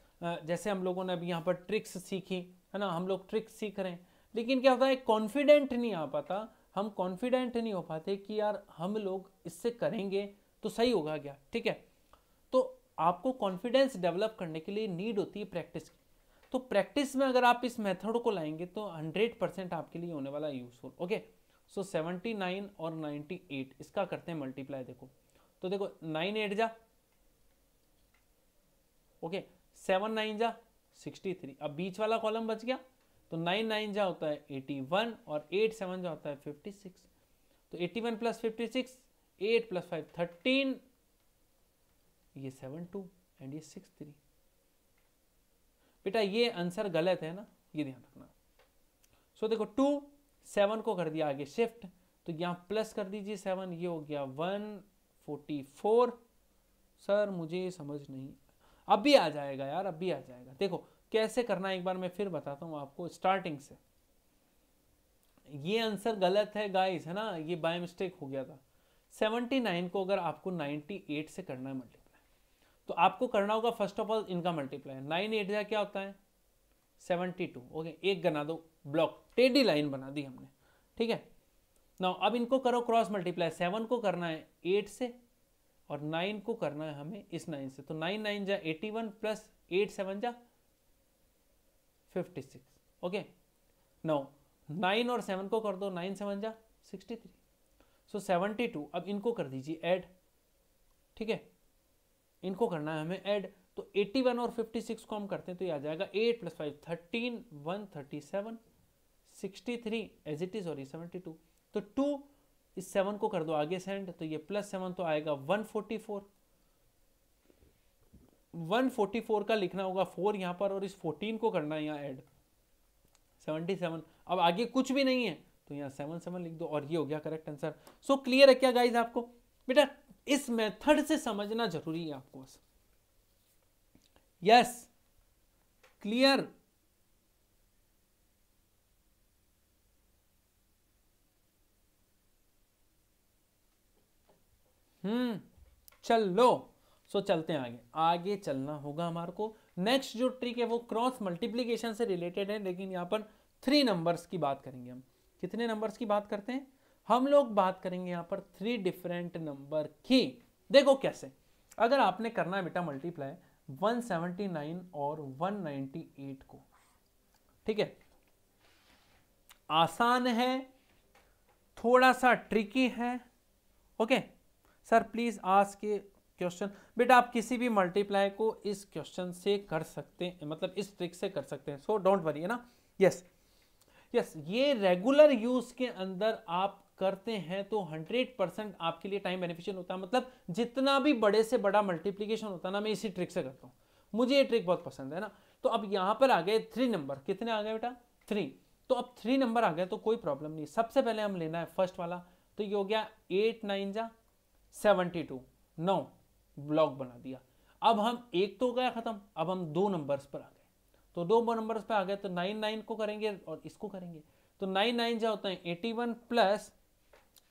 S1: जैसे हम लोगों ने अभी यहाँ पर ट्रिक्स सीखी है ना हम लोग ट्रिक्स सीख रहे हैं लेकिन क्या होता है कॉन्फिडेंट नहीं आ पाता हम कॉन्फिडेंट नहीं हो पाते कि यार हम लोग इससे करेंगे तो सही होगा क्या ठीक है तो आपको कॉन्फिडेंस डेवलप करने के लिए नीड होती है प्रैक्टिस की तो प्रैक्टिस में अगर आप इस मेथड को लाएंगे तो 100 परसेंट आपके लिए होने वाला यूजफुल ओके सो 79 और 98 इसका करते हैं मल्टीप्लाई देखो तो देखो नाइन एट जा ओके सेवन नाइन जा सिक्सटी थ्री अब बीच वाला कॉलम बच गया तो नाइन नाइन जा होता है एटी वन और एट सेवन जा होता है फिफ्टी सिक्स तो eighty one plus fifty six eight plus five thirteen ये सेवन टू एंड ये सिक्स थ्री बेटा ये आंसर गलत है ना ये ध्यान रखना सो so, देखो टू सेवन को कर दिया आगे शिफ्ट तो यहाँ प्लस कर दीजिए सेवन ये हो गया वन फोर्टी फोर सर मुझे समझ नहीं अब भी आ जाएगा यार अब भी आ जाएगा देखो कैसे करना है एक बार मैं फिर बताता हूँ आपको स्टार्टिंग से ये आंसर गलत है गाइस है ना ये बाय मिस्टेक हो गया था नाइन को अगर आपको एट से करना है मल्टीप्लाई तो आपको करना होगा फर्स्ट ऑफ ऑल इनका मल्टीप्लाई नाइन एट जा क्या होता है टू ओके एक गना दो ब्लॉक टेडी लाइन बना दी हमने ठीक है ना अब इनको करो क्रॉस मल्टीप्लाई सेवन को करना है एट से और नाइन को करना है हमें इस नाइन से तो नाइन नाइन जा eighty one plus eight seven जा फिफ्टी सिक्स ओके नौ नाइन और सेवन को कर दो नाइन सेवन जा sixty three so seventy two अब इनको कर दीजिए ऐड ठीक है इनको करना है हमें ऐड तो वन और फिफ्टी सिक्स को हम करते हैं तो ये आ जाएगा eight plus five thirteen one thirty seven sixty three as it is और सेवनटी टू तो टू इस सेवन को कर दो आगे सेंड तो ये प्लस सेवन तो आएगा one forty four one forty four का लिखना होगा फोर यहां पर और इस फोर्टीन को करना है यहां एड सेवेंटी सेवन अब आगे कुछ भी नहीं है तो यहां सेवन सेवन लिख दो और ये हो गया करेक्ट आंसर सो क्लियर है क्या गाइज आपको बेटा इस मेथड से समझना जरूरी है आपको यस क्लियर हम्म चलो सो so, चलते हैं आगे आगे चलना होगा हमारे को नेक्स्ट जो ट्रिक है वो क्रॉस मल्टीप्लीकेशन से रिलेटेड है लेकिन यहाँ पर थ्री नंबर्स की बात करेंगे हम कितने नंबर्स की बात करते हैं हम लोग बात करेंगे यहाँ पर थ्री डिफरेंट नंबर की देखो कैसे अगर आपने करना है बेटा मल्टीप्लाई 179 और 198 को ठीक है आसान है थोड़ा सा ट्रिकी है ओके okay? सर प्लीज़ आज के क्वेश्चन बेटा आप किसी भी मल्टीप्लाई को इस क्वेश्चन से कर सकते हैं मतलब इस ट्रिक से कर सकते हैं सो डोंट वरी है ना यस यस ये रेगुलर यूज के अंदर आप करते हैं तो 100 परसेंट आपके लिए टाइम बेनिफिशियल होता है मतलब जितना भी बड़े से बड़ा मल्टीप्लीकेशन होता है ना मैं इसी ट्रिक से करता हूँ मुझे ये ट्रिक बहुत पसंद है ना तो अब यहाँ पर आ गए थ्री नंबर कितने आ गए बेटा थ्री तो अब थ्री नंबर आ गए तो कोई प्रॉब्लम नहीं सबसे पहले हम लेना है फर्स्ट वाला तो ये हो गया एट नाइन जा 72 नौ ब्लॉक बना दिया अब हम एक तो गया खत्म अब हम दो नंबर्स पर आ गए तो दो नंबर्स पर आ गए तो नाइन नाइन को करेंगे और इसको करेंगे तो नाइन नाइन जो होता है eighty one plus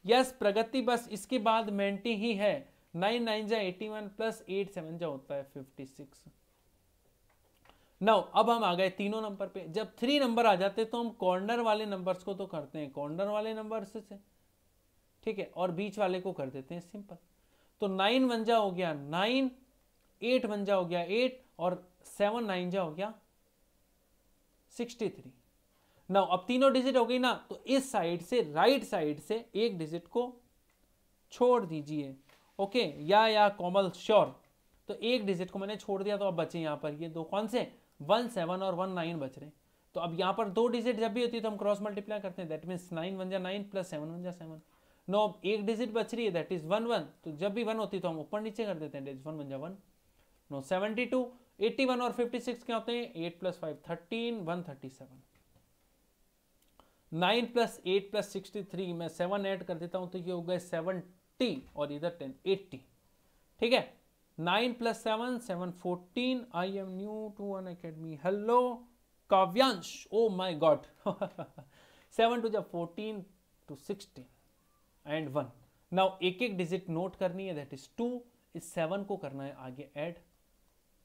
S1: yes Pragati बस इसके बाद मेंटी ही है नाइन नाइन जो eighty one plus eight seven जो होता है फिफ्टी सिक्स नौ अब हम आ गए तीनों नंबर पे जब थ्री नंबर आ जाते तो हम कॉर्नर वाले नंबर्स को तो करते हैं कॉर्नर वाले नंबर्स से ठीक है और बीच वाले को कर देते हैं सिंपल तो नाइन वनजा हो गया नाइन एट वनजा हो गया एट और सेवन नाइन जा हो गया सिक्सटी थ्री नाउ अब तीनों डिजिट हो गई ना तो इस साइड से राइट साइड से एक डिजिट को छोड़ दीजिए ओके या या कॉमल श्योर तो एक डिजिट को मैंने छोड़ दिया तो अब बचे यहां पर ये दो कौन से वन सेवन और वन नाइन बच रहे तो अब यहां पर दो डिजिट जब भी होती है तो हम क्रॉस मल्टीप्लाई करते हैं दैट मीन्स नाइन वन जा नाइन प्लस सेवन वन जा सेवन नौ एक डिजिट बच रही है दैट इज वन वन तो जब भी वन होती तो हम ऊपर नीचे कर देते हैं डेज वन बन one no seventy two eighty one और फिफ्टी सिक्स क्या होते हैं eight plus five thirteen one thirty seven nine plus eight plus sixty three मैं सेवन ऐड कर देता हूं तो ये हो गए सेवनटी और इधर टेन एट्टी ठीक है nine plus seven seven fourteen I am new to Unacademy hello Kavyansh oh my god seven two जब fourteen two sixteen and one now एक एक डिजिट नोट करनी है दैट इज टू इस सेवन को करना है आगे एड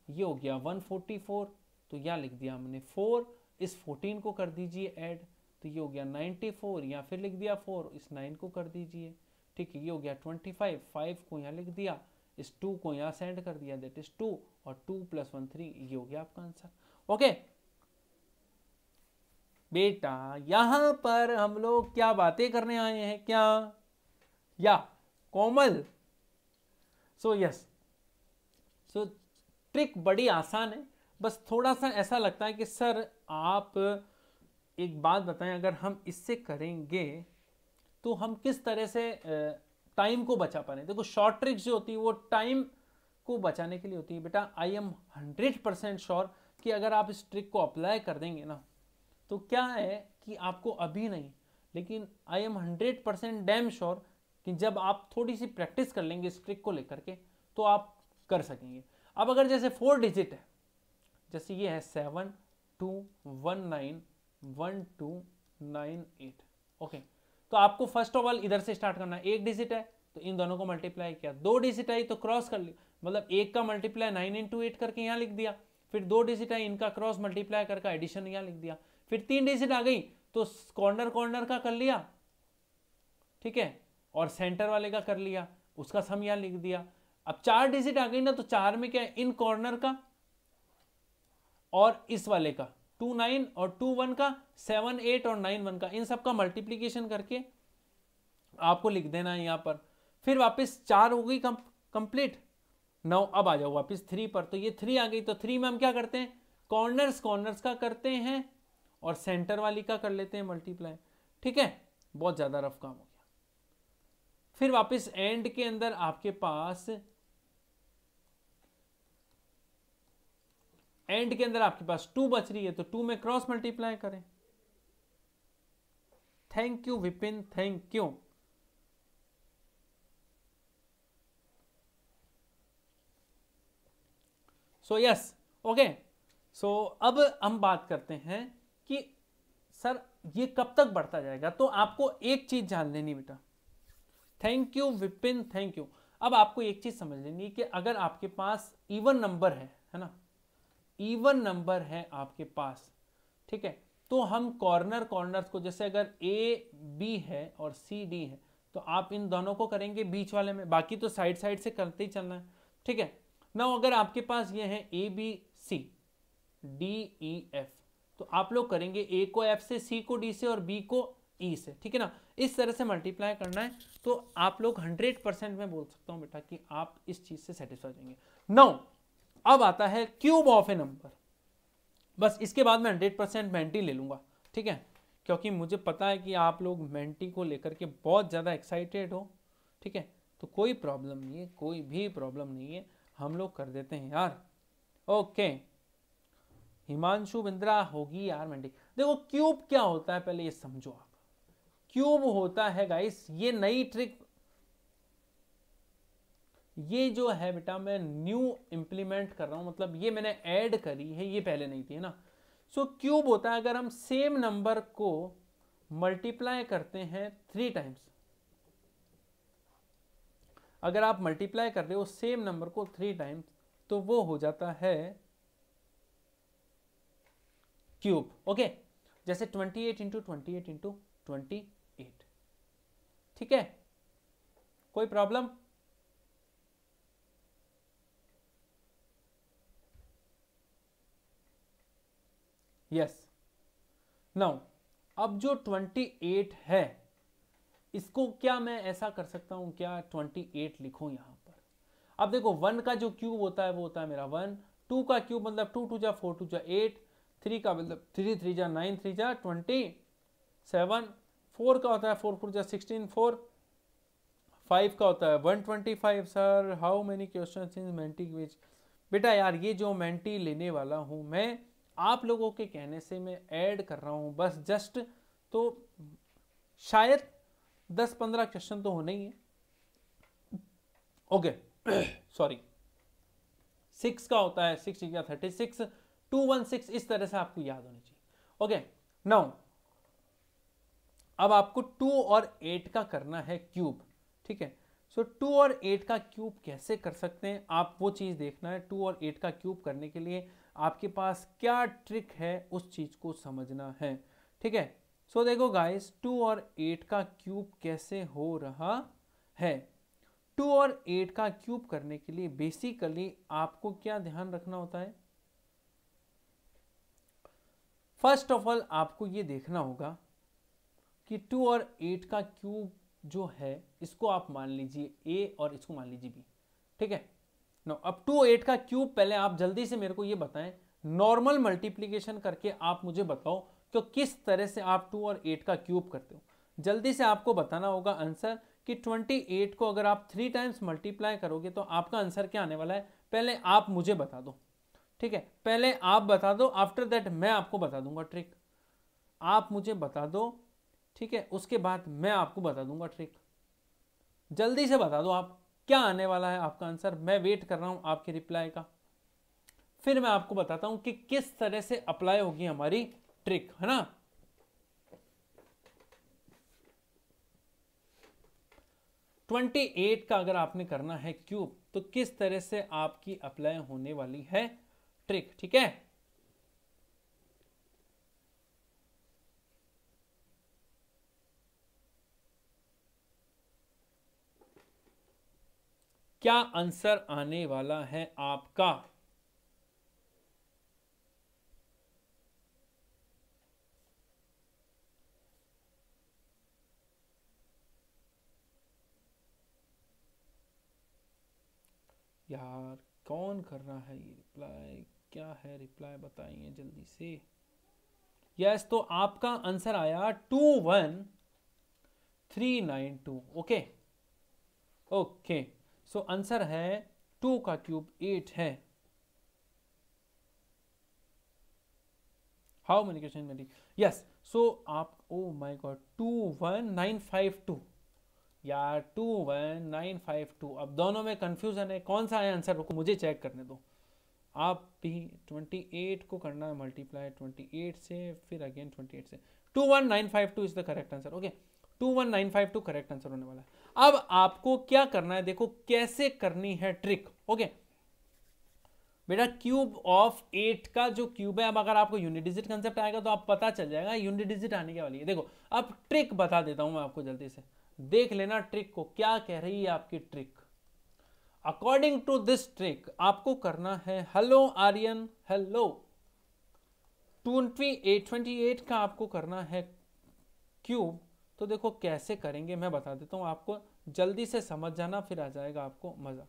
S1: ये हो गया वन फोर्टी फोर तो यह लिख दिया हमने फोर इस फोर्टीन को कर दीजिए एड तो ये हो गया नाइन्टी फोर या फिर लिख दिया फोर इस नाइन को कर दीजिए ठीक है ये हो गया ट्वेंटी फाइव फाइव को यहाँ लिख दिया इस टू को यहाँ सेंड कर दिया दैट इज टू और टू प्लस वन थ्री ये हो गया आपका आंसर ओके बेटा यहां पर हम लोग क्या बातें करने आए हैं क्या या कोमल सो यस सो ट्रिक बड़ी आसान है बस थोड़ा सा ऐसा लगता है कि सर आप एक बात बताएं अगर हम इससे करेंगे तो हम किस तरह से टाइम को बचा पाए देखो शॉर्ट ट्रिक्स जो होती है वो टाइम को बचाने के लिए होती है बेटा I am hundred percent sure कि अगर आप इस ट्रिक को अप्लाई कर देंगे ना तो क्या है कि आपको अभी नहीं लेकिन I am hundred percent damn sure कि जब आप थोड़ी सी प्रैक्टिस कर लेंगे इस ट्रिक को लेकर के तो आप कर सकेंगे अब अगर जैसे फोर डिजिट है जैसे ये है seven two one nine one two nine eight okay तो आपको फर्स्ट ऑफ ऑल इधर से स्टार्ट करना है एक डिजिट है तो इन दोनों को मल्टीप्लाई किया दो डिजिट आई तो क्रॉस कर ली मतलब एक का मल्टीप्लाई नाइन इंटू एट करके यहाँ लिख दिया फिर दो डिजिट आई इनका क्रॉस मल्टीप्लाई करके एडिशन यहाँ लिख दिया फिर तीन डिजिट आ गई तो कॉर्नर कॉर्नर का कर लिया ठीक है और सेंटर वाले का कर लिया उसका सम यहां लिख दिया अब चार डिजिट आ गई ना तो चार में क्या है इन कॉर्नर का और इस वाले का टू नाइन और टू वन का सेवन एट और नाइन वन का इन सब का मल्टीप्लीकेशन करके आपको लिख देना है यहां पर फिर वापस चार हो गई कंप्लीट नौ अब आ जाओ वापस थ्री पर तो ये थ्री आ गई तो थ्री में हम क्या करते हैं कॉर्नर्स कॉर्नर्स का करते हैं और सेंटर वाली का कर लेते हैं मल्टीप्लाई ठीक है बहुत ज़्यादा रफ काम हो फिर वापस एंड के अंदर आपके पास एंड के अंदर आपके पास टू बच रही है तो टू में क्रॉस मल्टीप्लाई करें thank you Vipin thank you so yes okay so अब हम बात करते हैं कि सर ये कब तक बढ़ता जाएगा तो आपको एक चीज जान लेनी बेटा thank you Vipin thank you अब आपको एक चीज समझ लेनी है कि अगर आपके पास इवन नंबर है है ना इवन नंबर है आपके पास ठीक है तो हम कॉर्नर कॉर्नर्स को जैसे अगर ए बी है और सी डी है तो आप इन दोनों को करेंगे बीच वाले में बाकी तो साइड साइड से करते ही चलना है ठीक है ना अगर आपके पास ये है A B C D E F तो आप लोग करेंगे ए को एफ से सी को डी से और बी को ई e से ठीक है ना इस तरह से मल्टीप्लाई करना है तो आप लोग हंड्रेड परसेंट में बोल सकता हूं बेटा कि आप इस चीज़ से सेटिस्फाई होंगे नौ अब आता है क्यूब ऑफ ए नंबर बस इसके बाद मैं हंड्रेड परसेंट मेंटी ले लूंगा ठीक है क्योंकि मुझे पता है कि आप लोग मेंटी को लेकर के बहुत ज़्यादा एक्साइटेड हो ठीक है तो कोई प्रॉब्लम नहीं है कोई भी प्रॉब्लम नहीं है हम लोग कर देते हैं यार ओके हिमांशु बिंद्रा होगी यार मेंटी देखो क्यूब क्या होता है पहले ये समझो आप क्यूब होता है गाइस ये नई ट्रिक ये जो है बेटा मैं न्यू इंप्लीमेंट कर रहा हूं मतलब ये मैंने ऐड करी है ये पहले नहीं थी है ना सो so, क्यूब होता है अगर हम सेम नंबर को मल्टीप्लाई करते हैं थ्री टाइम्स अगर आप मल्टीप्लाई कर रहे हो सेम नंबर को थ्री टाइम्स तो वो हो जाता है क्यूब ओके जैसे twenty eight into twenty eight into twenty ठीक है कोई प्रॉब्लम यस नाउ अब जो 28 है इसको क्या मैं ऐसा कर सकता हूं क्या 28 लिखो यहां पर अब देखो वन का जो क्यूब होता है वो होता है मेरा वन टू का क्यूब मतलब टू टू जा फोर टू जा एट थ्री का मतलब थ्री थ्री जा नाइन थ्री जा ट्वेंटी सेवन फोर का होता है फोर फोर जा सिक्सटीन फोर फाइव का होता है one twenty five sir how many question in Menti which बेटा यार ये जो मेंटी लेने वाला हूँ मैं आप लोगों के कहने से मैं ऐड कर रहा हूँ बस जस्ट तो शायद दस पंद्रह क्वेश्चन तो होने ही है ओके सॉरी सिक्स का होता है सिक्स या thirty six two one six इस तरह से आपको याद होनी चाहिए ओके नाउ अब आपको टू और एट का करना है क्यूब ठीक है सो टू और एट का क्यूब कैसे कर सकते हैं आप वो चीज़ देखना है टू और एट का क्यूब करने के लिए आपके पास क्या ट्रिक है उस चीज़ को समझना है ठीक है सो so, देखो गाइस टू और एट का क्यूब कैसे हो रहा है टू और एट का क्यूब करने के लिए बेसिकली आपको क्या ध्यान रखना होता है फर्स्ट ऑफ ऑल आपको ये देखना होगा कि टू और एट का क्यूब जो है इसको आप मान लीजिए ए और इसको मान लीजिए बी ठीक है नो अब टू एट का क्यूब पहले आप जल्दी से मेरे को ये बताएं नॉर्मल मल्टीप्लीकेशन करके आप मुझे बताओ तो किस तरह से आप टू और एट का क्यूब करते हो जल्दी से आपको बताना होगा आंसर कि 28 को अगर आप थ्री टाइम्स मल्टीप्लाई करोगे तो आपका आंसर क्या आने वाला है पहले आप मुझे बता दो ठीक है पहले आप बता दो आफ्टर दैट मैं आपको बता दूंगा ट्रिक आप मुझे बता दो ठीक है उसके बाद मैं आपको बता दूंगा ट्रिक जल्दी से बता दो आप क्या आने वाला है आपका आंसर मैं वेट कर रहा हूं आपके रिप्लाई का फिर मैं आपको बताता हूं कि किस तरह से अप्लाई होगी हमारी ट्रिक है ना ट्वेंटी एट का अगर आपने करना है क्यूब तो किस तरह से आपकी अप्लाई होने वाली है ट्रिक ठीक है क्या आंसर आने वाला है आपका यार कौन कर रहा है ये रिप्लाई क्या है रिप्लाई बताइए जल्दी से यस तो आपका आंसर आया two one three nine two okay okay so answer है टू का क्यूब एट है हाउ मेनी क्वेश्चन मेरी यस सो आप oh my God two one nine five two यार two one nine five two अब दोनों में कंफ्यूजन है कौन सा है आंसर रुको मुझे चेक करने दो आप भी ट्वेंटी एट को करना है मल्टीप्लाई ट्वेंटी एट से फिर अगेन ट्वेंटी एट से two one nine five two is the correct answer okay two one nine five two correct answer होने वाला है अब आपको क्या करना है देखो कैसे करनी है ट्रिक ओके बेटा क्यूब ऑफ एट का जो क्यूब है अब अगर आपको यूनिट डिजिट कंसेप्ट आएगा तो आप पता चल जाएगा यूनिट डिजिट आने के वाली है देखो अब ट्रिक बता देता हूं मैं आपको जल्दी से देख लेना ट्रिक को क्या कह रही है आपकी trick according to this trick आपको करना है hello Aryan hello twenty eight eight का आपको करना है क्यूब तो देखो कैसे करेंगे मैं बता देता हूँ आपको जल्दी से समझ जाना फिर आ जाएगा आपको मज़ा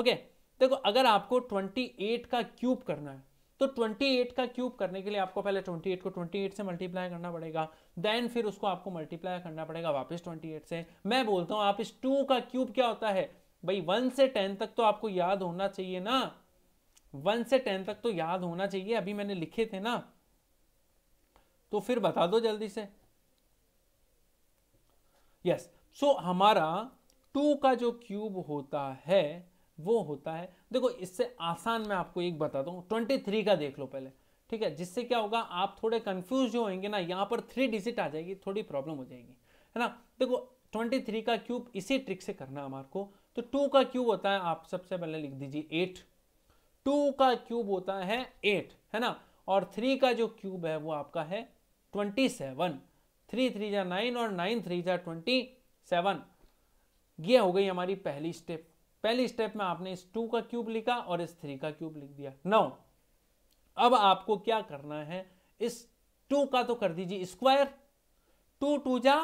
S1: ओके देखो अगर आपको 28 का क्यूब करना है तो 28 का क्यूब करने के लिए आपको पहले 28 को 28 से मल्टीप्लाई करना पड़ेगा देन फिर उसको आपको मल्टीप्लाई करना पड़ेगा वापस 28 से मैं बोलता हूँ आप इस टू का क्यूब क्या होता है भाई वन से टेन तक तो आपको याद होना चाहिए ना वन से टेन तक तो याद होना चाहिए अभी मैंने लिखे थे ना तो फिर बता दो जल्दी से यस सो हमारा टू का जो क्यूब होता है वो होता है देखो इससे आसान मैं आपको एक बताता हूँ ट्वेंटी थ्री का देख लो पहले ठीक है जिससे क्या होगा आप थोड़े कंफ्यूज जो होंगे ना यहाँ पर थ्री डिजिट आ जाएगी थोड़ी प्रॉब्लम हो जाएगी है ना देखो ट्वेंटी थ्री का क्यूब इसी ट्रिक से करना हमारे को तो टू का क्यूब होता है आप सबसे पहले लिख दीजिए एट टू का क्यूब होता है एट है ना और थ्री का जो क्यूब है वो आपका है ट्वेंटी सेवन थ्री थ्री जा नाइन और नाइन थ्री जा ट्वेंटी सेवन ये हो गई हमारी पहली स्टेप पहली स्टेप में आपने इस टू का क्यूब लिखा और इस थ्री का क्यूब लिख दिया नौ अब आपको क्या करना है इस टू का तो कर दीजिए स्क्वायर टू टू जा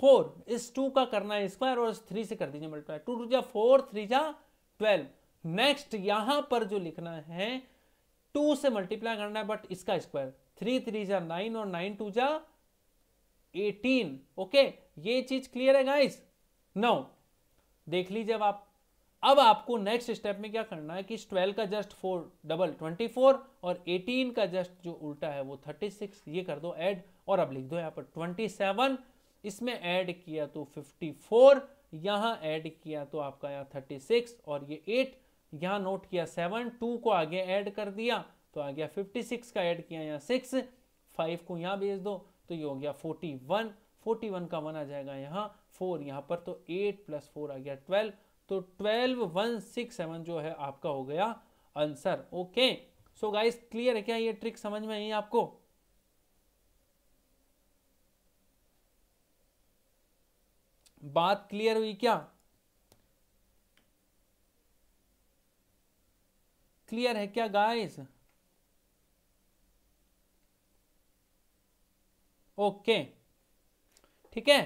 S1: फोर इस टू का करना है स्क्वायर और इस थ्री से कर दीजिए मल्टीप्लाई टू टू जा फोर थ्री जा ट्वेल्व नेक्स्ट यहां पर जो लिखना है टू से मल्टीप्लाई करना है बट इसका स्क्वायर थ्री थ्री जा नाइन और नाइन टू जा एटीन ओके ये चीज क्लियर है गाइस नौ देख लीजिए अब आप अब आपको नेक्स्ट स्टेप में क्या करना है कि ट्वेल्व का just four double twenty four और एटीन का जस्ट जो उल्टा है वो थर्टी सिक्स ये कर दो ऐड और अब लिख दो यहां पर ट्वेंटी सेवन इसमें ऐड किया तो फिफ्टी फोर यहां ऐड किया तो आपका यहां थर्टी सिक्स और ये एट यहां नोट किया सेवन टू को आगे ऐड कर दिया तो आ गया फिफ्टी सिक्स का ऐड किया यहां सिक्स फाइव को यहां भेज दो तो ये हो गया फोर्टी वन फोर्टी वन का वन आ जाएगा यहाँ फोर यहाँ पर तो एट प्लस फोर आ गया ट्वेल्व तो ट्वेल्व वन सिक्स सेवन जो है आपका हो गया answer okay so guys clear है क्या ये ट्रिक समझ में आई आपको बात क्लियर हुई क्या क्लियर है क्या गाइस ओके ठीक है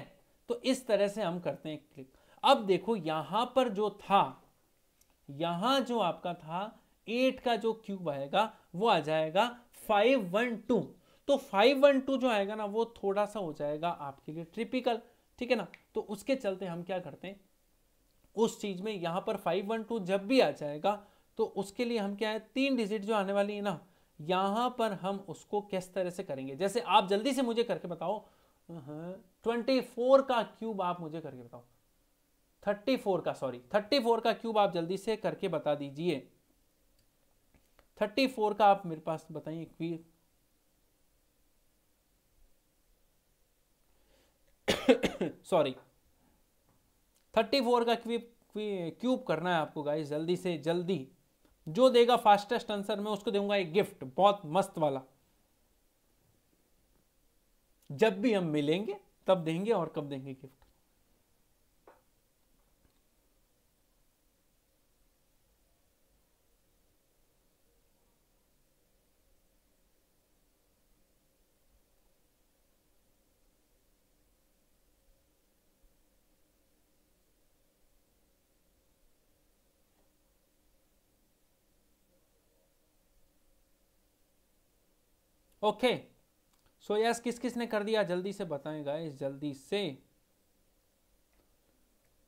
S1: तो इस तरह से हम करते हैं क्लिक अब देखो यहां पर जो था यहां जो आपका था एट का जो क्यूब आएगा वो आ जाएगा फाइव वन टू तो फाइव वन टू जो आएगा ना वो थोड़ा सा हो जाएगा आपके लिए ट्रिपिकल ठीक है ना तो उसके चलते हम क्या करते हैं उस चीज में यहां पर फाइव वन टू जब भी आ जाएगा तो उसके लिए हम क्या है तीन डिजिट जो आने वाली है ना यहां पर हम उसको किस तरह से करेंगे जैसे आप जल्दी से मुझे करके बताओ ट्वेंटी फोर का क्यूब आप मुझे करके बताओ थर्टी फोर का सॉरी थर्टी फोर का क्यूब आप जल्दी से करके बता दीजिए थर्टी फोर का आप मेरे पास बताइए क्यूब सॉरी थर्टी फोर का क्यूब क्यूब करना है आपको गाइस जल्दी से जल्दी जो देगा फास्टेस्ट आंसर मैं उसको दूंगा एक गिफ्ट बहुत मस्त वाला जब भी हम मिलेंगे तब देंगे और कब देंगे गिफ्ट ओके सो यस किस किस ने कर दिया जल्दी से बताएं गाइस जल्दी से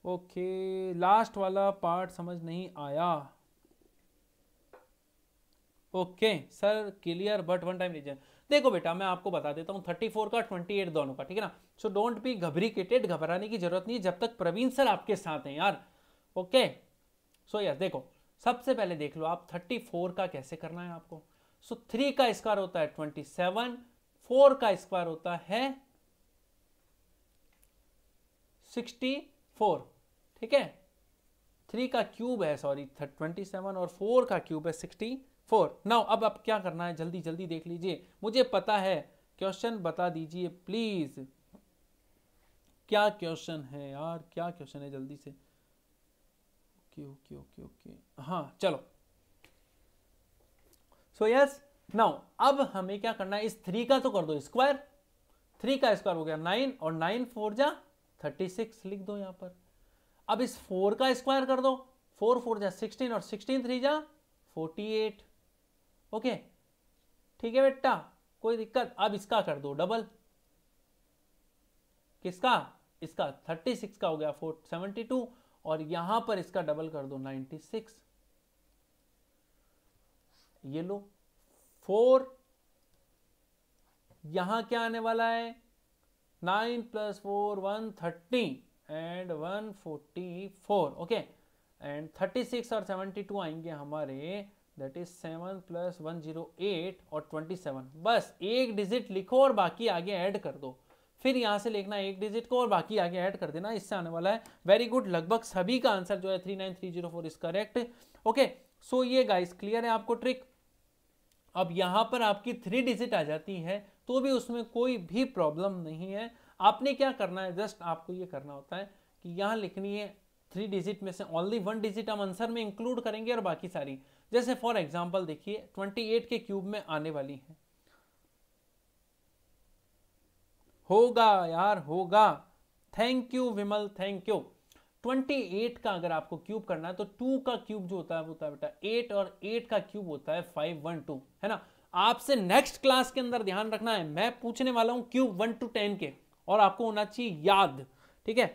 S1: ओके okay, लास्ट वाला पार्ट समझ नहीं आया okay sir clear but one time reason देखो बेटा मैं आपको बता देता हूँ थर्टी फोर का ट्वेंटी एट दोनों का ठीक है ना सो डोंट बी घबरीकेटेड घबराने की जरूरत नहीं जब तक प्रवीण सर आपके साथ हैं यार ओके सो यस देखो सबसे पहले देख लो आप थर्टी फोर का कैसे करना है आपको सो थ्री का स्क्वायर होता है ट्वेंटी सेवन फोर का स्क्वायर होता है सिक्सटी फोर ठीक है थ्री का क्यूब है सॉरी ट्वेंटी सेवन और फोर का क्यूब है सिक्सटी फोर नाउ अब आप क्या करना है जल्दी जल्दी देख लीजिए मुझे पता है क्वेश्चन बता दीजिए प्लीज क्या क्वेश्चन है यार क्या क्वेश्चन है जल्दी से ओके ओके ओके ओके हाँ चलो सो यस नाउ अब हमें क्या करना है इस थ्री का तो कर दो स्क्वायर थ्री का स्क्वायर हो गया नाइन और नाइन फोर जा थर्टी सिक्स लिख दो यहां पर अब इस फोर का स्क्वायर कर दो फोर फोर जा सिक्सटीन और सिक्सटीन थ्री जा फोर्टी एट ओके ठीक है बेटा कोई दिक्कत अब इसका कर दो डबल किसका इसका थर्टी सिक्स का हो गया फोर सेवेंटी टू और यहां पर इसका डबल कर दो नाइन्टी सिक्स ये लो फोर यहां क्या आने वाला है nine plus four one thirty and one forty four okay and thirty six और सेवनटी टू आएंगे हमारे that is seven plus one zero eight और ट्वेंटी सेवन बस एक डिजिट लिखो और बाकी आगे ऐड कर दो फिर यहां से लिखना एक डिजिट को और बाकी आगे ऐड कर देना इससे आने वाला है वेरी गुड लगभग सभी का आंसर जो है three nine three zero four is correct okay so ये गाइस क्लियर है आपको ट्रिक अब यहाँ पर आपकी थ्री डिजिट आ जाती है तो भी उसमें कोई भी प्रॉब्लम नहीं है आपने क्या करना है जस्ट आपको ये करना होता है कि यहाँ लिखनी है थ्री डिजिट में से ऑनली वन डिजिट हम आंसर में इंक्लूड करेंगे और बाकी सारी जैसे फॉर एग्जाम्पल देखिए ट्वेंटी एट के क्यूब में आने वाली है होगा यार होगा thank you Vimal thank you 28 का अगर आपको क्यूब करना है तो 2 का क्यूब जो होता है होता है बेटा 8 और 8 का क्यूब होता है 512 है ना आपसे नेक्स्ट क्लास के अंदर ध्यान रखना है मैं पूछने वाला हूं क्यूब 1 टू 10 के और आपको होना चाहिए याद ठीक है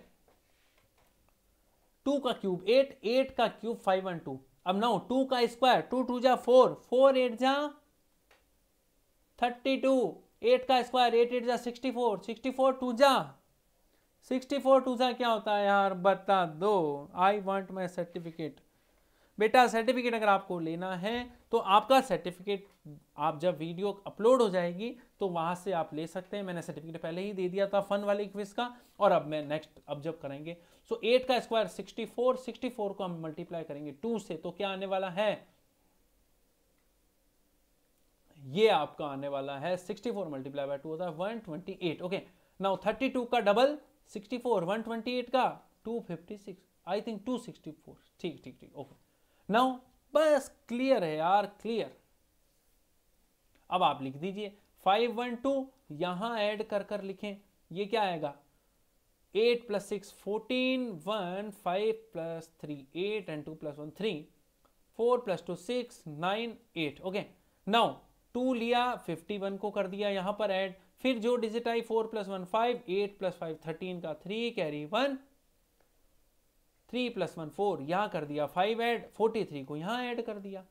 S1: 2 का क्यूब 8 8 का क्यूब 512 अब नाउ 2 का स्क्वायर 2 2 जा 4 4 8 जा 32 8 का स्क्वायर 8 8 जा 64 64 2 जा सिक्सटी फोर टू सा क्या होता है यार बता दो आई वांट माई सर्टिफिकेट बेटा सर्टिफिकेट अगर आपको लेना है तो आपका सर्टिफिकेट आप जब वीडियो अपलोड हो जाएगी तो वहाँ से आप ले सकते हैं मैंने सर्टिफिकेट पहले ही दे दिया था फन वाले क्विज का और अब मैं नेक्स्ट अब जब करेंगे सो so, एट का square sixty four sixty four को हम मल्टीप्लाई करेंगे टू से तो क्या आने वाला है ये आपका आने वाला है sixty four multiply by two होता है one twenty eight okay now thirty two का double sixty four one twenty eight का two fifty six I think two sixty four ठीक ठीक ठीक ओके नाउ बस क्लियर है यार क्लियर अब आप लिख दीजिए फाइव वन टू यहां एड कर कर लिखें ये क्या आएगा eight plus six fourteen one five plus three eight and two plus one three four plus two six nine eight okay now two लिया फिफ्टी वन को कर दिया यहां पर एड फिर जो डिजिट आई four plus one five eight plus five thirteen का three carry one three plus one four यहाँ कर दिया फाइव एड फोर्टी थ्री को यहाँ ऐड कर दिया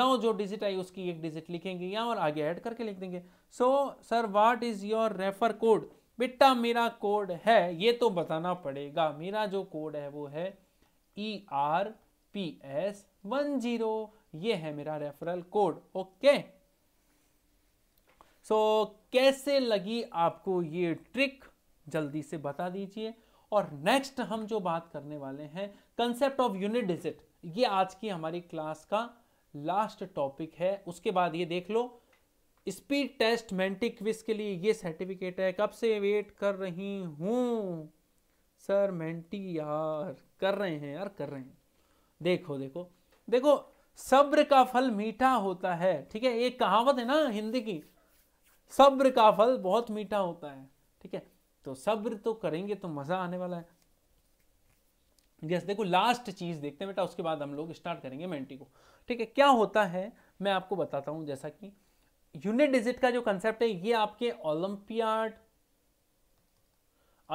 S1: नौ जो डिजिट आई उसकी एक डिजिट लिखेंगे यहां और आगे ऐड करके लिख देंगे so sir what is your refer code Bitta मेरा कोड है ये तो बताना पड़ेगा मेरा जो कोड है वो है E R P S one zero ये है मेरा referral code okay okay? So so, कैसे लगी आपको ये ट्रिक जल्दी से बता दीजिए और नेक्स्ट हम जो बात करने वाले हैं कंसेप्ट ऑफ यूनिट डिजिट ये आज की हमारी क्लास का लास्ट टॉपिक है उसके बाद ये देख लो स्पीड टेस्ट मेंटिक क्विज के लिए ये सर्टिफिकेट है कब से वेट कर रही हूँ सर मेंटी यार कर रहे हैं यार कर रहे हैं देखो देखो देखो सब्र का फल मीठा होता है ठीक है एक कहावत है ना हिंदी की सब्र का फल बहुत मीठा होता है ठीक है तो सब्र तो करेंगे तो मजा आने वाला है यस देखो लास्ट चीज देखते हैं बेटा उसके बाद हम लोग स्टार्ट करेंगे मेंटी को ठीक है क्या होता है मैं आपको बताता हूं जैसा कि यूनिट डिजिट का जो कंसेप्ट है ये आपके ओलंपियाड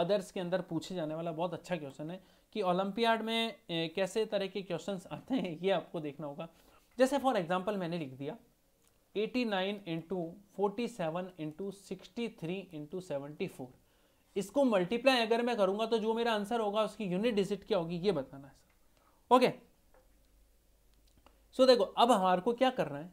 S1: अदर्स के अंदर पूछे जाने वाला बहुत अच्छा क्वेश्चन है कि ओलंपियाड में कैसे तरह के क्वेश्चन आते हैं ये आपको देखना होगा जैसे फॉर एग्जाम्पल मैंने लिख दिया eighty nine into forty seven into sixty three into seventy four इसको मल्टीप्लाई अगर मैं करूंगा तो जो मेरा आंसर होगा उसकी यूनिट डिजिट क्या होगी ये बताना है सर ओके सो देखो अब हमारे को क्या करना है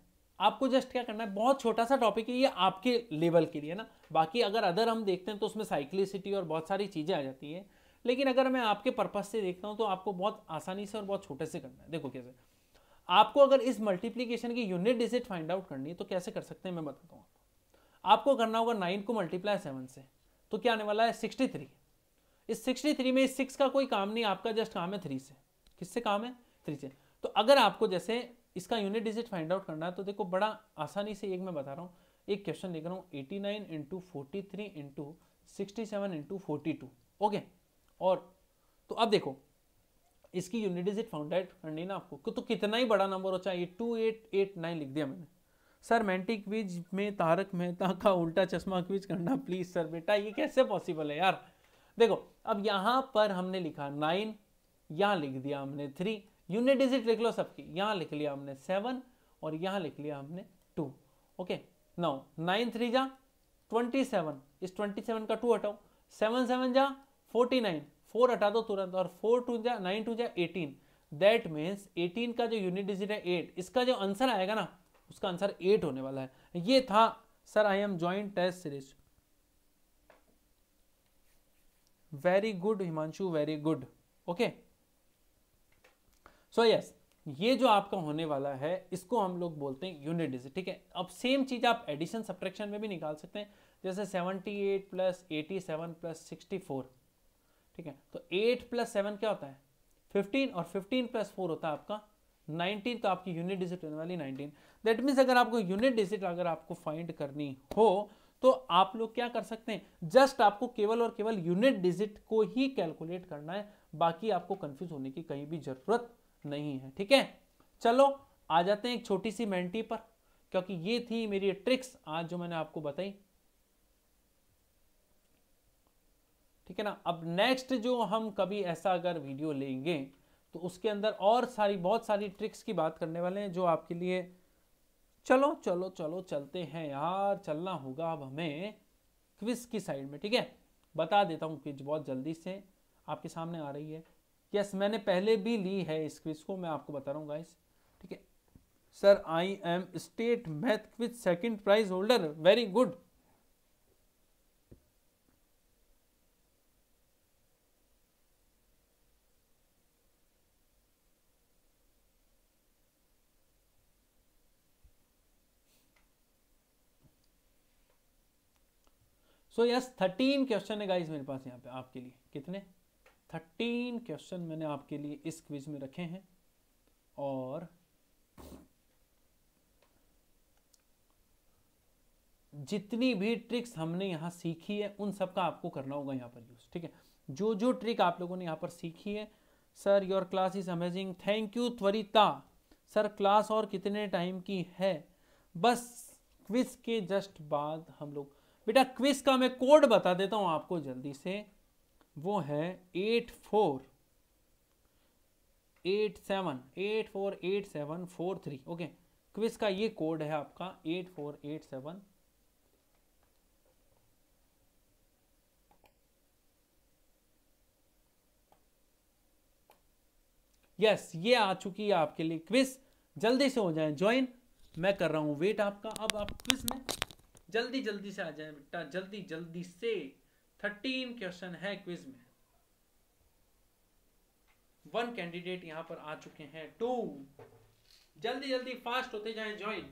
S1: आपको जस्ट क्या करना है बहुत छोटा सा टॉपिक है ये आपके लेवल के लिए ना बाकी अगर अदर हम देखते हैं तो उसमें साइक्लिसिटी और बहुत सारी चीज़ें आ जाती है लेकिन अगर मैं आपके पर्पज़ से देखता हूँ तो आपको बहुत आसानी से और बहुत छोटे से करना है देखो कैसे आपको अगर इस मल्टीप्लीकेशन की यूनिट डिजिट फाइंड आउट करनी है तो कैसे कर सकते हैं मैं बताता हूँ आपको करना होगा नाइन को मल्टीप्लाई सेवन से तो क्या आने वाला है सिक्सटी थ्री इस सिक्सटी थ्री में इस सिक्स का कोई काम नहीं आपका जस्ट काम है थ्री से किससे काम है थ्री से तो अगर आपको जैसे इसका यूनिट डिजिट फाइंड आउट करना है तो देखो बड़ा आसानी से एक मैं बता रहा हूँ एक क्वेश्चन देख रहा हूँ eighty nine into forty three into sixty seven into forty two okay और तो अब देखो इसकी यूनिट डिजिट फाउंड आउट करनी ना आपको तो, तो कितना ही बड़ा नंबर हो चाहिए टू एट एट नाइन लिख दिया मैंने सर मैंटी क्विज में तारक मेहता का उल्टा चश्मा क्विज करना प्लीज़ सर बेटा ये कैसे पॉसिबल है यार देखो अब यहाँ पर हमने लिखा नाइन यहाँ लिख दिया हमने थ्री यूनिट डिजिट लिख लो सबकी यहाँ लिख लिया हमने सेवन और यहाँ लिख लिया हमने टू ओके नौ नाइन थ्री जा ट्वेंटी सेवन इस ट्वेंटी सेवन का टू हटाओ सेवन सेवन जा फोर्टी नाइन फोर हटा दो तुरंत और फोर टू जा नाइन टू जा एटीन दैट मीन्स एटीन का जो यूनिट डिजिट है एट इसका जो आंसर आएगा ना उसका आंसर एट होने वाला है ये था sir I am joined test series very good Himanshu very good okay so yes ये जो आपका होने वाला है इसको हम लोग बोलते हैं यूनिट डिजिट ठीक है अब सेम चीज आप एडिशन सब्ट्रैक्शन में भी निकाल सकते हैं जैसे eight plus eighty seven plus sixty four ठीक है तो एट प्लस सेवन क्या होता है फिफ्टीन और फिफ्टीन प्लस फोर होता है आपका नाइनटीन तो आपकी यूनिट डिजिट होने वाली नाइनटीन दैट मीन्स अगर आपको यूनिट डिजिट अगर आपको फाइंड करनी हो तो आप लोग क्या कर सकते हैं जस्ट आपको केवल और केवल यूनिट डिजिट को ही कैलकुलेट करना है बाकी आपको कंफ्यूज होने की कहीं भी जरूरत नहीं है ठीक है चलो आ जाते हैं एक छोटी सी मेंटी पर क्योंकि ये थी मेरी ट्रिक्स आज जो मैंने आपको बताई ठीक है ना अब नेक्स्ट जो हम कभी ऐसा अगर वीडियो लेंगे तो उसके अंदर और सारी बहुत सारी ट्रिक्स की बात करने वाले हैं जो आपके लिए चलो चलो चलो चलते हैं यार चलना होगा अब हमें क्विज की साइड में ठीक है बता देता हूँ क्विज बहुत जल्दी से आपके सामने आ रही है यस मैंने पहले भी ली है इस क्विज को मैं आपको बता रहा हूँ गाइस ठीक है sir I am state math quiz second prize holder very good so yes thirteen question है गाइज मेरे पास यहाँ पे आपके लिए कितने थर्टीन क्वेश्चन मैंने आपके लिए इस क्विज में रखे हैं और जितनी भी ट्रिक्स हमने यहाँ सीखी है उन सब का आपको करना होगा यहाँ पर यूज़ ठीक है जो जो ट्रिक आप लोगों ने यहाँ पर सीखी है sir your class is amazing thank you Twarita sir class और कितने टाइम की है बस क्विज के जस्ट बाद हम लोग बेटा क्विज का मैं कोड बता देता हूं आपको जल्दी से वो है eight four eight seven eight four eight seven four three okay quiz का ये कोड है आपका eight four eight seven yes ये आ चुकी है आपके लिए क्विज जल्दी से हो जाए ज्वाइन मैं कर रहा हूं वेट आपका अब आप क्विज में जल्दी जल्दी से आ जाए बेटा जल्दी जल्दी से थर्टीन क्वेश्चन है क्विज में वन कैंडिडेट यहां पर आ चुके हैं टू जल्दी जल्दी फास्ट होते जाएं ज्वाइन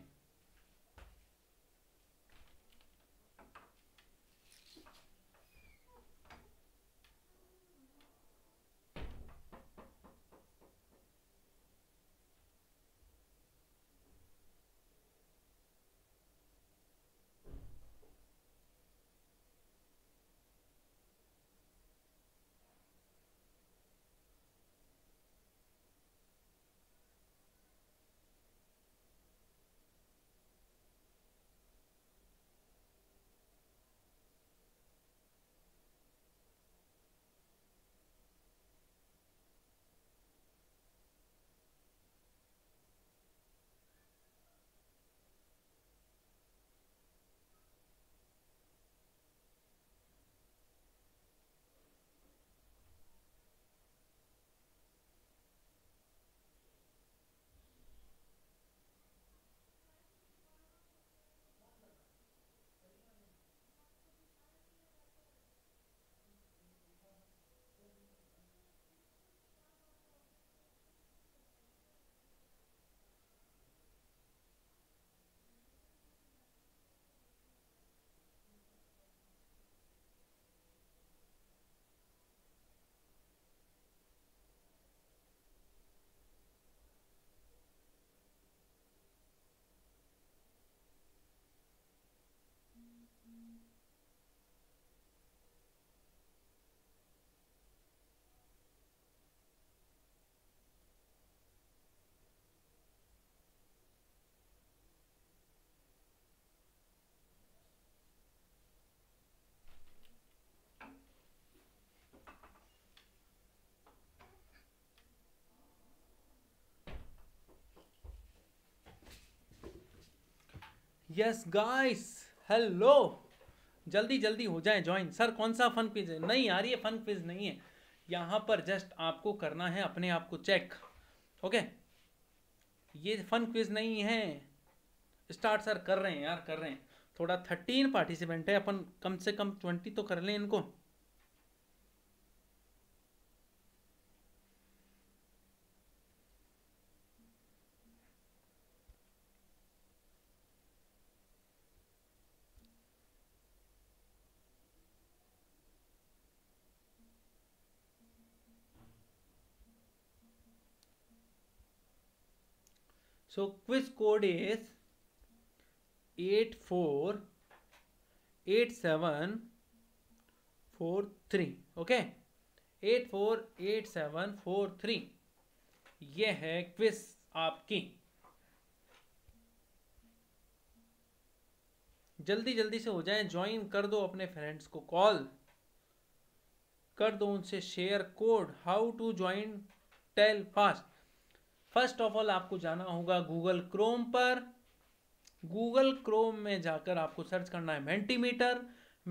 S1: यस गाइस हेलो जल्दी जल्दी हो जाए ज्वाइन सर कौन सा फन क्विज है नहीं यार ये फन क्विज नहीं है यहाँ पर जस्ट आपको करना है अपने आप को चेक ओके ये फन क्विज नहीं है स्टार्ट सर कर रहे हैं यार कर रहे हैं थोड़ा थर्टीन पार्टिसिपेंट है अपन कम से कम ट्वेंटी तो कर लें इनको quiz code is eight eight four four seven three okay eight four eight seven four three ये है क्विज आपकी जल्दी जल्दी से हो जाए ज्वाइन कर दो अपने फ्रेंड्स को कॉल कर दो उनसे share code how to join tell fast first of all आपको जाना होगा गूगल क्रोम पर गूगल क्रोम में जाकर आपको सर्च करना है मेंटीमीटर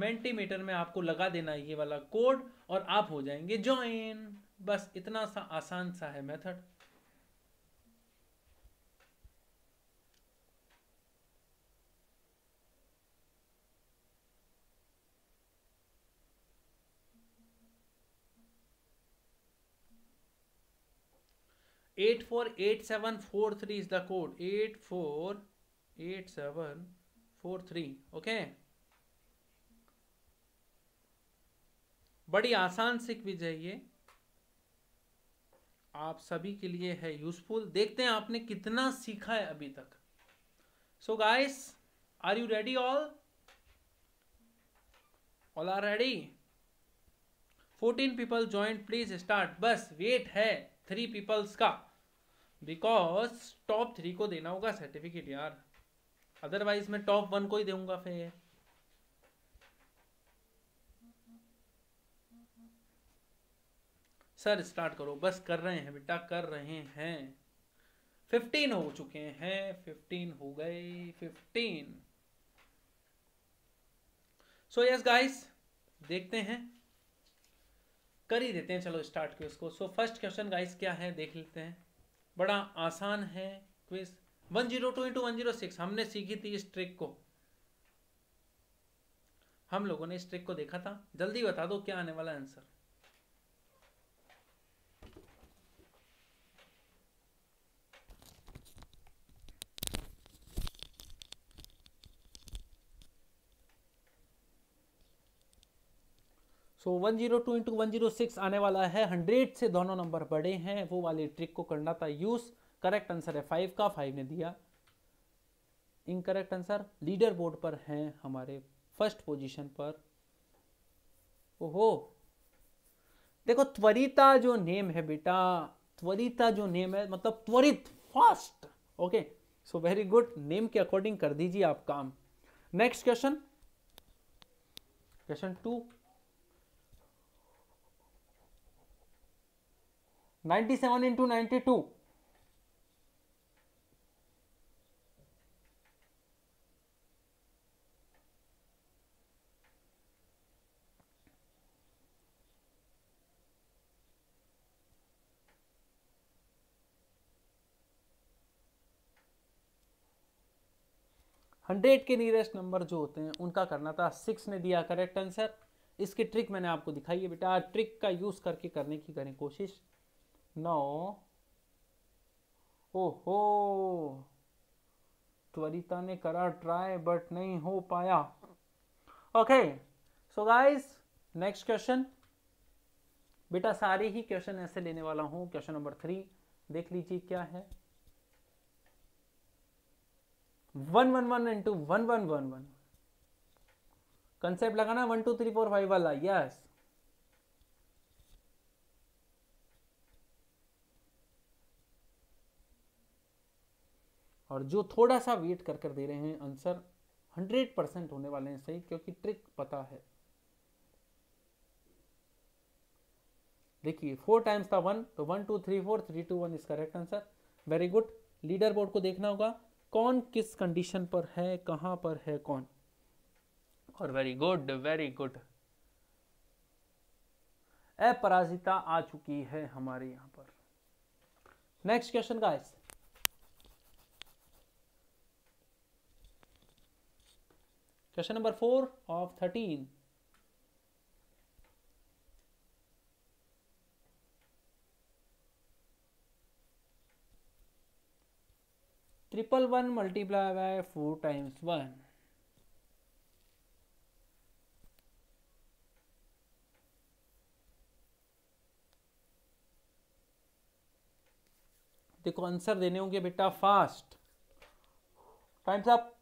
S1: मेंटीमीटर में आपको लगा देना है ये वाला कोड और आप हो जाएंगे ज्वाइन बस इतना सा आसान सा है method eight four eight seven four three is the code eight four eight seven four three okay बड़ी आसान क्विज है ये आप सभी के लिए है यूजफुल देखते हैं आपने कितना सीखा है अभी तक so guys are you ready all all are ready fourteen people joined please start बस वेट है थ्री पीपल्स का बिकॉज टॉप थ्री को देना होगा सर्टिफिकेट यार अदरवाइज मैं टॉप वन को ही दूंगा फिर सर स्टार्ट करो बस कर रहे हैं बेटा कर रहे हैं फिफ्टीन हो चुके हैं फिफ्टीन हो गए फिफ्टीन सो यस गाइस देखते हैं कर ही देते हैं चलो स्टार्ट के उसको सो फर्स्ट क्वेश्चन गाइस क्या है देख लेते हैं बड़ा आसान है quiz one zero two into one zero six हमने सीखी थी इस ट्रिक को हम लोगों ने इस ट्रिक को देखा था जल्दी बता दो क्या आने वाला answer so one zero two into one zero six आने वाला है हंड्रेड से दोनों नंबर बड़े हैं वो वाले ट्रिक को करना था यूज़ करेक्ट आंसर है फाइव का फाइव ने दिया इनकरेक्ट आंसर लीडर बोर्ड पर हैं हमारे फर्स्ट पोजीशन पर ओहो देखो त्वरिता जो नेम है बेटा त्वरिता जो नेम है मतलब त्वरित fast okay so very good name के अकॉर्डिंग कर दीजिए आप काम next question question two ninety seven into ninety two hundred के नियरेस्ट नंबर जो होते हैं उनका करना था सिक्स ने दिया करेक्ट आंसर इसकी ट्रिक मैंने आपको दिखाई है बेटा ट्रिक का यूज़ करके करने की करें कोशिश नौ ओहो त्वरिता ने करा ट्राई बट नहीं हो पाया okay so guys next question बेटा सारे ही क्वेश्चन ऐसे लेने वाला हूं क्वेश्चन नंबर थ्री देख लीजिए क्या है one one one into one one one one concept लगाना one two three four five वाला यस और जो थोड़ा सा वेट कर कर दे रहे हैं आंसर हंड्रेड परसेंट होने वाले हैं सही क्योंकि ट्रिक पता है देखिए फोर टाइम्स था वन तो one two three four three two one is correct answer very good leader board को देखना होगा कौन किस कंडीशन पर है कहां पर है कौन और very good very good Aparajita आ चुकी है हमारे यहां पर next question guys question number four of thirteen triple one multiply by four times one देखो आंसर देने होंगे बेटा फास्ट टाइम्स अप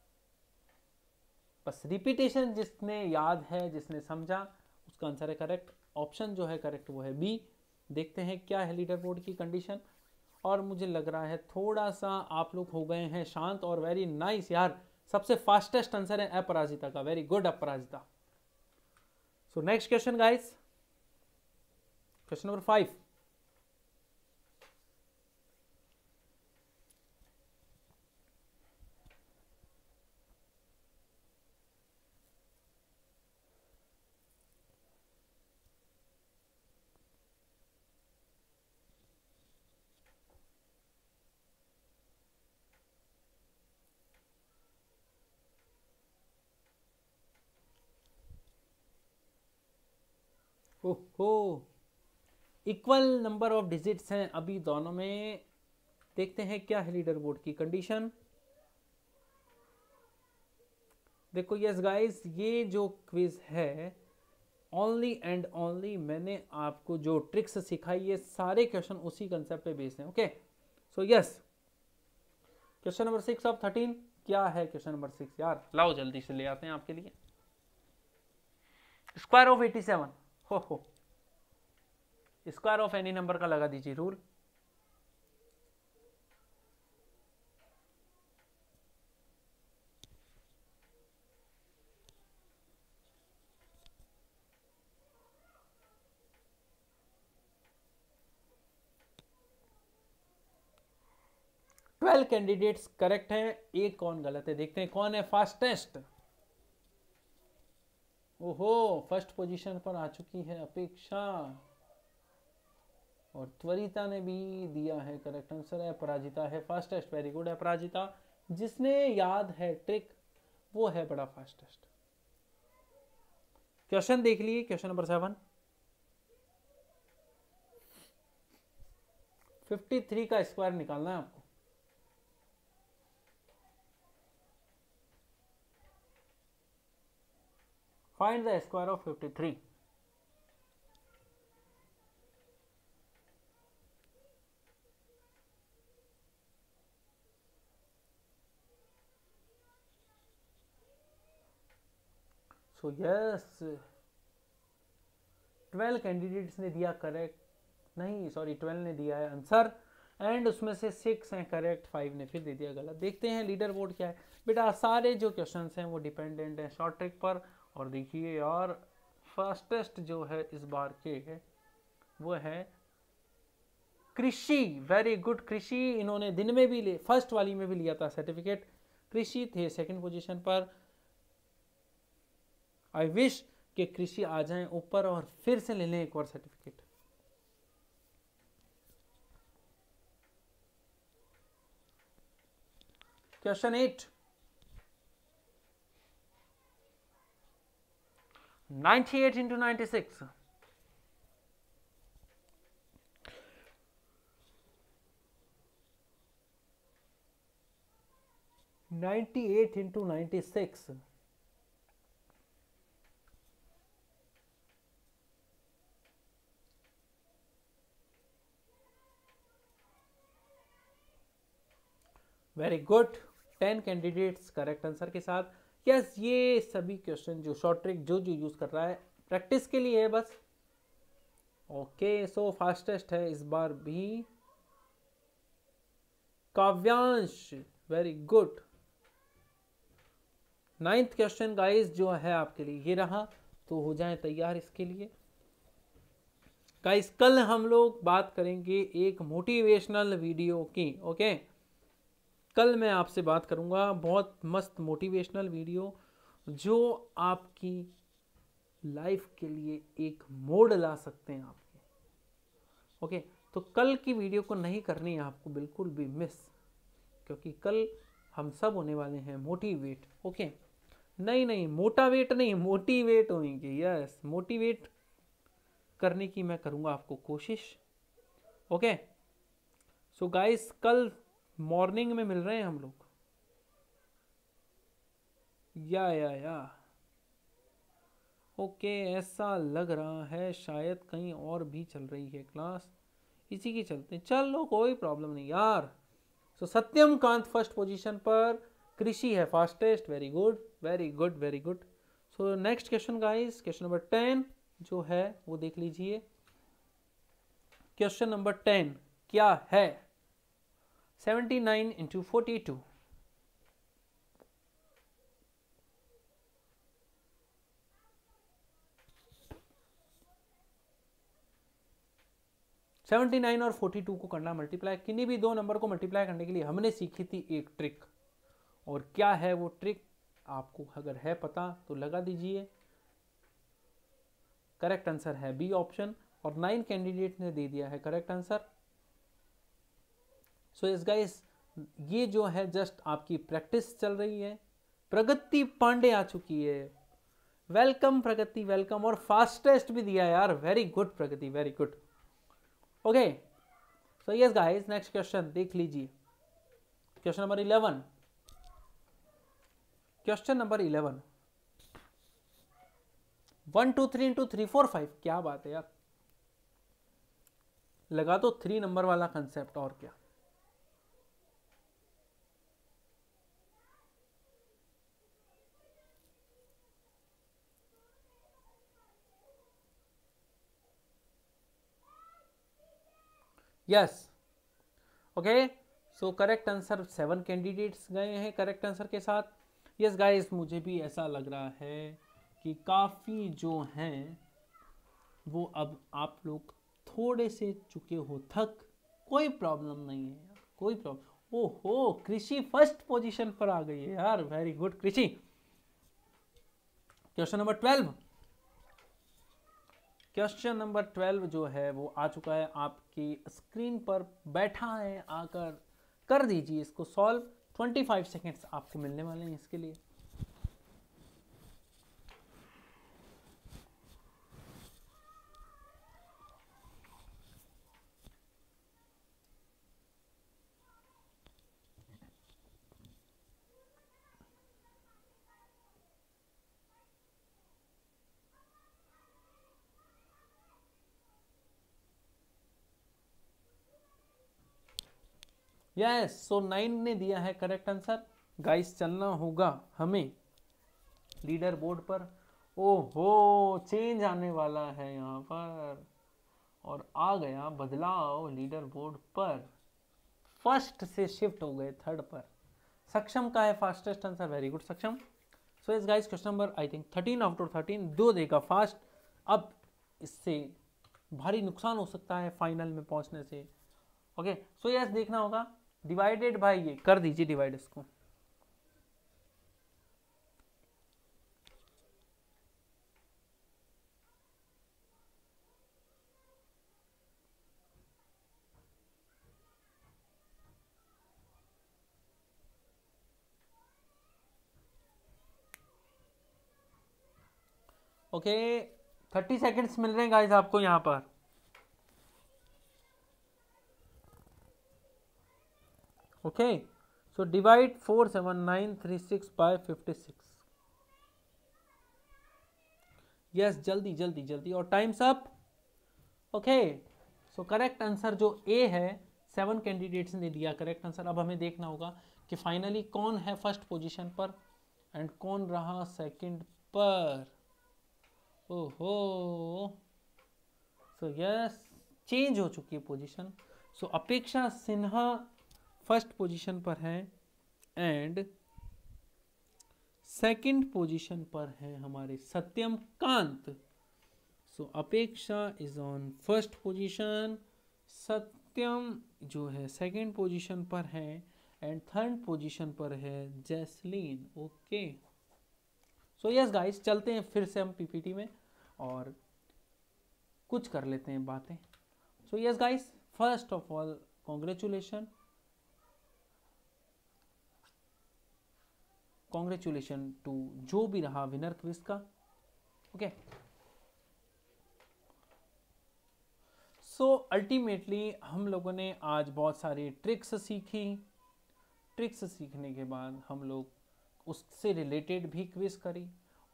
S1: बस रिपीटेशन जिसने याद है जिसने समझा उसका आंसर है करेक्ट ऑप्शन जो है करेक्ट वो है बी देखते हैं क्या है लीडर बोर्ड की कंडीशन और मुझे लग रहा है थोड़ा सा आप लोग हो गए हैं शांत और वेरी नाइस यार सबसे फास्टेस्ट आंसर है अपराजिता का very good Aparajita so next question guys question number five ओहो इक्वल नंबर ऑफ डिजिट्स हैं अभी दोनों में देखते हैं क्या है लीडर बोर्ड की कंडीशन देखो यस गाइस ये जो क्विज है ओनली एंड ओनली मैंने आपको जो ट्रिक्स सिखाई ये सारे क्वेश्चन उसी कंसेप्ट पे बेस्ड हैं okay so yes question number six of thirteen क्या है क्वेश्चन नंबर सिक्स यार लाओ जल्दी से ले आते हैं आपके लिए स्क्वायर ऑफ एटी सेवन हो हो स्क्वायर ऑफ एनी नंबर का लगा दीजिए रूल ट्वेल्व कैंडिडेट्स करेक्ट हैं एक कौन गलत है देखते हैं कौन है फास्टेस्ट ओहो फर्स्ट पोजीशन पर आ चुकी है अपेक्षा और त्वरिता ने भी दिया है करेक्ट आंसर है अपराजिता है फास्टेस्ट वेरी गुड है अपराजिता जिसने याद है ट्रिक वो है बड़ा फास्टेस्ट क्वेश्चन देख लिए question number seven fifty three का स्क्वायर निकालना है आपको Find the square of 53. So yes, 12 candidates ने दिया करेक्ट नहीं सॉरी 12 ने दिया है आंसर एंड उसमें से सिक्स हैं करेक्ट फाइव ने फिर दे दिया गलत देखते हैं लीडर बोर्ड क्या है बेटा सारे जो क्वेश्चंस हैं वो डिपेंडेंट हैं शॉर्ट ट्रिक पर और देखिए यार फास्टेस्ट जो है इस बार के वो है कृषि वेरी गुड कृषि इन्होंने दिन में भी ले फर्स्ट वाली में भी लिया था सर्टिफिकेट कृषि थे सेकंड पोजीशन पर आई विश कि कृषि आ जाए ऊपर और फिर से ले लें एक और certificate question eight 98 into 96 98 into 96 very good ten candidates correct answer के साथ यस ये सभी क्वेश्चन जो शॉर्ट ट्रिक जो जो यूज़ कर रहा है प्रैक्टिस के लिए है बस ओके सो फास्टेस्ट है इस बार भी Kavyansh very good ninth question guys जो है आपके लिए ये रहा तो हो जाए तैयार इसके लिए गाइस कल हम लोग बात करेंगे एक मोटिवेशनल वीडियो की ओके okay? कल मैं आपसे बात करूंगा बहुत मस्त मोटिवेशनल वीडियो जो आपकी लाइफ के लिए एक मोड़ ला सकते हैं आपके ओके तो कल की वीडियो को नहीं करनी है आपको बिल्कुल भी मिस क्योंकि कल हम सब होने वाले हैं मोटिवेट ओके नहीं नहीं मोटावेट नहीं मोटिवेट होंगे यस मोटिवेट करने की मैं करूँगा आपको कोशिश ओके सो गाइस कल मॉर्निंग में मिल रहे हैं हम लोग या या या ओके ऐसा लग रहा है शायद कहीं और भी चल रही है क्लास इसी के चलते चलो कोई प्रॉब्लम नहीं यार so so, Satyam Kant first position पर कृषि है fastest very good very good very good so next question guys question number ten जो है वो देख लीजिए क्वेश्चन नंबर टेन क्या है 79 into 42. सेवेंटी नाइन और फोर्टी टू को करना मल्टीप्लाई किन्हीं भी दो नंबर को मल्टीप्लाई करने के लिए हमने सीखी थी एक ट्रिक और क्या है वो ट्रिक आपको अगर है पता तो लगा दीजिए करेक्ट आंसर है बी ऑप्शन और नाइन कैंडिडेट ने दे दिया है करेक्ट आंसर सो इस गाइस ये जो है जस्ट आपकी प्रैक्टिस चल रही है प्रगति पांडे आ चुकी है वेलकम प्रगति वेलकम और फास्टेस्ट भी दिया यार very good Pragati very good okay so yes guys next question देख लीजिए question number eleven question number eleven one two three into three four five क्या बात है यार लगा तो थ्री नंबर वाला कंसेप्ट और क्या yes okay so correct answer seven candidates गए हैं करेक्ट आंसर के साथ यस yes, गाइस मुझे भी ऐसा लग रहा है कि काफ़ी जो हैं वो अब आप लोग थोड़े से चुके हो थक कोई प्रॉब्लम नहीं है कोई प्रॉब्लम ओ हो कृषि फर्स्ट पोजीशन पर आ गई है यार very good Krishi question number twelve question number twelve जो है वो आ चुका है आपकी स्क्रीन पर बैठा है आकर कर दीजिए इसको सॉल्व ट्वेंटी फाइव सेकेंड्स आपको मिलने वाले हैं इसके लिए यस सो नाइन ने दिया है करेक्ट आंसर गाइस चलना होगा हमें लीडर बोर्ड पर ओ हो चेंज आने वाला है यहाँ पर और आ गया बदलाव लीडर बोर्ड पर फर्स्ट से शिफ्ट हो गए थर्ड पर सक्षम का है fastest answer very good Saksham so इस guys question number I think thirteen after thirteen दो देगा फास्ट अब इससे भारी नुकसान हो सकता है फाइनल में पहुंचने से ओके सो यस देखना होगा डिवाइडेड बाई ये कर दीजिए डिवाइड इसको ओके थर्टी सेकेंड्स मिल रहे हैं गाइस आपको यहां पर okay so divide 47936 by 56 yes जल्दी जल्दी जल्दी और times up okay so correct answer जो A है सेवन कैंडिडेट्स ने दिया करेक्ट आंसर अब हमें देखना होगा कि फाइनली कौन है फर्स्ट पोजीशन पर एंड कौन रहा सेकंड पर ओहो सो यस चेंज हो चुकी है पोजीशन सो so, अपेक्षा सिन्हा फर्स्ट पोजीशन पर हैं एंड सेकंड पोजीशन पर हैं हमारे Satyam Kant so so, Apeksha is on first position Satyam जो है सेकंड पोजीशन पर है एंड थर्ड पोजीशन पर है Jasleen okay so yes guys चलते हैं फिर से हम पीपीटी में और कुछ कर लेते हैं बातें so yes guys first of all congratulation congratulation to जो भी रहा विनर क्विज का ओके सो अल्टीमेटली हम लोगों ने आज बहुत सारी ट्रिक्स सीखी ट्रिक्स सीखने के बाद हम लोग उससे रिलेटेड भी क्विज करी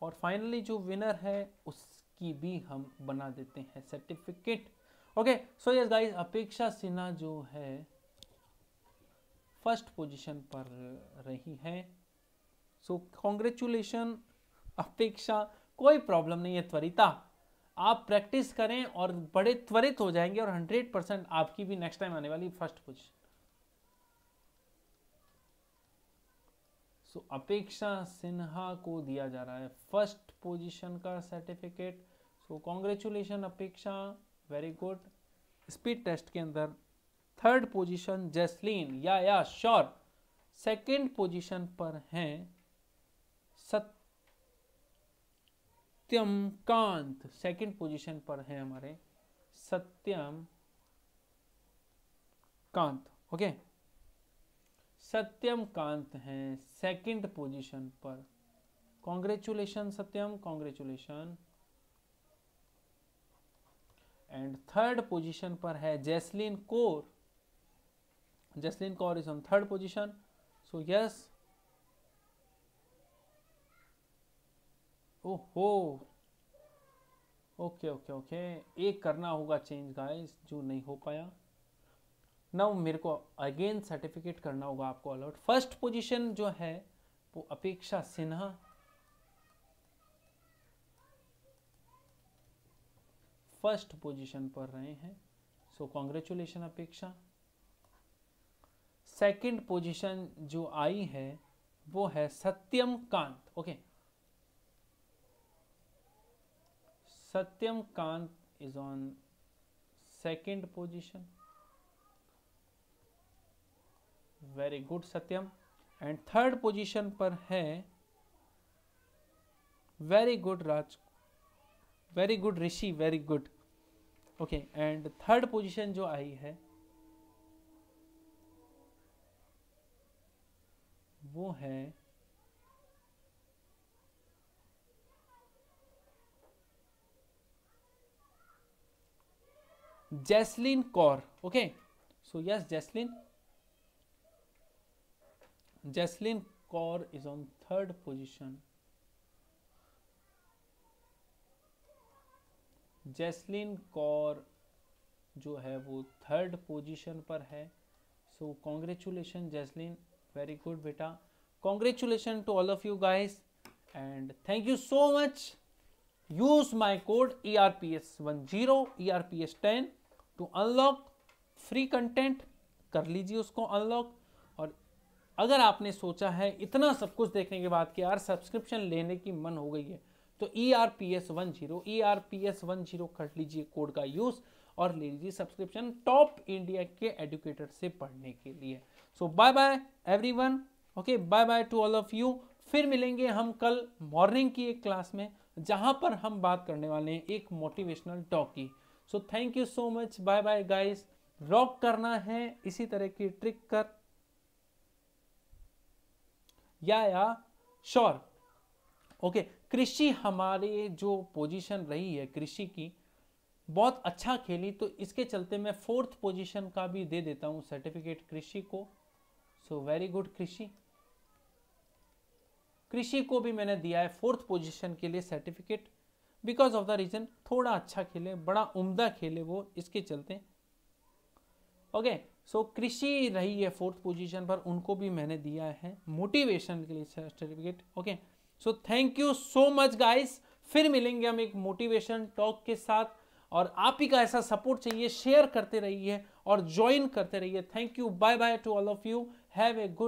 S1: और फाइनली जो विनर है उसकी भी हम बना देते हैं certificate okay so yes guys Apeksha Sinha जो है फर्स्ट पोजीशन पर रही है सो कॉन्ग्रेचुलेशन अपेक्षा कोई प्रॉब्लम नहीं है त्वरिता आप प्रैक्टिस करें और बड़े त्वरित हो जाएंगे और 100 परसेंट आपकी भी नेक्स्ट टाइम आने वाली फर्स्ट पोजिशन सो so, अपेक्षा सिन्हा को दिया जा रहा है फर्स्ट पोजीशन का certificate so congratulation Apeksha very good speed test के अंदर थर्ड पोजीशन जेस्लिन या या श्योर सेकंड पोजीशन पर हैं सत्यम कांत सेकंड पोजीशन पर है हमारे सत्यम कांत ओके सत्यम कांत हैं सेकंड पोजीशन पर congratulation Satyam congratulation and third position पर है Jasleen Kaur Jasleen Kaur is on third position so yes ओहो ओके ओके ओके एक करना होगा चेंज गाइस जो नहीं हो पाया नाउ मेरे को अगेन सर्टिफिकेट करना होगा आपको अलाउट फर्स्ट पोजीशन जो है वो अपेक्षा सिन्हा फर्स्ट पोजीशन पर रहे हैं so congratulation Apeksha second position जो आई है वो है Satyam Kant okay okay. Satyam Kant is on second position. Very good Satyam. And third position पर है very good Raj very good Rishi very good okay and third position जो आई है वो है Jasleen Kaur okay so yes Jasleen Jasleen Kaur is on third position Jasleen Kaur जो है वो थर्ड पोजिशन पर है so congratulation Jasleen very good बेटा congratulation to all of you guys and thank you so much use my code E R P S one zero E R P S ten to unlock free content कर लीजिए उसको unlock और अगर आपने सोचा है इतना सब कुछ देखने के बाद कि यार सब्सक्रिप्शन लेने की मन हो गई है तो E R P S one zero E R P S one zero कर लीजिए कोड का यूज़ और ले लीजिए सब्सक्रिप्शन टॉप इंडिया के एडुकेटर से पढ़ने के लिए so bye bye every one okay bye bye to all of you फिर मिलेंगे हम कल मॉर्निंग की एक क्लास में जहां पर हम बात करने वाले हैं एक मोटिवेशनल टॉक की so thank you so much bye bye guys rock करना है इसी तरह की ट्रिक कर या या श्योर ओके कृषि हमारी जो पोजीशन रही है कृषि की बहुत अच्छा खेली तो इसके चलते मैं फोर्थ पोजीशन का भी दे देता हूं सर्टिफिकेट कृषि को सो वेरी गुड कृषि कृषि को भी मैंने दिया है फोर्थ पोजीशन के लिए certificate because of the reason थोड़ा अच्छा खेले बड़ा उम्दा खेले वो इसके चलते ओके सो कृषि रही है फोर्थ पोजीशन पर उनको भी मैंने दिया है मोटिवेशन के लिए certificate okay so thank you so much guys फिर मिलेंगे हम एक मोटिवेशन टॉक के साथ और आप ही का ऐसा सपोर्ट चाहिए शेयर करते रहिए और ज्वाइन करते रहिए thank you bye bye to all of you have a good